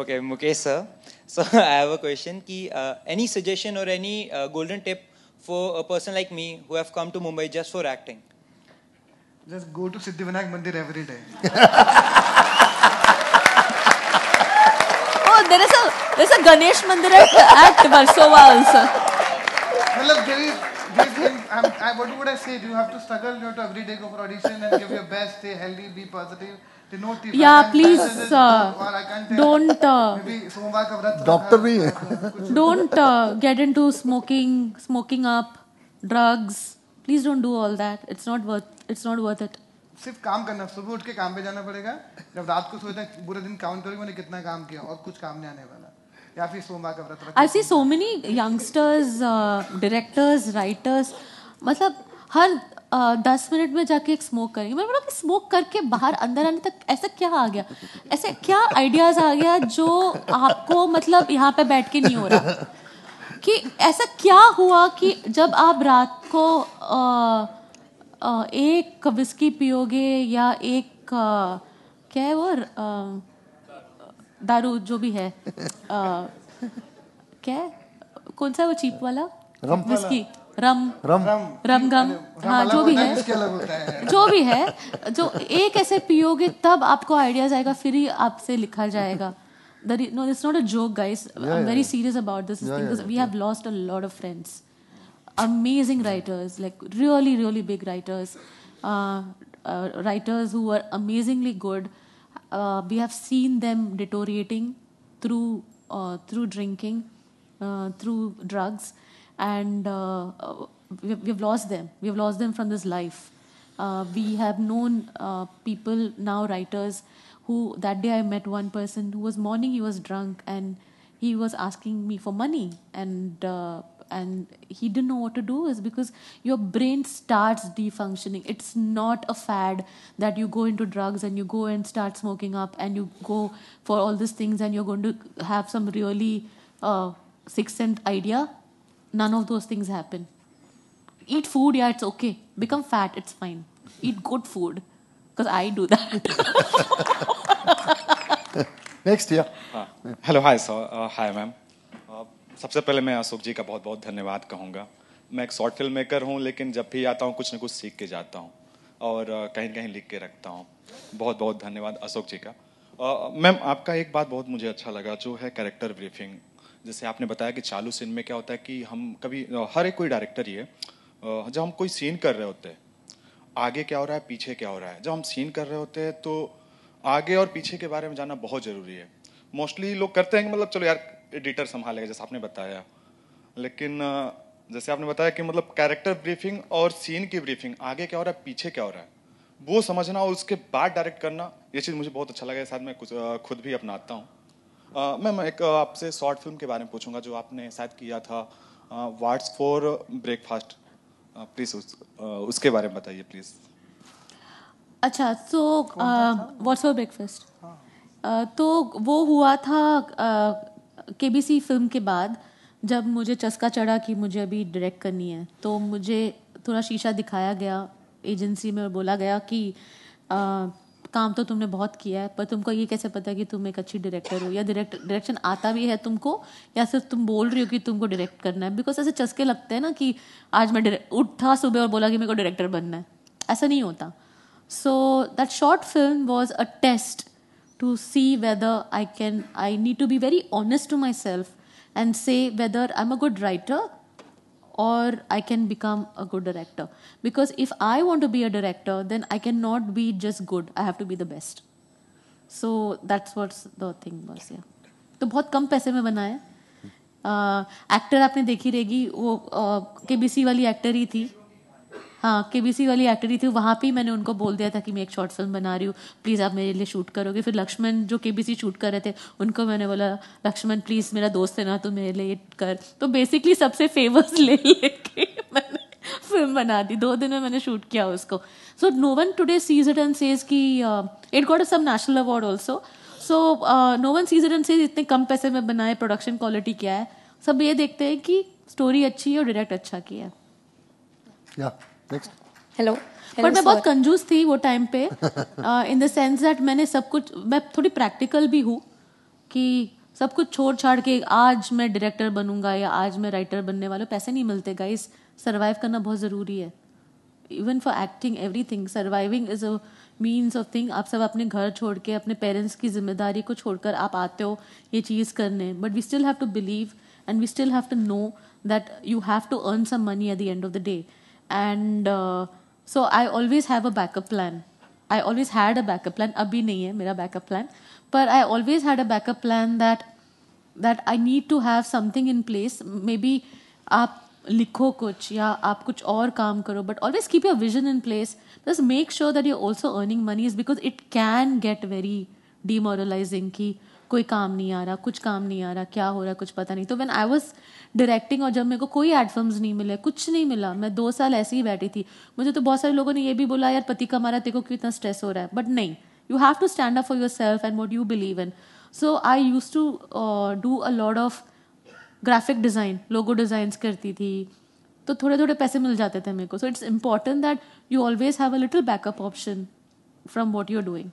okay Mukesh sir so I have a question कि एनी सजेशन और any golden tip for a person like me who have come to Mumbai just for acting? Just go to Siddhivinayak Mandir every day. oh, there is a there's a Ganesh Mandir at, at Varsova also. Well, look, there is, there is I, what would I say? Do you have to struggle? You have to every day go for audition and give your best, stay healthy, be positive. या प्लीज डोंट डॉक्टर भी है don't get into smoking smoking up drugs please don't do all that it's not worth it's not worth it सिर्फ काम करना सुबह उठ के काम पे जाना पड़ेगा जब रात को सोए तक पूरा दिन काउंट करोगे मैंने कितना काम किया और कुछ काम नहीं आने वाला या फिर सोमवार का व्रत I see so many youngsters directors writers मतलब हर दस मिनट में जाके एक स्मोक करेंगे मैंने बोला कि स्मोक करके बाहर अंदर आने तक ऐसा क्या आ गया ऐसे क्या आइडियाज़ आ गया जो आपको मतलब यहाँ पे बैठ के नहीं हो रहा कि ऐसा क्या हुआ कि जब आप रात को आ, आ, एक विस्की पियोगे या एक आ, क्या है वो दारू जो भी है क्या कौन सा वो चीप वाला विस्की रम रम रम गम हाँ जो भी है, है जो भी है जो एक ऐसे पियोगे तब आपको आइडियाज आएगा फिर ही आपसे लिखा जाएगा that no it's not a joke guys yeah, i'm yeah, very yeah. serious about this thing because we have lost a lot of friends amazing writers like really really big writers uh, uh, writers who were amazingly good uh, we have seen them deteriorating through through drinking through drugs and uh, we have lost them. We have lost them from this life. Uh, we have known uh, people now, writers, who that day I met one person who was morning he was drunk and he was asking me for money and uh, and he didn't know what to do is because your brain starts defunctioning it's not a fad that you go into drugs and you go and start smoking up and you go for all these things and you're going to have some really uh, sixth sense idea none of those things happen. Eat food, yeah, it's okay. Become fat, it's fine. Eat good food, because I do that. Next, yeah. Uh, hi, hi Uh, hi, ma'am. Uh, सबसे पहले मैं अशोक जी का बहुत बहुत धन्यवाद कहूँगा मैं एक शॉर्ट फिल्म मेकर हूँ लेकिन जब भी आता हूँ कुछ ना कुछ सीख के जाता हूँ और uh, कहीं कहीं लिख के रखता हूँ बहुत बहुत धन्यवाद अशोक जी का मैम आपका एक बात बहुत मुझे अच्छा लगा जो है कैरेक्टर ब्रीफिंग जैसे आपने बताया कि चालू सीन में क्या होता है कि हम कभी हर एक कोई डायरेक्टर ही है जब हम कोई सीन कर रहे होते हैं आगे क्या हो रहा है पीछे क्या हो रहा है जब हम सीन कर रहे होते हैं तो आगे और पीछे के बारे में जानना बहुत ज़रूरी है मोस्टली लोग करते हैं कि मतलब चलो यार एडिटर संभालेगा जैसे आपने बताया लेकिन जैसे आपने बताया कि मतलब कैरेक्टर ब्रीफिंग और सीन की ब्रीफिंग आगे क्या हो रहा है पीछे क्या हो रहा है वो समझना और उसके बाद डायरेक्ट करना ये चीज़ मुझे बहुत अच्छा लगा साथ में कुछ खुद भी अपनाता हूँ मैम एक आपसे शॉर्ट फिल्म के बारे में पूछूंगा जो आपने शायद किया था वाट्स फॉर ब्रेकफास्ट प्लीज उस, उसके बारे में बताइए प्लीज अच्छा सो वाट्स फॉर ब्रेकफास्ट तो वो हुआ था के बी सी फिल्म के बाद जब मुझे चस्का चढ़ा कि मुझे अभी डायरेक्ट करनी है तो मुझे थोड़ा शीशा दिखाया गया एजेंसी में और बोला गया कि uh, काम तो तुमने बहुत किया है पर तुमको ये कैसे पता कि तुम एक अच्छी डायरेक्टर हो या डायरेक्ट डायरेक्शन आता भी है तुमको या सिर्फ तुम बोल रही हो कि तुमको डायरेक्ट करना है बिकॉज ऐसे चस्के लगते हैं ना कि आज मैं उठा सुबह और बोला कि मेरे को डायरेक्टर बनना है ऐसा नहीं होता so that short film was a test to see whether I can I need to be very honest to myself and say whether I am a good writer or I can become a good director. Because if I want to be a director, then I cannot be just good. I have to be the best. So that's what the thing was. Yeah. तो बहुत कम पैसे में बना है एक्टर आपने देखी रहेगी वो के बी सी वाली एक्टर ही थी हाँ के वाली एक्टरी थी वहाँ पे ही मैंने उनको बोल दिया था कि मैं एक शॉर्ट फिल्म बना रही हूँ प्लीज़ आप मेरे लिए शूट करोगे फिर लक्ष्मण जो के बी सी शूट कर रहे थे उनको मैंने बोला लक्ष्मण प्लीज़ मेरा दोस्त है ना तो मेरे लिए कर तो बेसिकली सबसे फेमस ले लेके मैंने फिल्म बना दी दो दिन में मैंने शूट किया उसको so no one today sees it and says की it got some national award also so no one sees it and says इतने कम पैसे में बनाए प्रोडक्शन क्वालिटी क्या है सब ये देखते हैं कि स्टोरी अच्छी है और डायरेक्ट अच्छा किया yeah. नेक्स्ट हेलो पर मैं बहुत कंजूस थी वो टाइम पे इन द सेंस दैट मैंने सब कुछ मैं थोड़ी प्रैक्टिकल भी हूँ कि सब कुछ छोड़ छाड़ के आज मैं डायरेक्टर बनूंगा या आज मैं राइटर बनने वाला पैसे नहीं मिलते गाइस सर्वाइव करना बहुत ज़रूरी है even for acting everything surviving is a means of thing आप सब अपने घर छोड़ के अपने पेरेंट्स की जिम्मेदारी को छोड़कर आप आते हो ये चीज़ करने but we still have to believe and we still have to know that you have to earn some money at the end of the day and so I always have a backup plan I always had a backup plan अभी नहीं है मेरा बैकअप प्लान पर I always had a backup plan that that I need to have something in place maybe आप लिखो कुछ या आप कुछ और काम करो but always keep your vision in place just make sure that you also earning money is because it can get very demoralising की कोई काम नहीं आ रहा कुछ काम नहीं आ रहा क्या हो रहा कुछ पता नहीं तो वैन आई वॉज डायरेक्टिंग और जब मेरे को कोई एडफॉर्म्स नहीं मिले कुछ नहीं मिला मैं दो साल ऐसे ही बैठी थी मुझे तो बहुत सारे लोगों ने ये भी बोला यार पति का मारा तेरे को इतना स्ट्रेस हो रहा है बट नहीं you have to stand up for yourself and what you believe in so I use to do a lot of graphic design logo designs करती थी तो थोड़े थोड़े पैसे मिल जाते थे मेरे को so it's important that you always have a little backup option from what you are doing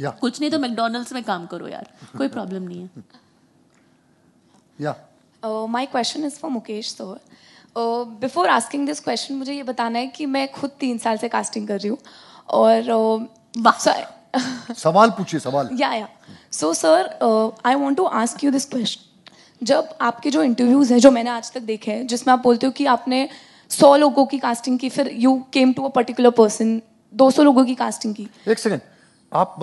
या yeah. कुछ नहीं तो मैकडोनल्ड्स में काम करो यार कोई प्रॉब्लम नहीं है या my question is for Mukesh तो बिफोर आस्किंग दिस क्वेश्चन मुझे ये बताना है कि मैं खुद तीन साल से कास्टिंग कर रही हूँ और uh, सवाल पूछिए सवाल या या so sir I want to ask you this question जब आपके जो इंटरव्यूज हैं जो मैंने आज तक देखे हैं जिसमें आप बोलते हो कि आपने सौ लोगों की कास्टिंग की फिर you came to a particular person दो सौ लोगों की कास्टिंग की एक सेकेंड आप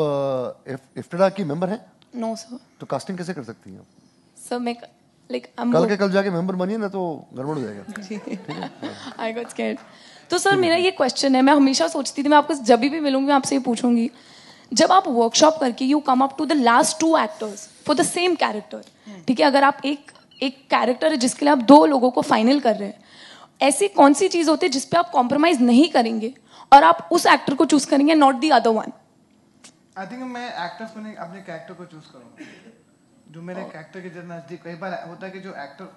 इफ्टरा की मेंबर हैं नो सर तो कास्टिंग कैसे कर सकती हैं सर मैं लाइक कल के कल जाके मेंबर बनिए ना तो गड़बड़ हो जाएगा आई गॉट स्कैर्ड तो सर मेरा ये क्वेश्चन है मैं हमेशा सोचती थी मैं आपको जब भी मिलूंगी मैं आपसे ये पूछूंगी जब आप वर्कशॉप करके you come up to the last two actors for the same character ठीक है अगर आप एक एक कैरेक्टर है जिसके लिए आप दो लोगों को फाइनल कर रहे हैं ऐसी कौन सी चीज़ होती है जिसपे आप कॉम्प्रोमाइज़ नहीं करेंगे और आप उस एक्टर को चूज करेंगे not the other one I think मैं एक्टर्स बने अपने कैरेक्टर को चूज करूँगा जो मेरे कैरेक्टर oh. के जितना नज़दीक कई बार होता है कि जो एक्टर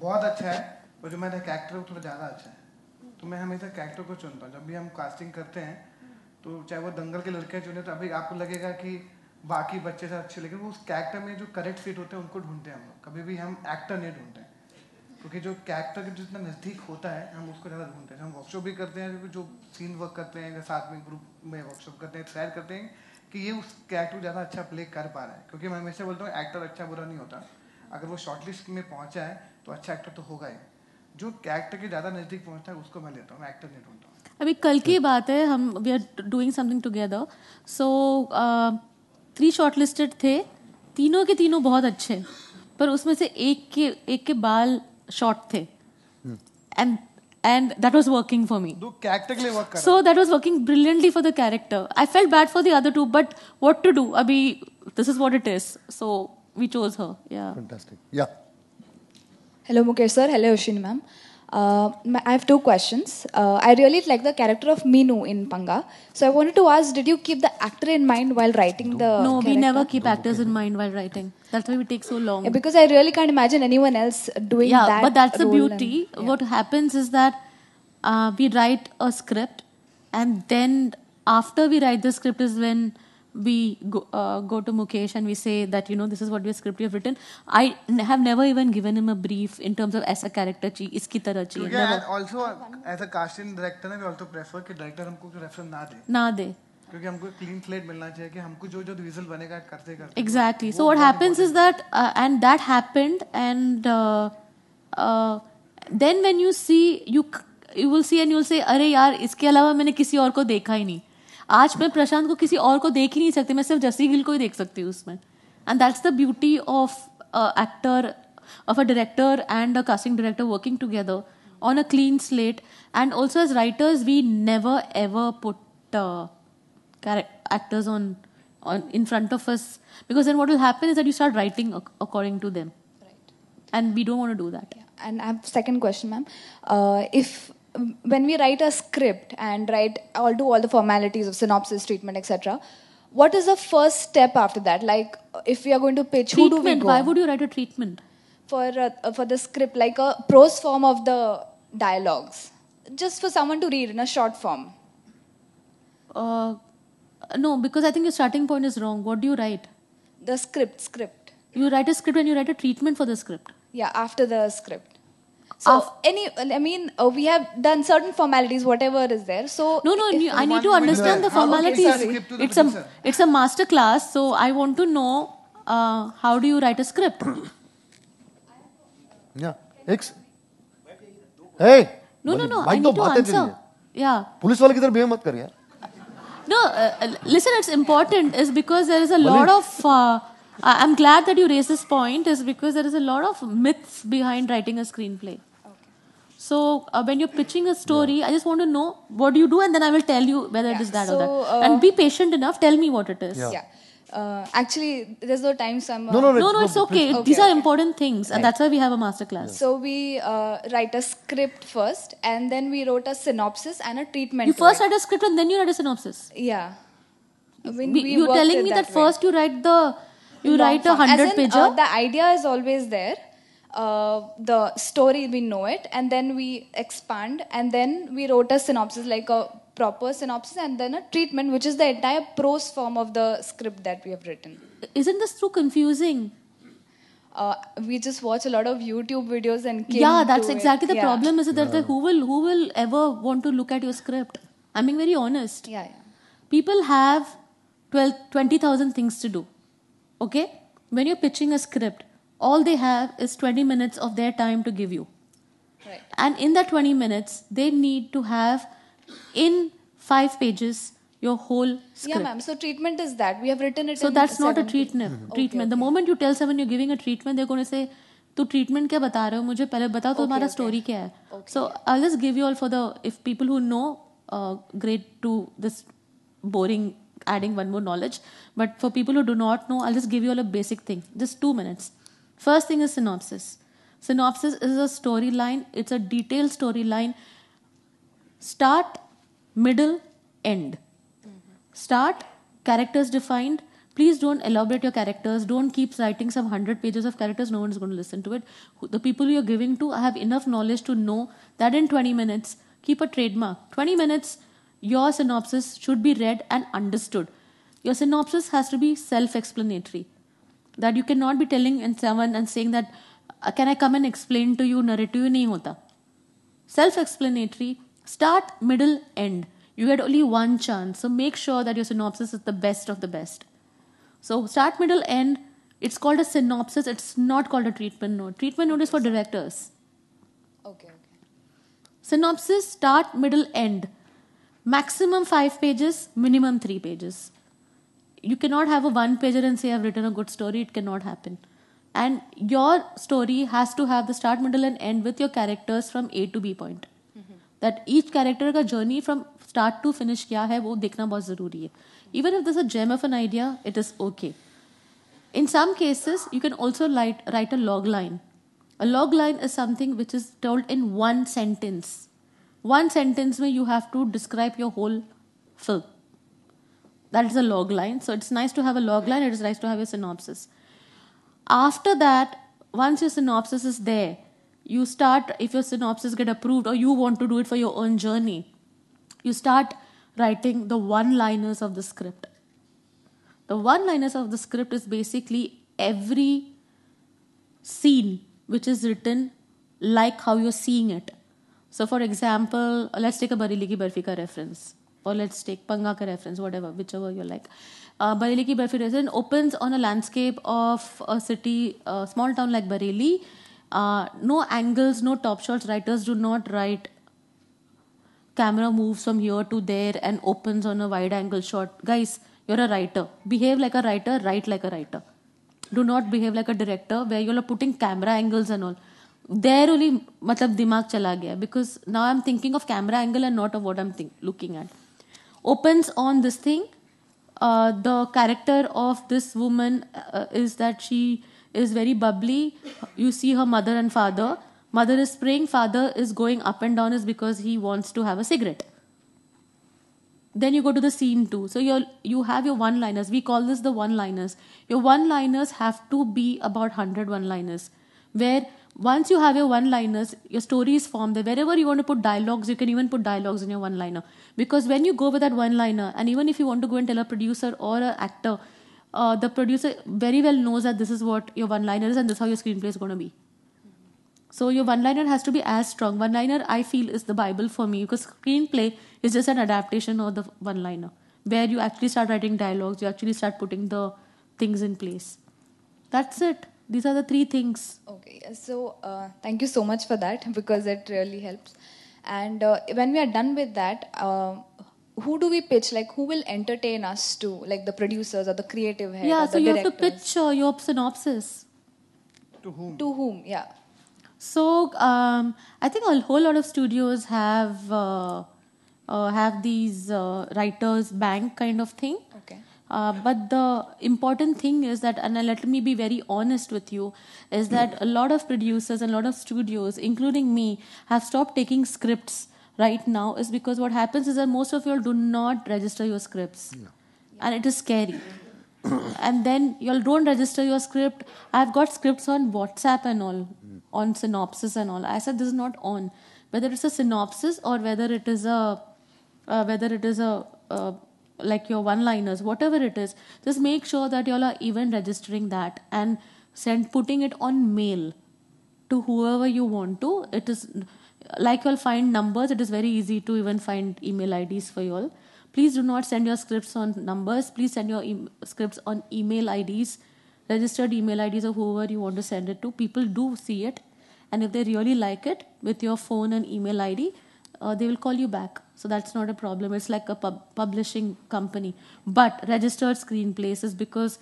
बहुत अच्छा है और जो मेरा कैरेक्टर वो थोड़ा ज़्यादा अच्छा है तो मैं हमेशा कैरेक्टर को चुनता हूँ जब भी हम कास्टिंग करते हैं तो चाहे वो दंगल के लड़के चुने तो अभी आपको लगेगा कि बाकी बच्चे से अच्छे लेकिन वो उस कैरेक्टर में जो करेक्ट फिट होते हैं उनको ढूंढते हैं हम लोग कभी भी हम एक्टर नहीं ढूंढते हैं क्योंकि जो कैरेक्टर के जितना नज़दीक होता है हम उसको ज़्यादा ढूंढते हैं हम वर्कशॉप भी करते हैं जो सीन वर्क करते हैं साथ में ग्रुप में वर्कशॉप करते हैं शेयर करते हैं कि ये उस कैरेक्टर ज़्यादा अच्छा प्ले कर पा रहा है क्योंकि मैं हमेशा बोलता हूँ एक्टर अच्छा बुरा नहीं होता अगर वो शॉर्टलिस्ट में पहुँचा है तो अच्छा एक्टर तो होगा ही जो कैरेक्टर के ज़्यादा नज़दीक पहुँचता है उसको मैं लेता हूँ मैं एक्टर नहीं ढूंढता अभी कल की बात है हम we are doing something together so three shortlisted थे तीनों के तीनों बहुत अच्छे पर उसमें से एक के एक के बाल शॉर्ट थे and hmm. and that was working for me so that was working brilliantly for the character i felt bad for the other two but what to do abhi this is what it is so we chose her yeah fantastic yeah hello mukesh sir hello Oshin ma'am uh, I have two questions. Uh, I really like the character of Minu in Panga. So I wanted to ask, did you keep the actor in mind while writing the No, character? we never keep actors in mind while writing. That's why we take so long. Yeah, because I really can't imagine anyone else doing yeah, that. but that's the beauty. And, yeah. What happens is that uh, we write a script and then after we write the script is when we go, uh, go to Mukesh and we say that you know this is what your script you have written. I n- have never even given him a brief in terms of as a character chi, iski tarah chi. Yeah, and also as a casting director, we also prefer that director हमको reference ना दे. ना दे. क्योंकि हमको क्लीन स्लेट मिलना चाहिए कि हमको जो जो विजल बनेगा करते करते exactly so what happens is that and that happened and then when you see you you will see and you will say अरे यार इसके अलावा मैंने किसी और को देखा ही नहीं आज मैं प्रशांत को किसी और को देख ही नहीं सकती मैं सिर्फ जसी गिल को ही देख सकती हूँ उसमें and that's the beauty of actor of a director and a casting director working together on a clean slate and also as writers we never ever put actors on on in front of us because then what will happen is that you start writing according to them and we don't want do that and I have second question ma'am if when we write a script and write all do all the formalities of synopsis, treatment, etc., what is the first step after that? Like, if we are going to pitch, treatment, who do we go? Why would you write a treatment for uh, for the script, like a prose form of the dialogues, just for someone to read in a short form? Uh, no, because I think your starting point is wrong. What do you write? The script, script. You write a script and you write a treatment for the script. Yeah, after the script. So any, I mean, uh, we have done certain formalities, whatever is there. So no, no, I need to understand the formalities. Ah, okay, sorry, it's a it's a master class, so I want to know uh, how do you write a script. yeah, X. Hey. No, no, no. I need to answer. Yeah. Police वाले की behave मत कर No, uh, uh, listen. It's important is because there is a lot of. Uh, I'm glad that you raised this point, is because there is a lot of myths behind writing a screenplay. So uh, when you're pitching a story, yeah. I just want to know what do you do, and then I will tell you whether yeah. it is that so, or that. Uh, and be patient enough. Tell me what it is. Yeah. yeah. Uh, actually, there's no time, so I'm. no, no, no, no, no it's okay. okay. These okay. are important things, right. and that's why we have a masterclass. So we write a script first, and then we wrote a synopsis and a treatment. You first write a script, and then you write a synopsis. Yeah. When we, we you're telling me that, that first you write the you write a hundred pager. the idea is always there uh, the story we know it and then we expand and then we wrote a synopsis like a proper synopsis and then a treatment which is the entire prose form of the script that we have written isn't this too confusing uh, we just watch a lot of YouTube videos and yeah, that's exactly it. the yeah. problem. Is that yeah. who will who will ever want to look at your script? I'm being very honest. Yeah, yeah. People have 20,000 things to do. Okay, when you're pitching a script, all they have is 20 minutes of their time to give you right. and in that 20 minutes they need to have in five pages your whole script. Yeah, ma'am. So treatment is that we have written it. So that's not a treatment. Mm-hmm. Treatment. okay. The moment you tell someone you're giving a treatment, they're going to say, "तो treatment क्या बता ho? Mujhe pehle पहले बताओ तो हमारा story hai." Okay. So I'll just give you all for the if people who know, uh, great to this boring adding one more knowledge. But for people who do not know, I'll just give you all a basic thing. Just two minutes. First thing is synopsis. Synopsis is a storyline, it's a detailed storyline. Start, middle, end. Mm-hmm. Start, characters defined. Please don't elaborate your characters. Don't keep writing some 100 pages of characters. No one is going to listen to it. The people you're giving to have enough knowledge to know that in 20 minutes, keep a trademark. 20 minutes, your synopsis should be read and understood. Your synopsis has to be self explanatory that you can not be telling and seven and saying can i come and explain to you narrative narrative नहीं होता Self-explanatory. Start, middle, end. you get only one chance so make sure that your synopsis is the best of the best so start middle end it's called a synopsis it's not called a treatment note treatment note is for directors okay okay synopsis start middle end maximum 5 pages minimum 3 pages you cannot have a one pager and say i've written a good story it cannot happen and your story has to have the start middle and end with your characters from a to b point mm-hmm. that each character का journey from start to finish क्या है वो देखना बहुत ज़रूरी है even if there's a gem of an idea it is okay in some cases you can also write, write a log line a log line is something which is told in one sentence one sentence में you have to describe your whole film that is a log line. So it's nice to have a log line, it is nice to have a synopsis. After that, once your synopsis is there, you start, if your synopsis get approved or you want to do it for your own journey, you start writing the one liners of the script. The one liners of the script is basically every scene which is written like how you're seeing it. So, for example, let's take a Barili Ki Barfi ka reference or let's take Panga ka reference, whatever, whichever you like. Uh, Bareilly ki Barfi resident opens on a landscape of a city, a small town like Bareilly. Uh, no angles, no top shots. Writers do not write camera moves from here to there and opens on a wide angle shot. Guys, you're a writer. Behave like a writer, write like a writer. Do not behave like a director where you're putting camera angles and all. There only, matlab, dimag chala gaya because now I'm thinking of camera angle and not of what I'm think, looking at opens on this thing. Uh, the character of this woman uh, is that she is very bubbly. You see her mother and father. Mother is praying, father is going up and down is because he wants to have a cigarette. Then you go to the scene two. So you you have your one liners. We call this the one liners. Your one liners have to be about 100 one liners where once you have your one liners your story is formed there wherever you want to put dialogues you can even put dialogues in your one liner because when you go with that one liner and even if you want to go and tell a producer or an actor uh, the producer very well knows that this is what your one liner is and this is how your screenplay is going to be so your one liner has to be as strong one liner i feel is the bible for me because screenplay is just an adaptation of the one liner where you actually start writing dialogues you actually start putting the things in place that's it these are the three things okay so uh, thank you so much for that because it really helps and uh, when we are done with that uh, who do we pitch like who will entertain us to like the producers or the creative head yeah so you directors? have to pitch uh, your synopsis to whom to whom yeah so um, i think a whole lot of studios have uh, uh, have these writers bank kind of thing uh, but the important thing is that, and let me be very honest with you, is that a lot of producers and a lot of studios, including me, have stopped taking scripts right now, is because what happens is that most of you all do not register your scripts. No. And it is scary. and then you all don't register your script. I've got scripts on WhatsApp and all, mm. on synopsis and all. I said this is not on. Whether it's a synopsis or whether it is a, uh, whether it is a, uh, like your one liners whatever it is just make sure that y'all are even registering that and send putting it on mail to whoever you want to it is like you'll find numbers it is very easy to even find email ids for y'all please do not send your scripts on numbers please send your e- scripts on email ids registered email ids of whoever you want to send it to people do see it and if they really like it with your phone and email id uh, they will call you back. So that's not a problem. It's like a pub- publishing company. But registered screenplays is because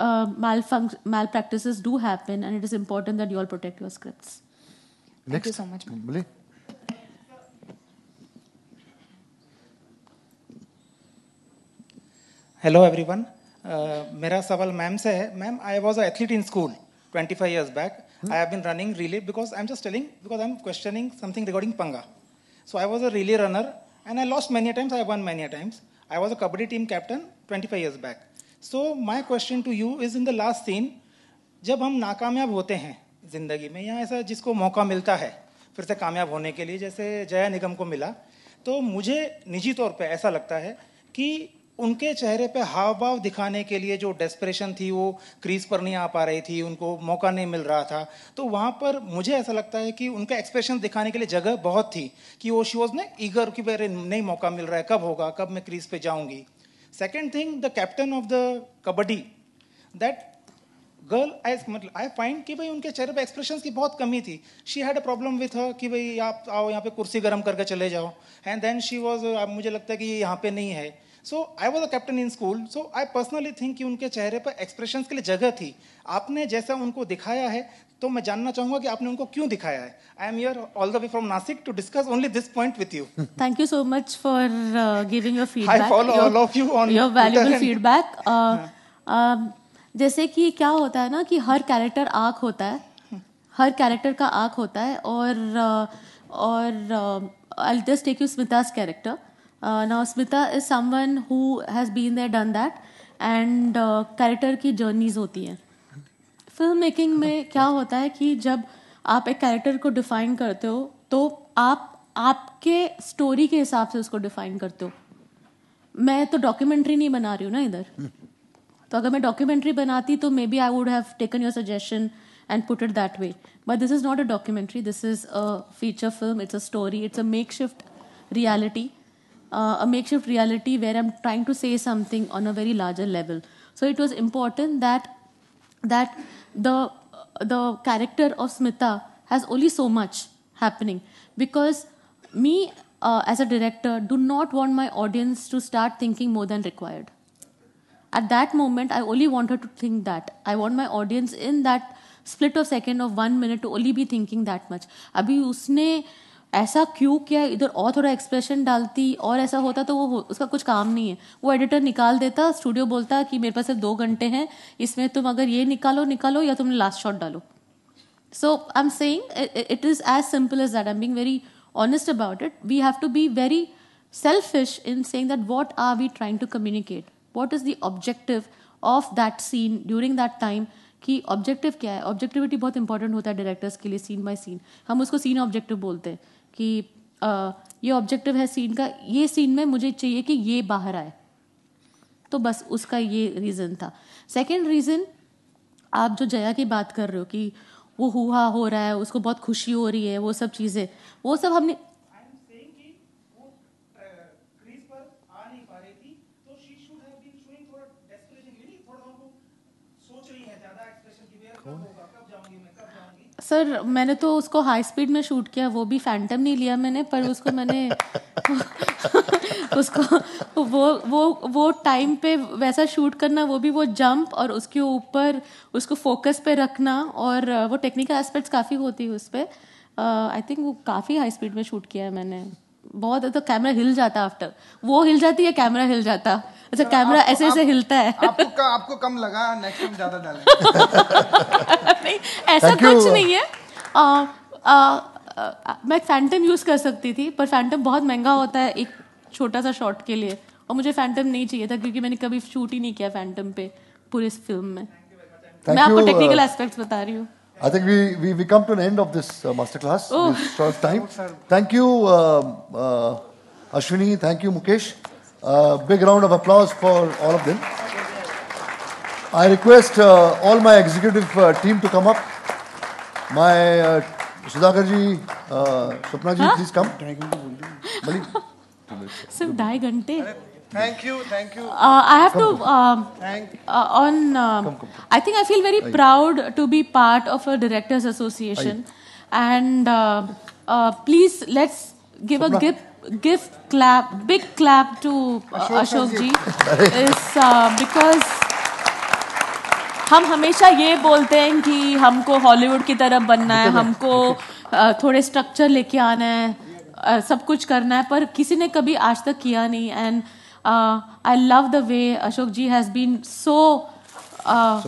uh, malfunct- malpractices do happen, and it is important that you all protect your scripts. Next. Thank you so much. Ma'am. Mm, Hello, everyone. मेरा सवाल मैम से है ma'am I was a athlete in school 25 years back I have been running relay because I am just telling because I am questioning something regarding Panga So I was a relay runner and I lost many a times, I won many a times. I was a kabaddi team captain 25 years back. So my question to you is in the last scene, जब हम नाकामयाब होते हैं ज़िंदगी में या ऐसा जिसको मौका मिलता है फिर से कामयाब होने के लिए जैसे जया निगम को मिला तो मुझे निजी तौर पे ऐसा लगता है कि उनके चेहरे पे हाव भाव दिखाने के लिए जो डेस्परेशन थी वो क्रीज पर नहीं आ पा रही थी उनको मौका नहीं मिल रहा था तो वहाँ पर मुझे ऐसा लगता है कि उनका एक्सप्रेशन दिखाने के लिए जगह बहुत थी कि वो शोज ने ईगर की अरे नहीं मौका मिल रहा है कब होगा कब मैं क्रीज पे जाऊँगी second thing the captain of the kabaddi that girl I मतलब आई फाइंड कि भाई उनके चेहरे पर एक्सप्रेशन की बहुत कमी थी she had a problem with her कि भाई आप आओ यहाँ पे कुर्सी गर्म करके चले जाओ एंड देन शी वॉज मुझे लगता है कि ये यहाँ पे नहीं है so I was a captain in school so I personally think कि उनके चेहरे पर एक्सप्रेशन के लिए जगह थी आपने जैसा उनको दिखाया है तो मैं जानना चाहूंगा कि आपने उनको क्यों दिखाया है I am here all the way from Nashik to discuss only this point with you thank you so much for giving your feedback I all of you on your valuable feedback जैसे कि क्या होता है ना कि हर कैरेक्टर आर्क होता है हर कैरेक्टर का आर्क होता है और uh, और I just take you Smita's character now Smita is is someone who has been there, done that, character uh, की जर्नीज होती हैं फिल्म मेकिंग में क्या होता है कि जब आप एक कैरेक्टर को डिफाइन करते हो तो आप आपके स्टोरी के हिसाब से उसको डिफाइन करते हो मैं तो डॉक्यूमेंट्री नहीं बना रही हूँ ना इधर हम्म। तो अगर मैं डॉक्यूमेंट्री बनाती तो maybe I would have taken your suggestion and put it that way but this is not a documentary this is a feature film it's a story it's a makeshift reality uh, a makeshift reality where I'm trying to say something on a very larger level. So it was important that that the the character of Smita has only so much happening because me uh, as a director do not want my audience to start thinking more than required. At that moment, I only want her to think that. I want my audience in that split of second of one minute to only be thinking that much. अभी उसने ऐसा क्यों किया इधर और थोड़ा एक्सप्रेशन डालती और ऐसा होता तो वो उसका कुछ काम नहीं है वो एडिटर निकाल देता स्टूडियो बोलता कि मेरे पास दो घंटे हैं इसमें तुम अगर ये निकालो निकालो या तुम लास्ट शॉट डालो so I am saying it is as simple as that I am being very honest about it we have to be very selfish in saying that what are we trying to communicate what is the objective of that scene during that time कि ऑब्जेक्टिव क्या है ऑब्जेक्टिविटी बहुत इंपॉर्टेंट होता है डायरेक्टर्स के लिए सीन बाय सीन हम उसको सीन ऑब्जेक्टिव बोलते हैं कि आ, ये ऑब्जेक्टिव है सीन का ये सीन में मुझे चाहिए कि ये बाहर आए तो बस उसका ये रीज़न था सेकेंड रीज़न आप जो जया की बात कर रहे हो कि वो हुआ हो रहा है उसको बहुत खुशी हो रही है वो सब चीज़ें वो सब हमने सर मैंने तो उसको हाई स्पीड में शूट किया वो भी फैंटम नहीं लिया मैंने पर उसको मैंने उसको वो वो वो टाइम पे वैसा शूट करना वो भी वो जंप और उसके ऊपर उसको फोकस पे रखना और uh, वो टेक्निकल एस्पेक्ट्स काफ़ी होती है उस पर आई थिंक वो काफ़ी हाई स्पीड में शूट किया है मैंने बहुत तो कैमरा हिल जाता आफ्टर वो हिल जाती है कैमरा हिल जाता अच्छा कैमरा तो ऐसे ऐसे हिलता है आपको का, आपको कम लगा नेक्स्ट टाइम ज्यादा डालें नहीं ऐसा कुछ नहीं है आ, आ, आ, मैं फैंटम यूज कर सकती थी पर फैंटम बहुत महंगा होता है एक छोटा सा शॉट के लिए और मुझे फैंटम नहीं चाहिए था क्योंकि मैंने कभी शूट ही नहीं किया फैंटम पे पूरे फिल्म में मैं आपको टेक्निकल एस्पेक्ट्स बता रही हूँ I think we, we, we come to an end of this uh, masterclass. Oh. This short time. Thank you, uh, uh, Ashwini. Thank you, Mukesh. Uh, big round of applause for all of them. I request uh, all my executive team to come up. My uh, Sudhakarji, uh, Swapnaji, huh? please come. सिर्फ ढाई घंटे Thank you, thank you. Uh, I have come, to come. um, thank. Uh, on. Um, come, come, come. I think I feel very Aye. proud to be part of a directors association, Aye. and uh, uh, please let's give Sopna. a gift gift clap big clap to uh, Ashok, Ashok ji is uh, because. हम हमेशा ये बोलते हैं कि हमको हॉलीवुड की तरफ बनना है हमको थोड़े स्ट्रक्चर लेके आना है सब कुछ करना है पर किसी ने कभी आज तक किया नहीं and Uh, I love the way Ashok ji has been so uh,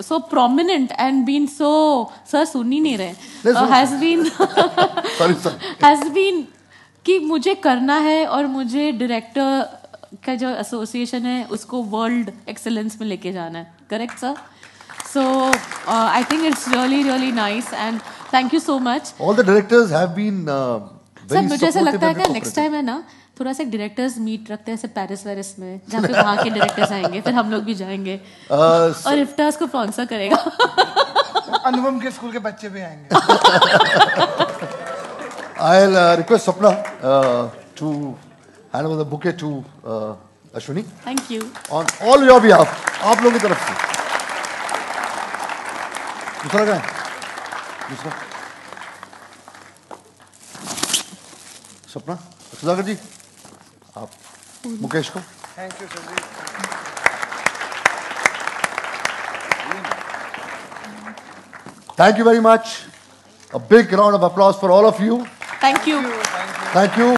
so prominent and been so sir sunni nahi rahe uh, has been Sorry, sir. has been ki mujhe karna hai aur mujhe director का जो एसोसिएशन है उसको वर्ल्ड एक्सेलेंस में लेके जाना है correct sir So uh, I think it's really, really nice, and thank you so much. All the directors have been uh, very मुझे ऐसा लगता है कि नेक्स्ट टाइम है ना थोड़ा सा डायरेक्टर्स मीट रखते हैं ऐसे पेरिस वेरिस में जहाँ पे वहाँ के डायरेक्टर्स आएंगे फिर हम लोग भी जाएंगे uh, so... और इफ्टास को स्पॉन्सर करेगा अनुपम के स्कूल के बच्चे भी आएंगे I request Sapna to hand over the bouquet to Ashwini thank you on all your behalf आप लोगों की तरफ से दूसरा क्या दूसरा सपना सुधाकर जी Thank you को much. You thank you very A big round of applause for all of you. Thank you. Thank you.